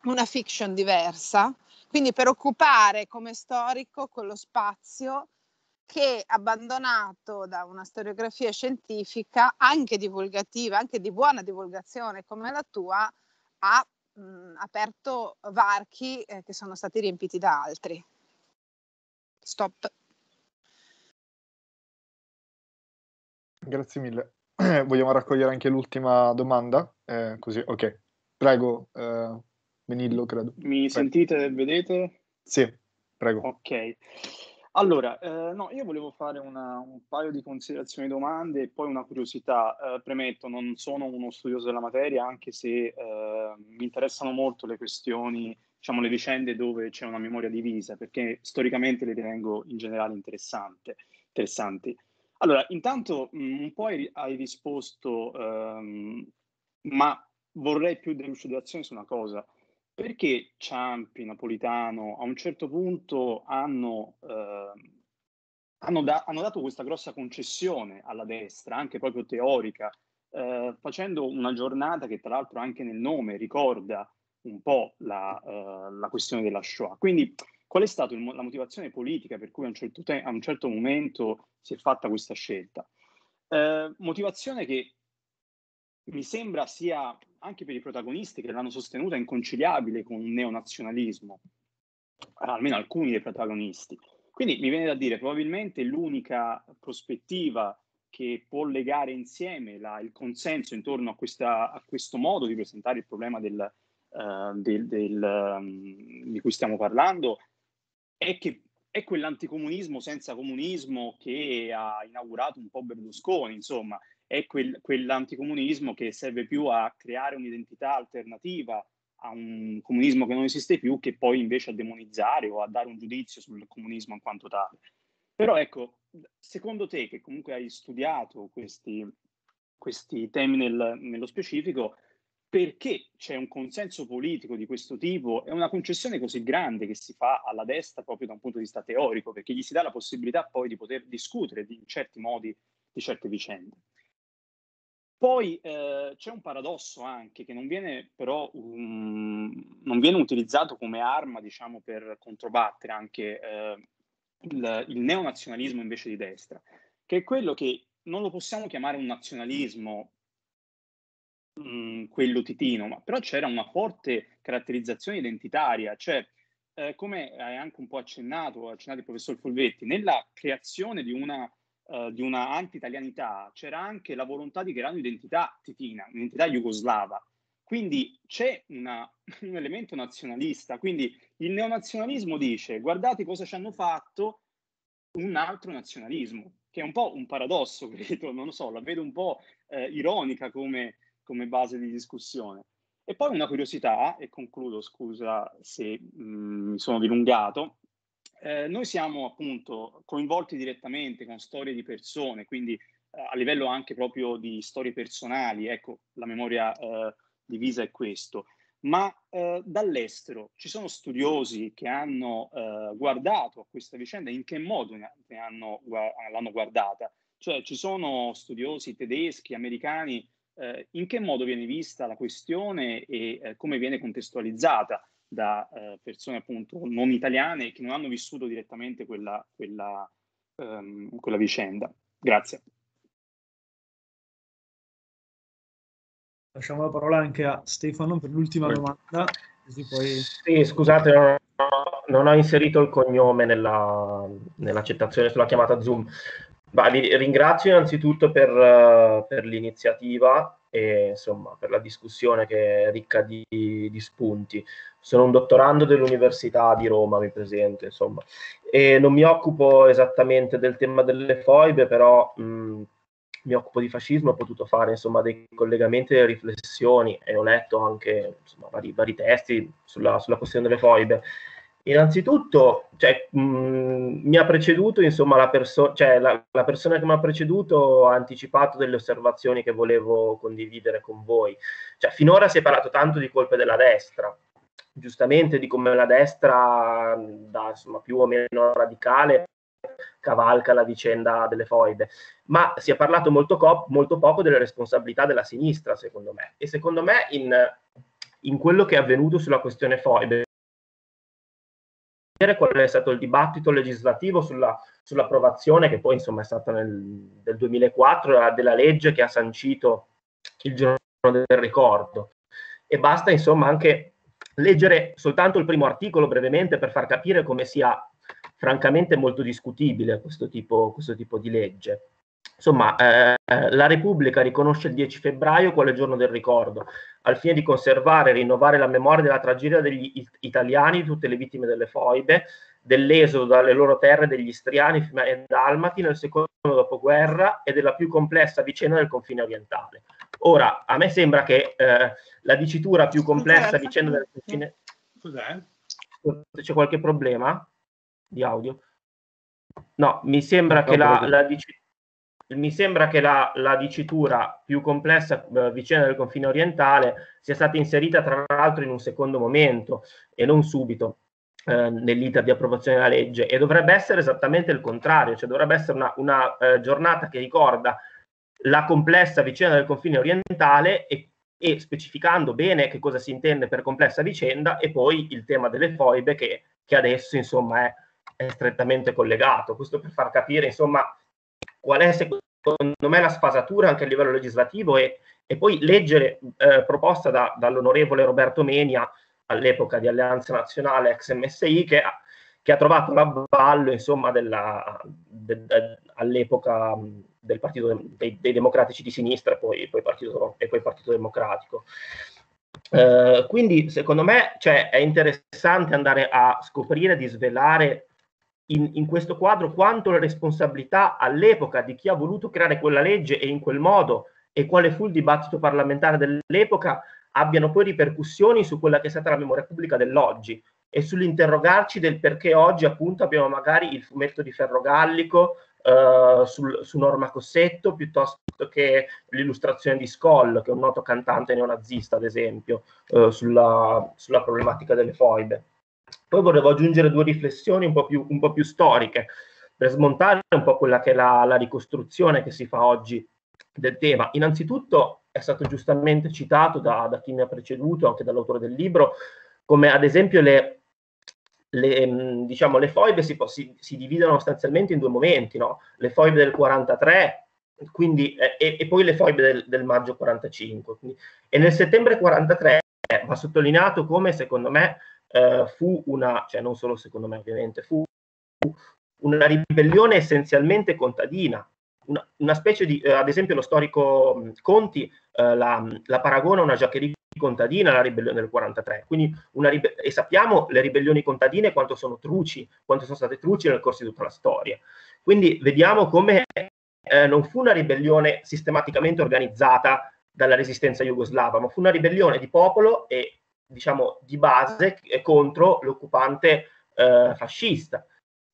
una fiction diversa? Quindi per occupare come storico quello spazio che abbandonato da una storiografia scientifica, anche divulgativa, anche di buona divulgazione come la tua, ha mh, aperto varchi eh, che sono stati riempiti da altri. Stop. Grazie mille. Vogliamo raccogliere anche l'ultima domanda? Eh, così, ok. Prego, eh, Menillo, credo. Mi prego. sentite e vedete? Sì, prego. Ok. Allora, eh, no, io volevo fare una, un paio di considerazioni e domande e poi una curiosità. Eh, premetto, non sono uno studioso della materia, anche se eh, mi interessano molto le questioni, diciamo, le vicende dove c'è una memoria divisa, perché storicamente le ritengo in generale interessanti. Allora, intanto mh, mm, un po' hai, risposto, ehm, ma vorrei più delucidazione su una cosa perché Ciampi, Napolitano, a un certo punto hanno, eh, hanno, da, hanno, dato questa grossa concessione alla destra, anche proprio teorica, eh, facendo una giornata che tra l'altro anche nel nome ricorda un po' la, eh, la questione della Shoah. Quindi qual è stata il, la motivazione politica per cui a un, certo te- a un certo momento si è fatta questa scelta? Eh, motivazione che mi sembra sia anche per i protagonisti che l'hanno sostenuta inconciliabile con un neonazionalismo, eh, almeno alcuni dei protagonisti. Quindi mi viene da dire, probabilmente l'unica prospettiva che può legare insieme la, il consenso intorno a, questa, a, questo modo di presentare il problema del, uh, del, del, um, di cui stiamo parlando è, che, è quell'anticomunismo senza comunismo che ha inaugurato un po' Berlusconi, insomma, è quel, quell'anticomunismo che serve più a creare un'identità alternativa a un comunismo che non esiste più che poi invece a demonizzare o a dare un giudizio sul comunismo in quanto tale. Però ecco, secondo te che comunque hai studiato questi, questi temi nel, nello specifico, perché c'è un consenso politico di questo tipo e una concessione così grande che si fa alla destra proprio da un punto di vista teorico, perché gli si dà la possibilità poi di poter discutere di, in certi modi di certe vicende. Poi eh, c'è un paradosso anche che non viene però um, non viene utilizzato come arma diciamo, per controbattere anche eh, il, il neonazionalismo invece di destra, che è quello che non lo possiamo chiamare un nazionalismo mh, mm, quello titino, ma però c'era una forte caratterizzazione identitaria, cioè eh, come hai anche un po' accennato, accennato il professor Folvetti, nella creazione di una eh, di una anti-italianità, c'era anche la volontà di creare un'identità titina, un'identità jugoslava. Quindi c'è una, un elemento nazionalista, quindi il neonazionalismo dice guardate cosa ci hanno fatto un altro nazionalismo, che è un po' un paradosso, credo, non lo so, la vedo un po' eh, ironica come, come, base di discussione. E poi una curiosità, e concludo, scusa se mh, mm, mi sono dilungato, eh, noi siamo appunto coinvolti direttamente con storie di persone, quindi eh, a livello anche proprio di storie personali, ecco, la memoria eh, divisa è questo. Ma eh, dall'estero ci sono studiosi che hanno eh, guardato a questa vicenda, in che modo ne hanno, l'hanno guardata? Cioè ci sono studiosi tedeschi, americani, eh, in che modo viene vista la questione e come viene contestualizzata? da eh, persone appunto non italiane che non hanno vissuto direttamente quella, quella, um, quella vicenda. Grazie. Lasciamo la parola anche a Stefano per l'ultima sì. domanda. Poi... Sì, scusate, non ho, non ho inserito il cognome nella, nell'accettazione sulla chiamata Zoom. Bah, vi ringrazio innanzitutto per, eh, per, l'iniziativa e insomma, per la discussione che è ricca di, di, spunti. Sono un dottorando dell'Università di Roma, mi presento, insomma, e non mi occupo esattamente del tema delle foibe, però mh, mi occupo di fascismo, ho potuto fare insomma, dei collegamenti, delle riflessioni e ho letto anche insomma, vari, vari, testi sulla, sulla questione delle foibe. Innanzitutto, cioè, mh, mm, mi ha preceduto, insomma, la, perso- cioè, la, la, persona che mi ha preceduto ha anticipato delle osservazioni che volevo condividere con voi. Cioè, finora si è parlato tanto di colpe della destra, giustamente di come la destra, da, insomma, più o meno radicale, cavalca la vicenda delle foibe, ma si è parlato molto, co- molto poco delle responsabilità della sinistra, secondo me. E secondo me in, in quello che è avvenuto sulla questione foibe, vedere qual è stato il dibattito legislativo sulla, sull'approvazione, che poi insomma è stata nel, nel 2004, eh, della legge che ha sancito il giorno del ricordo. E basta insomma anche leggere soltanto il primo articolo brevemente per far capire come sia francamente molto discutibile questo tipo, questo tipo di legge. Insomma, eh, eh, la Repubblica riconosce il 10 febbraio quale giorno del ricordo, al fine di conservare e rinnovare la memoria della tragedia degli it- italiani, di tutte le vittime delle foibe, dell'esodo dalle loro terre degli istriani e dalmati nel secondo dopoguerra e della più complessa vicenda del confine orientale. Ora, a me sembra che eh, la dicitura più complessa Scusate, vicenda del confine... Scusate. Eh. C'è qualche problema di audio? No, mi sembra no, che la, la, dic- mi sembra che la, la dicitura più complessa eh, vicina del confine orientale sia stata inserita tra l'altro in un secondo momento e non subito eh, nell'iter di approvazione della legge e dovrebbe essere esattamente il contrario, cioè dovrebbe essere una, una eh, giornata che ricorda la complessa vicenda del confine orientale e, e, specificando bene che cosa si intende per complessa vicenda e poi il tema delle foibe che, che adesso insomma è, è strettamente collegato. Questo per far capire insomma qual è secondo me la sfasatura anche a livello legislativo e, e poi leggere eh, proposta da, dall'onorevole Roberto Menia all'epoca di Alleanza Nazionale ex MSI che ha, che ha trovato l'avvallo insomma della, de, de, all'epoca del partito dei, dei, democratici di sinistra poi, poi partito, e poi partito democratico eh, quindi secondo me cioè, è interessante andare a scoprire, di svelare in, in questo quadro quanto la responsabilità all'epoca di chi ha voluto creare quella legge e in quel modo e quale fu il dibattito parlamentare dell'epoca abbiano poi ripercussioni su quella che è stata la memoria pubblica dell'oggi e sull'interrogarci del perché oggi appunto abbiamo magari il fumetto di Ferrogallico eh, sul, su Norma Cossetto piuttosto che l'illustrazione di Skoll, che è un noto cantante neonazista ad esempio, eh, sulla, sulla problematica delle foibe. Poi volevo aggiungere due riflessioni un po' più, un po più storiche, per smontare un po' quella che è la, la ricostruzione che si fa oggi del tema. Innanzitutto è stato giustamente citato da, da, chi mi ha preceduto, anche dall'autore del libro, come ad esempio le, le, ehm, diciamo, le foibe si, si, si, dividono sostanzialmente in due momenti, no? le foibe del 43 quindi, e, e, poi le foibe del, del maggio 45. Quindi, e nel settembre 43 va sottolineato come, secondo me, eh, fu una, cioè non solo secondo me ovviamente, fu una ribellione essenzialmente contadina, una, una specie di, eh, ad esempio lo storico Conti eh, la, la, paragona a una giaccheria contadina, la ribellione del 43, quindi una ribe- e sappiamo le ribellioni contadine quanto sono truci, quanto sono state truci nel corso di tutta la storia. Quindi vediamo come eh, non fu una ribellione sistematicamente organizzata dalla resistenza jugoslava, ma fu una ribellione di popolo e diciamo, di base contro l'occupante eh, fascista.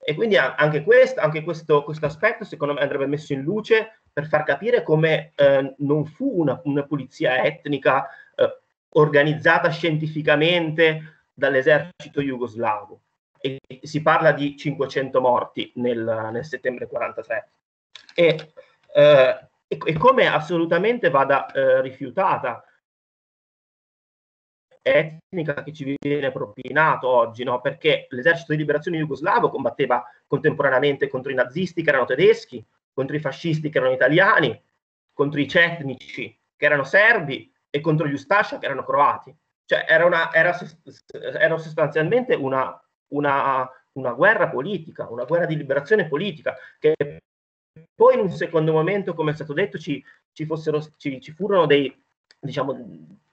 E quindi anche, questo, anche questo, questo, aspetto secondo me andrebbe messo in luce per far capire come eh, non fu una, una pulizia etnica eh, organizzata scientificamente dall'esercito jugoslavo. E si parla di 500 morti nel, nel settembre 43. E, eh, e, e come assolutamente vada eh, rifiutata etnica che ci viene propinato oggi, no? perché l'esercito di liberazione jugoslavo combatteva contemporaneamente contro i nazisti che erano tedeschi, contro i fascisti che erano italiani, contro i cetnici che erano serbi e contro gli Ustascia che erano croati. Cioè era, una, era, era sostanzialmente una, una, una guerra politica, una guerra di liberazione politica che poi in un secondo momento, come è stato detto, ci, ci, fossero, ci, ci furono dei, diciamo,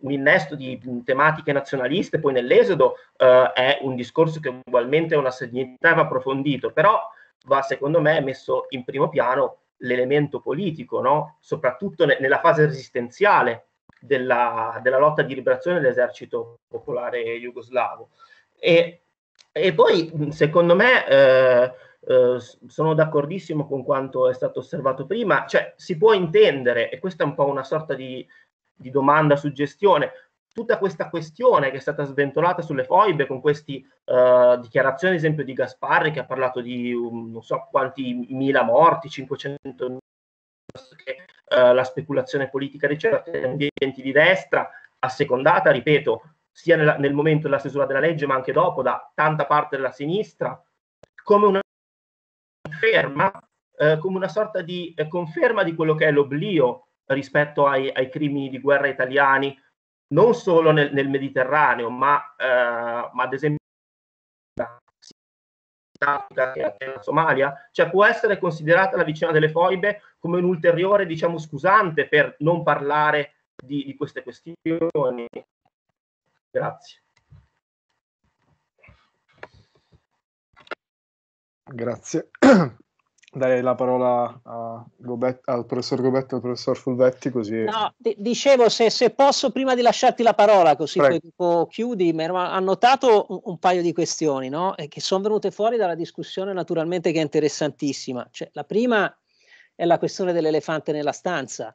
un innesto di tematiche nazionaliste, poi nell'esodo eh, è un discorso che ugualmente è una segnità va approfondito, però va secondo me messo in primo piano l'elemento politico, no? soprattutto ne- nella fase resistenziale della, della, lotta di liberazione dell'esercito popolare jugoslavo. E, e poi, secondo me, eh, eh, sono d'accordissimo con quanto è stato osservato prima, cioè si può intendere, e questa è un po' una sorta di di domanda suggestione, tutta questa questione che è stata sventolata sulle foibe con queste uh, dichiarazioni, ad esempio, di Gasparri che ha parlato di um, non so quanti mila morti, 500 che uh, la speculazione politica di certi ambienti di destra, assecondata, ripeto, sia nella, nel momento della stesura della legge ma anche dopo da tanta parte della sinistra, come una conferma, uh, come una sorta di eh, conferma di quello che è l'oblio rispetto ai, ai crimini di guerra italiani, non solo nel, nel Mediterraneo, ma, eh, ma, ad esempio in Somalia, cioè può essere considerata la vicenda delle foibe come un ulteriore, diciamo, scusante per non parlare di, di queste questioni. Grazie. Grazie. Darei la parola Gobet, al professor Gobetti e al professor Fulvetti così... No, d- dicevo, se, se, posso, prima di lasciarti la parola, così Prego. poi chiudi, mi ha notato un, un, paio di questioni no? che sono venute fuori dalla discussione naturalmente che è interessantissima. Cioè, la prima è la questione dell'elefante nella stanza,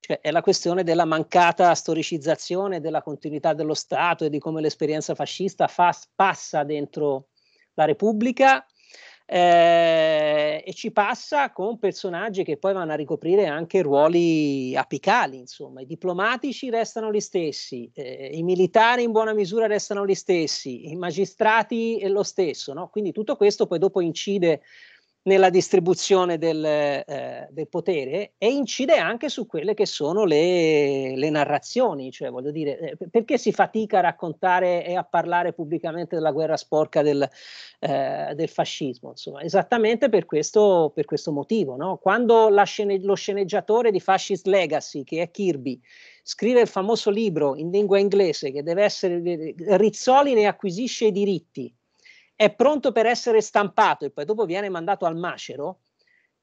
cioè è la questione della mancata storicizzazione della continuità dello Stato e di come l'esperienza fascista fa, passa dentro la Repubblica eh, e ci passa con personaggi che poi vanno a ricoprire anche ruoli apicali, insomma, i diplomatici restano gli stessi, eh, i militari in buona misura restano gli stessi, i magistrati eh, lo stesso, no? quindi tutto questo poi dopo incide nella distribuzione del, eh, del, potere e incide anche su quelle che sono le, le narrazioni, cioè voglio dire, eh, perché si fatica a raccontare e a parlare pubblicamente della guerra sporca del, eh, del fascismo, insomma, esattamente per questo, per questo motivo, no? quando scene, lo sceneggiatore di Fascist Legacy, che è Kirby, scrive il famoso libro in lingua inglese che deve essere eh, Rizzoli ne acquisisce i diritti è pronto per essere stampato e poi dopo viene mandato al macero,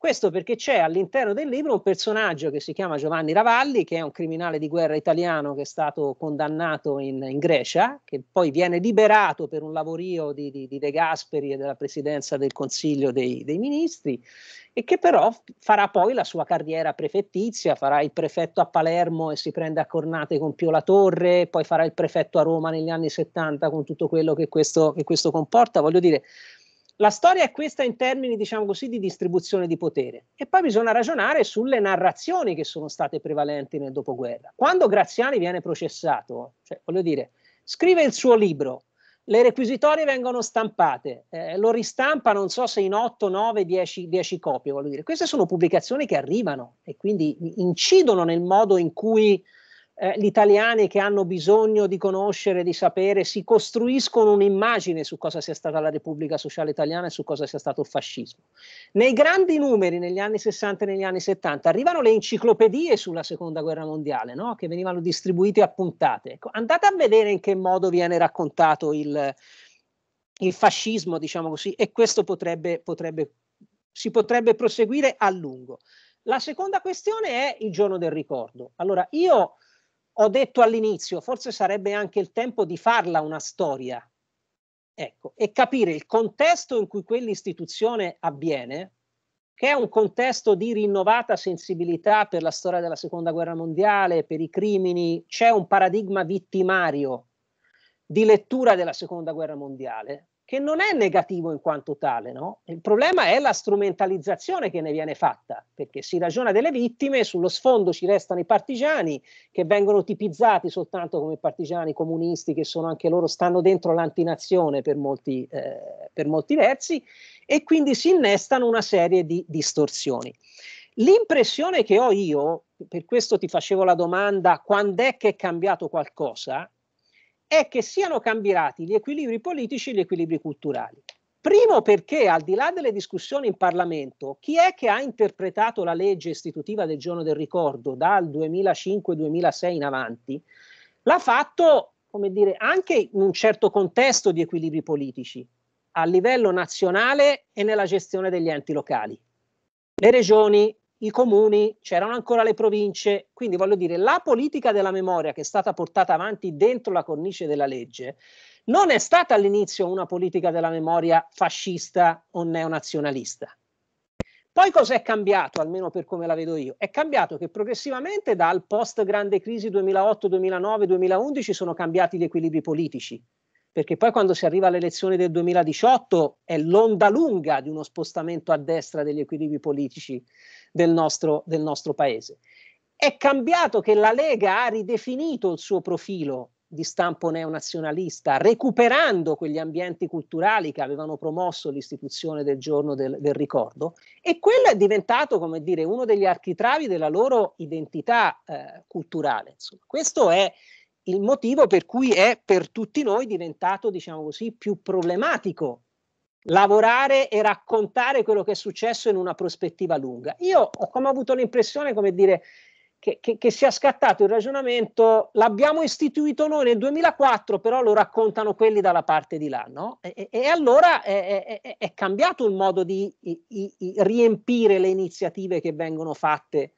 questo perché c'è all'interno del libro un personaggio che si chiama Giovanni Ravalli, che è un criminale di guerra italiano che è stato condannato in, in Grecia, che poi viene liberato per un lavorio di, di, di De Gasperi e della presidenza del Consiglio dei, dei Ministri, e che però farà poi la sua carriera prefettizia, farà il prefetto a Palermo e si prende a cornate con Pio La Torre, poi farà il prefetto a Roma negli anni 70 con tutto quello che questo, che questo comporta. Voglio dire, la storia è questa in termini, diciamo così, di distribuzione di potere. E poi bisogna ragionare sulle narrazioni che sono state prevalenti nel dopoguerra. Quando Graziani viene processato, cioè, voglio dire, scrive il suo libro, le requisitorie vengono stampate, eh, lo ristampa non so se in 8, 9, 10, 10 copie, voglio dire. Queste sono pubblicazioni che arrivano e quindi incidono nel modo in cui eh, gli italiani che hanno bisogno di conoscere, di sapere, si costruiscono un'immagine su cosa sia stata la Repubblica Sociale Italiana e su cosa sia stato il fascismo. Nei grandi numeri, negli anni 60 e negli anni 70, arrivano le enciclopedie sulla Seconda Guerra Mondiale, no? che venivano distribuite a puntate. Ecco, andate a vedere in che modo viene raccontato il, il fascismo, diciamo così, e questo potrebbe, potrebbe, si potrebbe proseguire a lungo. La seconda questione è il giorno del ricordo. Allora, io ho detto all'inizio, forse sarebbe anche il tempo di farla una storia, ecco, e capire il contesto in cui quell'istituzione avviene, che è un contesto di rinnovata sensibilità per la storia della seconda guerra mondiale, per i crimini, c'è un paradigma vittimario di lettura della seconda guerra mondiale, che non è negativo in quanto tale, no? Il problema è la strumentalizzazione che ne viene fatta, perché si ragiona delle vittime, sullo sfondo ci restano i partigiani che vengono tipizzati soltanto come partigiani comunisti che sono anche loro, stanno dentro l'antinazione per molti, eh, per molti versi, e quindi si innestano una serie di distorsioni. L'impressione che ho io, per questo ti facevo la domanda, quando è che è cambiato qualcosa, è che siano cambiati gli equilibri politici e gli equilibri culturali. Primo perché, al di là delle discussioni in Parlamento, chi è che ha interpretato la legge istitutiva del giorno del ricordo dal 2005-2006 in avanti, l'ha fatto, come dire, anche in un certo contesto di equilibri politici, a livello nazionale e nella gestione degli enti locali. Le regioni, i comuni, c'erano ancora le province, quindi voglio dire la politica della memoria che è stata portata avanti dentro la cornice della legge non è stata all'inizio una politica della memoria fascista o neonazionalista. Poi cosa è cambiato, almeno per come la vedo io? È cambiato che progressivamente dal post grande crisi 2008, 2009, 2011 sono cambiati gli equilibri politici perché poi quando si arriva alle elezioni del 2018 è l'onda lunga di uno spostamento a destra degli equilibri politici del nostro, del nostro paese. È cambiato che la Lega ha ridefinito il suo profilo di stampo neonazionalista, recuperando quegli ambienti culturali che avevano promosso l'istituzione del giorno del, del, ricordo, e quello è diventato, come dire, uno degli architravi della loro identità eh, culturale. Insomma, questo è il motivo per cui è per tutti noi diventato, diciamo così, più problematico lavorare e raccontare quello che è successo in una prospettiva lunga. Io ho come avuto l'impressione, come dire, che, che, che, sia scattato il ragionamento, l'abbiamo istituito noi nel 2004, però lo raccontano quelli dalla parte di là, no? E, e allora è, è, è, cambiato il modo di i, i, riempire le iniziative che vengono fatte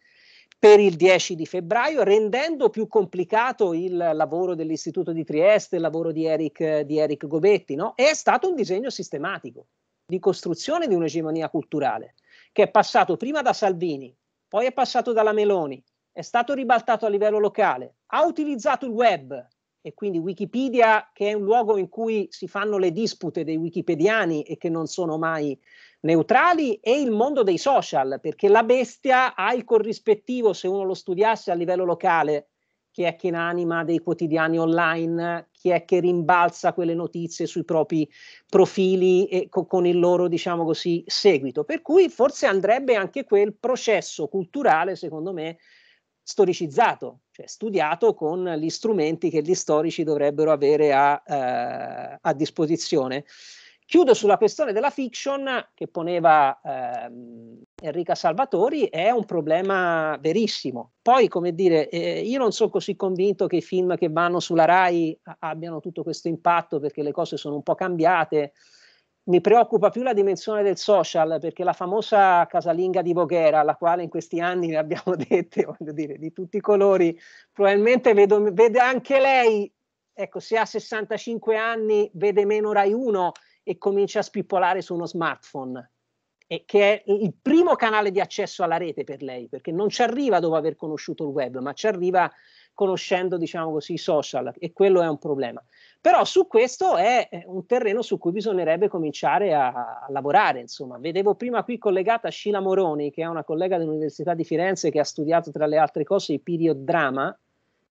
per il 10 di febbraio, rendendo più complicato il lavoro dell'Istituto di Trieste, il lavoro di Eric, di Eric Gobetti. No? è stato un disegno sistematico di costruzione di un'egemonia culturale, che è passato prima da Salvini, poi è passato dalla Meloni, è stato ribaltato a livello locale, ha utilizzato il web e quindi Wikipedia, che è un luogo in cui si fanno le dispute dei wikipediani e che non sono mai neutrali e il mondo dei social, perché la bestia ha il corrispettivo, se uno lo studiasse a livello locale, chi è che in anima dei quotidiani online, chi è che rimbalza quelle notizie sui propri profili e co- con il loro, diciamo così, seguito. Per cui forse andrebbe anche quel processo culturale, secondo me, storicizzato, cioè studiato con gli strumenti che gli storici dovrebbero avere a, eh, a disposizione. Chiudo sulla questione della fiction che poneva ehm, Enrica Salvatori, è un problema verissimo. Poi, come dire, eh, io non sono così convinto che i film che vanno sulla RAI abbiano tutto questo impatto perché le cose sono un po' cambiate. Mi preoccupa più la dimensione del social perché la famosa casalinga di Voghera, alla quale in questi anni ne abbiamo dette, voglio dire, di tutti i colori, probabilmente vedo, vede anche lei, ecco, se ha 65 anni, vede meno Rai 1 e comincia a spippolare su uno smartphone, che è il primo canale di accesso alla rete per lei, perché non ci arriva dopo aver conosciuto il web, ma ci arriva conoscendo, diciamo così, i social e quello è un problema. Però su questo è un terreno su cui bisognerebbe cominciare a, a lavorare, insomma. Vedevo prima qui collegata Sheila Moroni, che è una collega dell'Università di Firenze che ha studiato tra le altre cose il period drama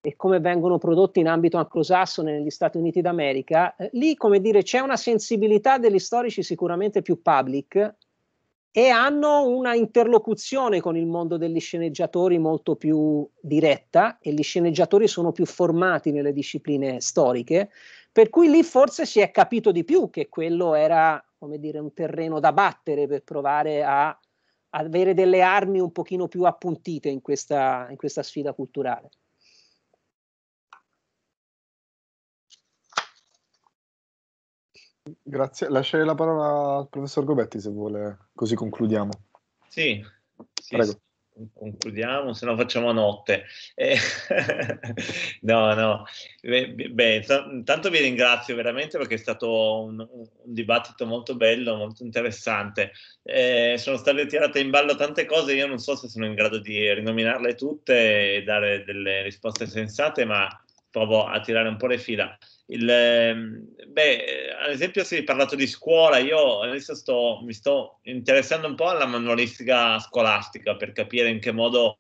e come vengono prodotti in ambito anglosassone negli Stati Uniti d'America, eh, lì come dire c'è una sensibilità degli storici sicuramente più public e hanno una interlocuzione con il mondo degli sceneggiatori molto più diretta e gli sceneggiatori sono più formati nelle discipline storiche, per cui lì forse si è capito di più che quello era come dire, un terreno da battere per provare a avere delle armi un pochino più appuntite in questa, in questa sfida culturale. Grazie, lascerei la parola al professor Gobetti se vuole, così concludiamo. Sì, sì Prego. Sì, concludiamo, se no facciamo notte. Eh, no, no, beh, intanto vi ringrazio veramente perché è stato un, un dibattito molto bello, molto interessante. Eh, sono state tirate in ballo tante cose, io non so se sono in grado di rinominarle tutte e dare delle risposte sensate, ma provo a tirare un po' le fila. Il, ehm, beh, ad esempio, si è parlato di scuola. Io adesso sto, mi sto interessando un po' alla manualistica scolastica per capire in che modo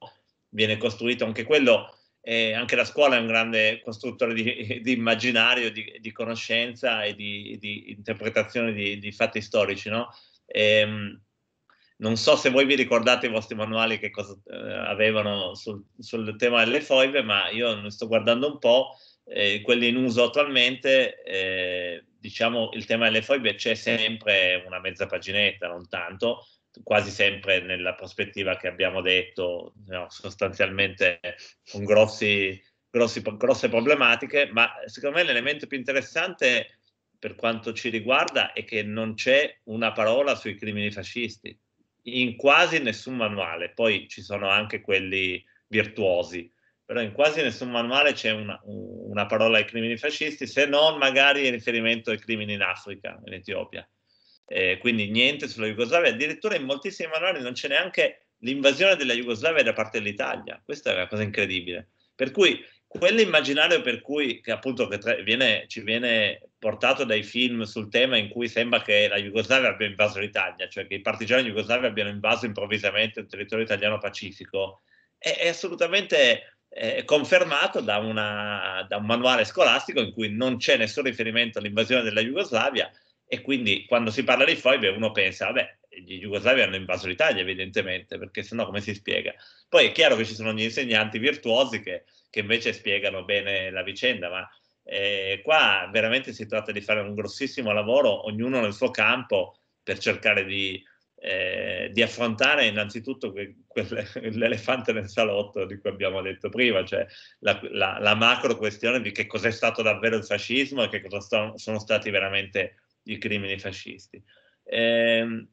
viene costruito anche quello. Eh, anche la scuola è un grande costruttore di, di immaginario, di, di, conoscenza e di, di interpretazione di, fatti storici, no? Eh, non so se voi vi ricordate i vostri manuali che cosa eh, avevano sul, sul, tema delle foibe, ma io ne sto guardando un po', eh, quelli in uso attualmente, eh, diciamo il tema delle foibe c'è sempre una mezza paginetta, non tanto, quasi sempre nella prospettiva che abbiamo detto, no, sostanzialmente con grossi, grossi, grosse problematiche, ma secondo me l'elemento più interessante per quanto ci riguarda è che non c'è una parola sui crimini fascisti in quasi nessun manuale, poi ci sono anche quelli virtuosi, però in quasi nessun manuale c'è una, una parola ai crimini fascisti, se non magari in riferimento ai crimini in Africa, in Etiopia. Eh, quindi niente sulla Jugoslavia, addirittura in moltissimi manuali non c'è neanche l'invasione della Jugoslavia da parte dell'Italia, questa è una cosa incredibile. Per cui quell'immaginario per cui che appunto che tra, viene, ci viene portato dai film sul tema in cui sembra che la Jugoslavia abbia invaso l'Italia, cioè che i partigiani jugoslavi abbiano invaso improvvisamente il territorio italiano pacifico, è, è assolutamente è confermato da, una, da, un manuale scolastico in cui non c'è nessun riferimento all'invasione della Jugoslavia e quindi quando si parla di foibe uno pensa, vabbè, gli jugoslavi hanno invaso l'Italia evidentemente, perché sennò come si spiega? Poi è chiaro che ci sono gli insegnanti virtuosi che che invece spiegano bene la vicenda, ma eh, qua veramente si tratta di fare un grossissimo lavoro, ognuno nel suo campo, per cercare di, eh, di affrontare innanzitutto que- quelle, l'elefante nel salotto di cui abbiamo detto prima, cioè la, la, la, macro questione di che cos'è stato davvero il fascismo e che cosa sto- sono stati veramente i crimini fascisti. Eh,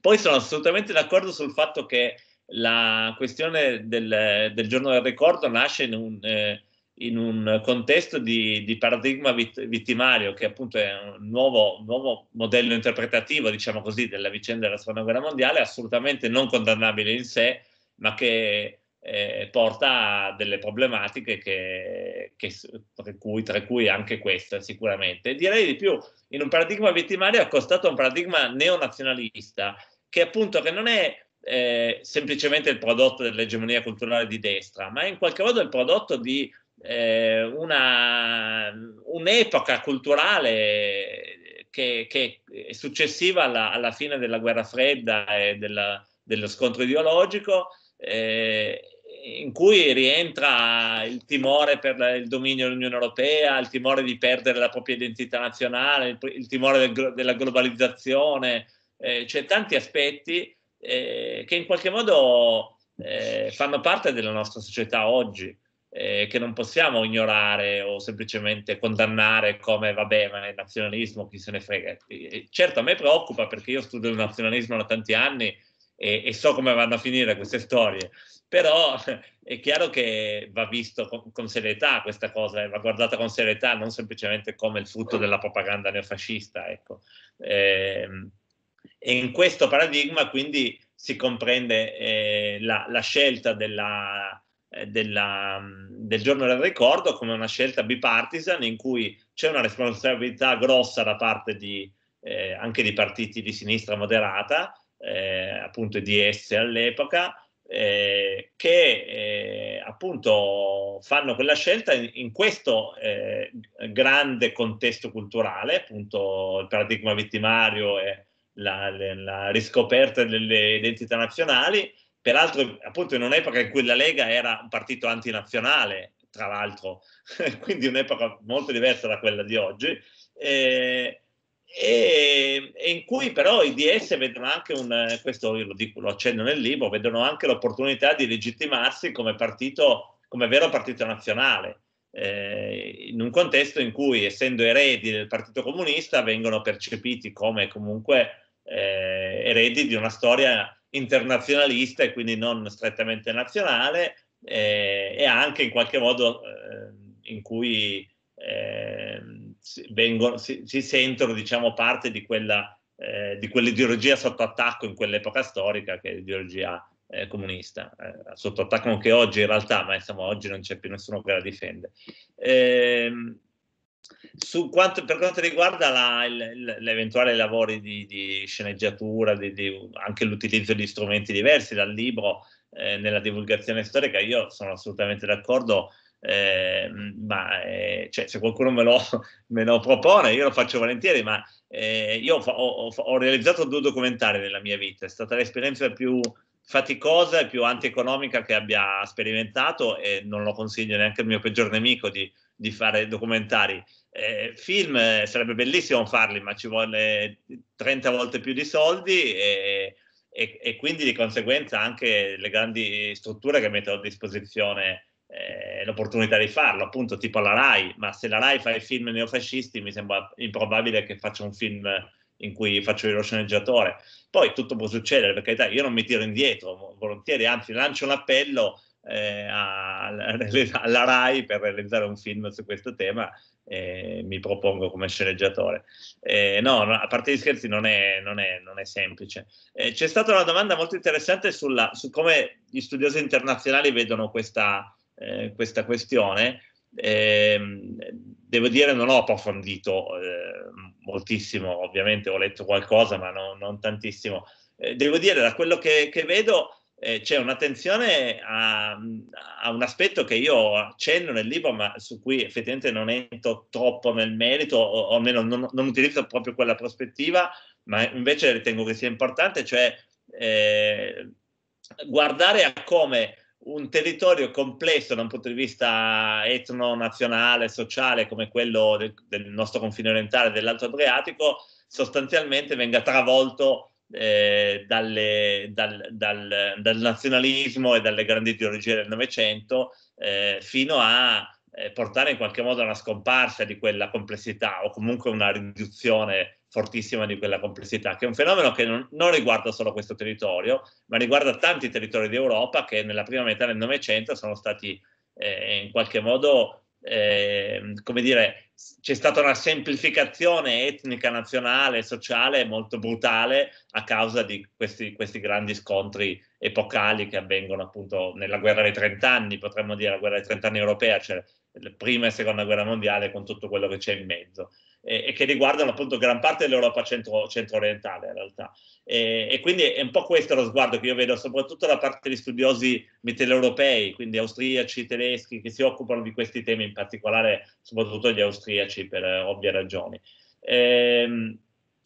poi sono assolutamente d'accordo sul fatto che la questione del, del giorno del ricordo nasce in un, eh, in un contesto di, di paradigma vit, vittimario, che appunto è un nuovo, nuovo, modello interpretativo, diciamo così, della vicenda della seconda guerra mondiale, assolutamente non condannabile in sé, ma che eh, porta a delle problematiche che, che, tra, cui, tra, cui, anche questa sicuramente. Direi di più, in un paradigma vittimario accostato a un paradigma neonazionalista che appunto che non è eh, semplicemente il prodotto dell'egemonia culturale di destra, ma è in qualche modo il prodotto di eh, una, un'epoca culturale che, che è successiva alla, alla, fine della guerra fredda e della, dello scontro ideologico, eh, in cui rientra il timore per il dominio dell'Unione Europea, il timore di perdere la propria identità nazionale, il, il timore del, della globalizzazione, eh, c'è cioè tanti aspetti eh, che in qualche modo eh, fanno parte della nostra società oggi, eh, che non possiamo ignorare o semplicemente condannare come vabbè, ma è nazionalismo, chi se ne frega. Eh, certo, a me preoccupa perché io studio il nazionalismo da tanti anni e, e so come vanno a finire queste storie, però è chiaro che va visto con, con serietà questa cosa, va guardata con serietà, non semplicemente come il frutto della propaganda neofascista. Ecco. Eh, e in questo paradigma quindi si comprende eh, la, la, scelta della, eh, della, del giorno del ricordo come una scelta bipartisan in cui c'è una responsabilità grossa da parte di, eh, anche di partiti di sinistra moderata, eh, appunto di esse all'epoca, eh, che eh, appunto fanno quella scelta in, in questo eh, grande contesto culturale, appunto il paradigma vittimario e la, la riscoperta delle identità nazionali, peraltro appunto in un'epoca in cui la Lega era un partito antinazionale, tra l'altro, quindi un'epoca molto diversa da quella di oggi, eh, e, e, in cui però i DS vedono anche un, questo io lo, dico, lo accenno nel libro, vedono anche l'opportunità di legittimarsi come partito, come vero partito nazionale. Eh, in un contesto in cui, essendo eredi del Partito Comunista, vengono percepiti come comunque eh, eredi di una storia internazionalista e quindi non strettamente nazionale eh, e anche in qualche modo eh, in cui eh, si, vengono, si, si, sentono diciamo, parte di, quella, eh, di quell'ideologia sotto attacco in quell'epoca storica che è l'ideologia eh, comunista, eh, sotto attacco anche oggi in realtà, ma insomma oggi non c'è più nessuno che la difende. Eh, quanto, per quanto riguarda la, l'eventuale lavori di, di sceneggiatura, di, di, anche l'utilizzo di strumenti diversi dal libro eh, nella divulgazione storica, io sono assolutamente d'accordo. Eh, ma eh, cioè, se qualcuno me lo, me lo, propone, io lo faccio volentieri, ma eh, io ho, ho, ho realizzato due documentari nella mia vita, è stata l'esperienza più faticosa e più antieconomica che abbia sperimentato e non lo consiglio neanche al mio peggior nemico di di fare documentari. Eh, film eh, sarebbe bellissimo farli, ma ci vuole 30 volte più di soldi e, e, e quindi di conseguenza anche le grandi strutture che mettono a disposizione eh, l'opportunità di farlo, appunto tipo la RAI, ma se la RAI fa i film neofascisti mi sembra improbabile che faccia un film in cui faccio lo sceneggiatore. Poi tutto può succedere, perché io non mi tiro indietro, volentieri, anzi lancio un appello eh, alla RAI per realizzare un film su questo tema, eh, mi propongo come sceneggiatore. Eh, no, no, a parte gli scherzi non è, non è, non è semplice. Eh, c'è stata una domanda molto interessante sulla, su come gli studiosi internazionali vedono questa, eh, questa questione. Ehm, devo dire, non ho approfondito eh, moltissimo, ovviamente ho letto qualcosa, ma no, non tantissimo. Eh, devo dire, da quello che, che vedo, eh, c'è un'attenzione a, a, un aspetto che io accenno nel libro, ma su cui effettivamente non entro troppo nel merito, o, o almeno non, non, utilizzo proprio quella prospettiva, ma invece ritengo che sia importante, cioè eh, guardare a come un territorio complesso da un punto di vista etno-nazionale, sociale, come quello del, del nostro confine orientale dell'Alto Adriatico, sostanzialmente venga travolto eh, dalle, dal, dal, dal, nazionalismo e dalle grandi ideologie del Novecento eh, fino a eh, portare in qualche modo a una scomparsa di quella complessità o comunque una riduzione fortissima di quella complessità, che è un fenomeno che non, non riguarda solo questo territorio, ma riguarda tanti territori d'Europa che nella prima metà del Novecento sono stati eh, in qualche modo Ehm, come dire, c'è stata una semplificazione etnica, nazionale e sociale molto brutale a causa di questi, questi, grandi scontri epocali che avvengono appunto nella guerra dei trent'anni, potremmo dire la guerra dei trent'anni europea, cioè la prima e seconda guerra mondiale con tutto quello che c'è in mezzo e, e che riguardano appunto gran parte dell'Europa centro, centro-orientale in realtà. E, e, quindi è un po' questo lo sguardo che io vedo, soprattutto da parte degli studiosi mitteleuropei, quindi austriaci, tedeschi, che si occupano di questi temi, in particolare soprattutto gli austriaci per eh, ovvie ragioni. Ehm,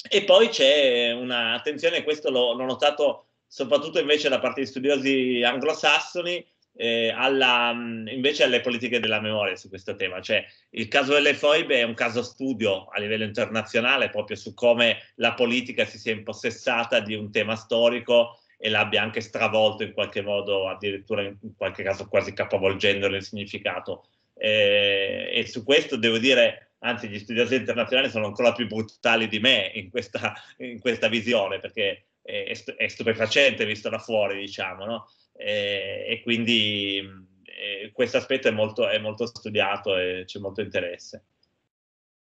e poi c'è un'attenzione, questo l'ho, l'ho notato soprattutto invece da parte di studiosi anglosassoni, eh, alla, invece alle politiche della memoria su questo tema. Cioè, il caso delle foibe è un caso studio a livello internazionale proprio su come la politica si sia impossessata di un tema storico e l'abbia anche stravolto in qualche modo, addirittura in qualche caso quasi capovolgendone il significato. Eh, e su questo devo dire, anzi gli studiosi internazionali sono ancora più brutali di me in questa, in questa visione, perché è, è stupefacente visto da fuori, diciamo, no? e, eh, e quindi eh, questo aspetto è molto, è molto, studiato e c'è molto interesse.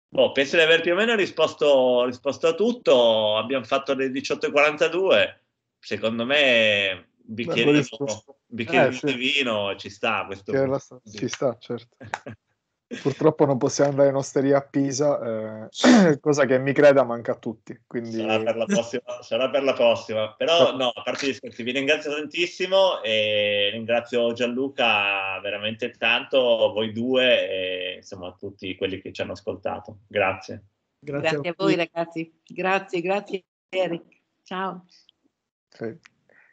Boh, penso di aver più o meno risposto, risposto a tutto, abbiamo fatto le 18.42, secondo me un bicchiere, Beh, di, un bicchiere eh, di sì. vino ci sta. Questo ci sta, certo. Purtroppo non possiamo andare in osteria a Pisa, eh, cosa che mi creda manca a tutti. Quindi... Sarà, per la prossima, sarà per la prossima. Però no, a parte gli scherzi, vi ringrazio tantissimo e ringrazio Gianluca veramente tanto, voi due e insomma tutti quelli che ci hanno ascoltato. Grazie. Grazie, grazie a, voi ragazzi, grazie, grazie Eric. Ciao. Sì. Grazie,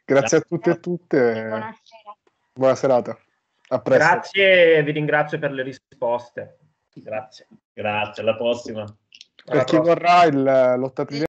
grazie a tutti e a tutte. Buona serata. Buona serata. Grazie, vi ringrazio per le risposte. Grazie. Grazie, alla prossima. Per chi vorrà il, eh, l'8 aprile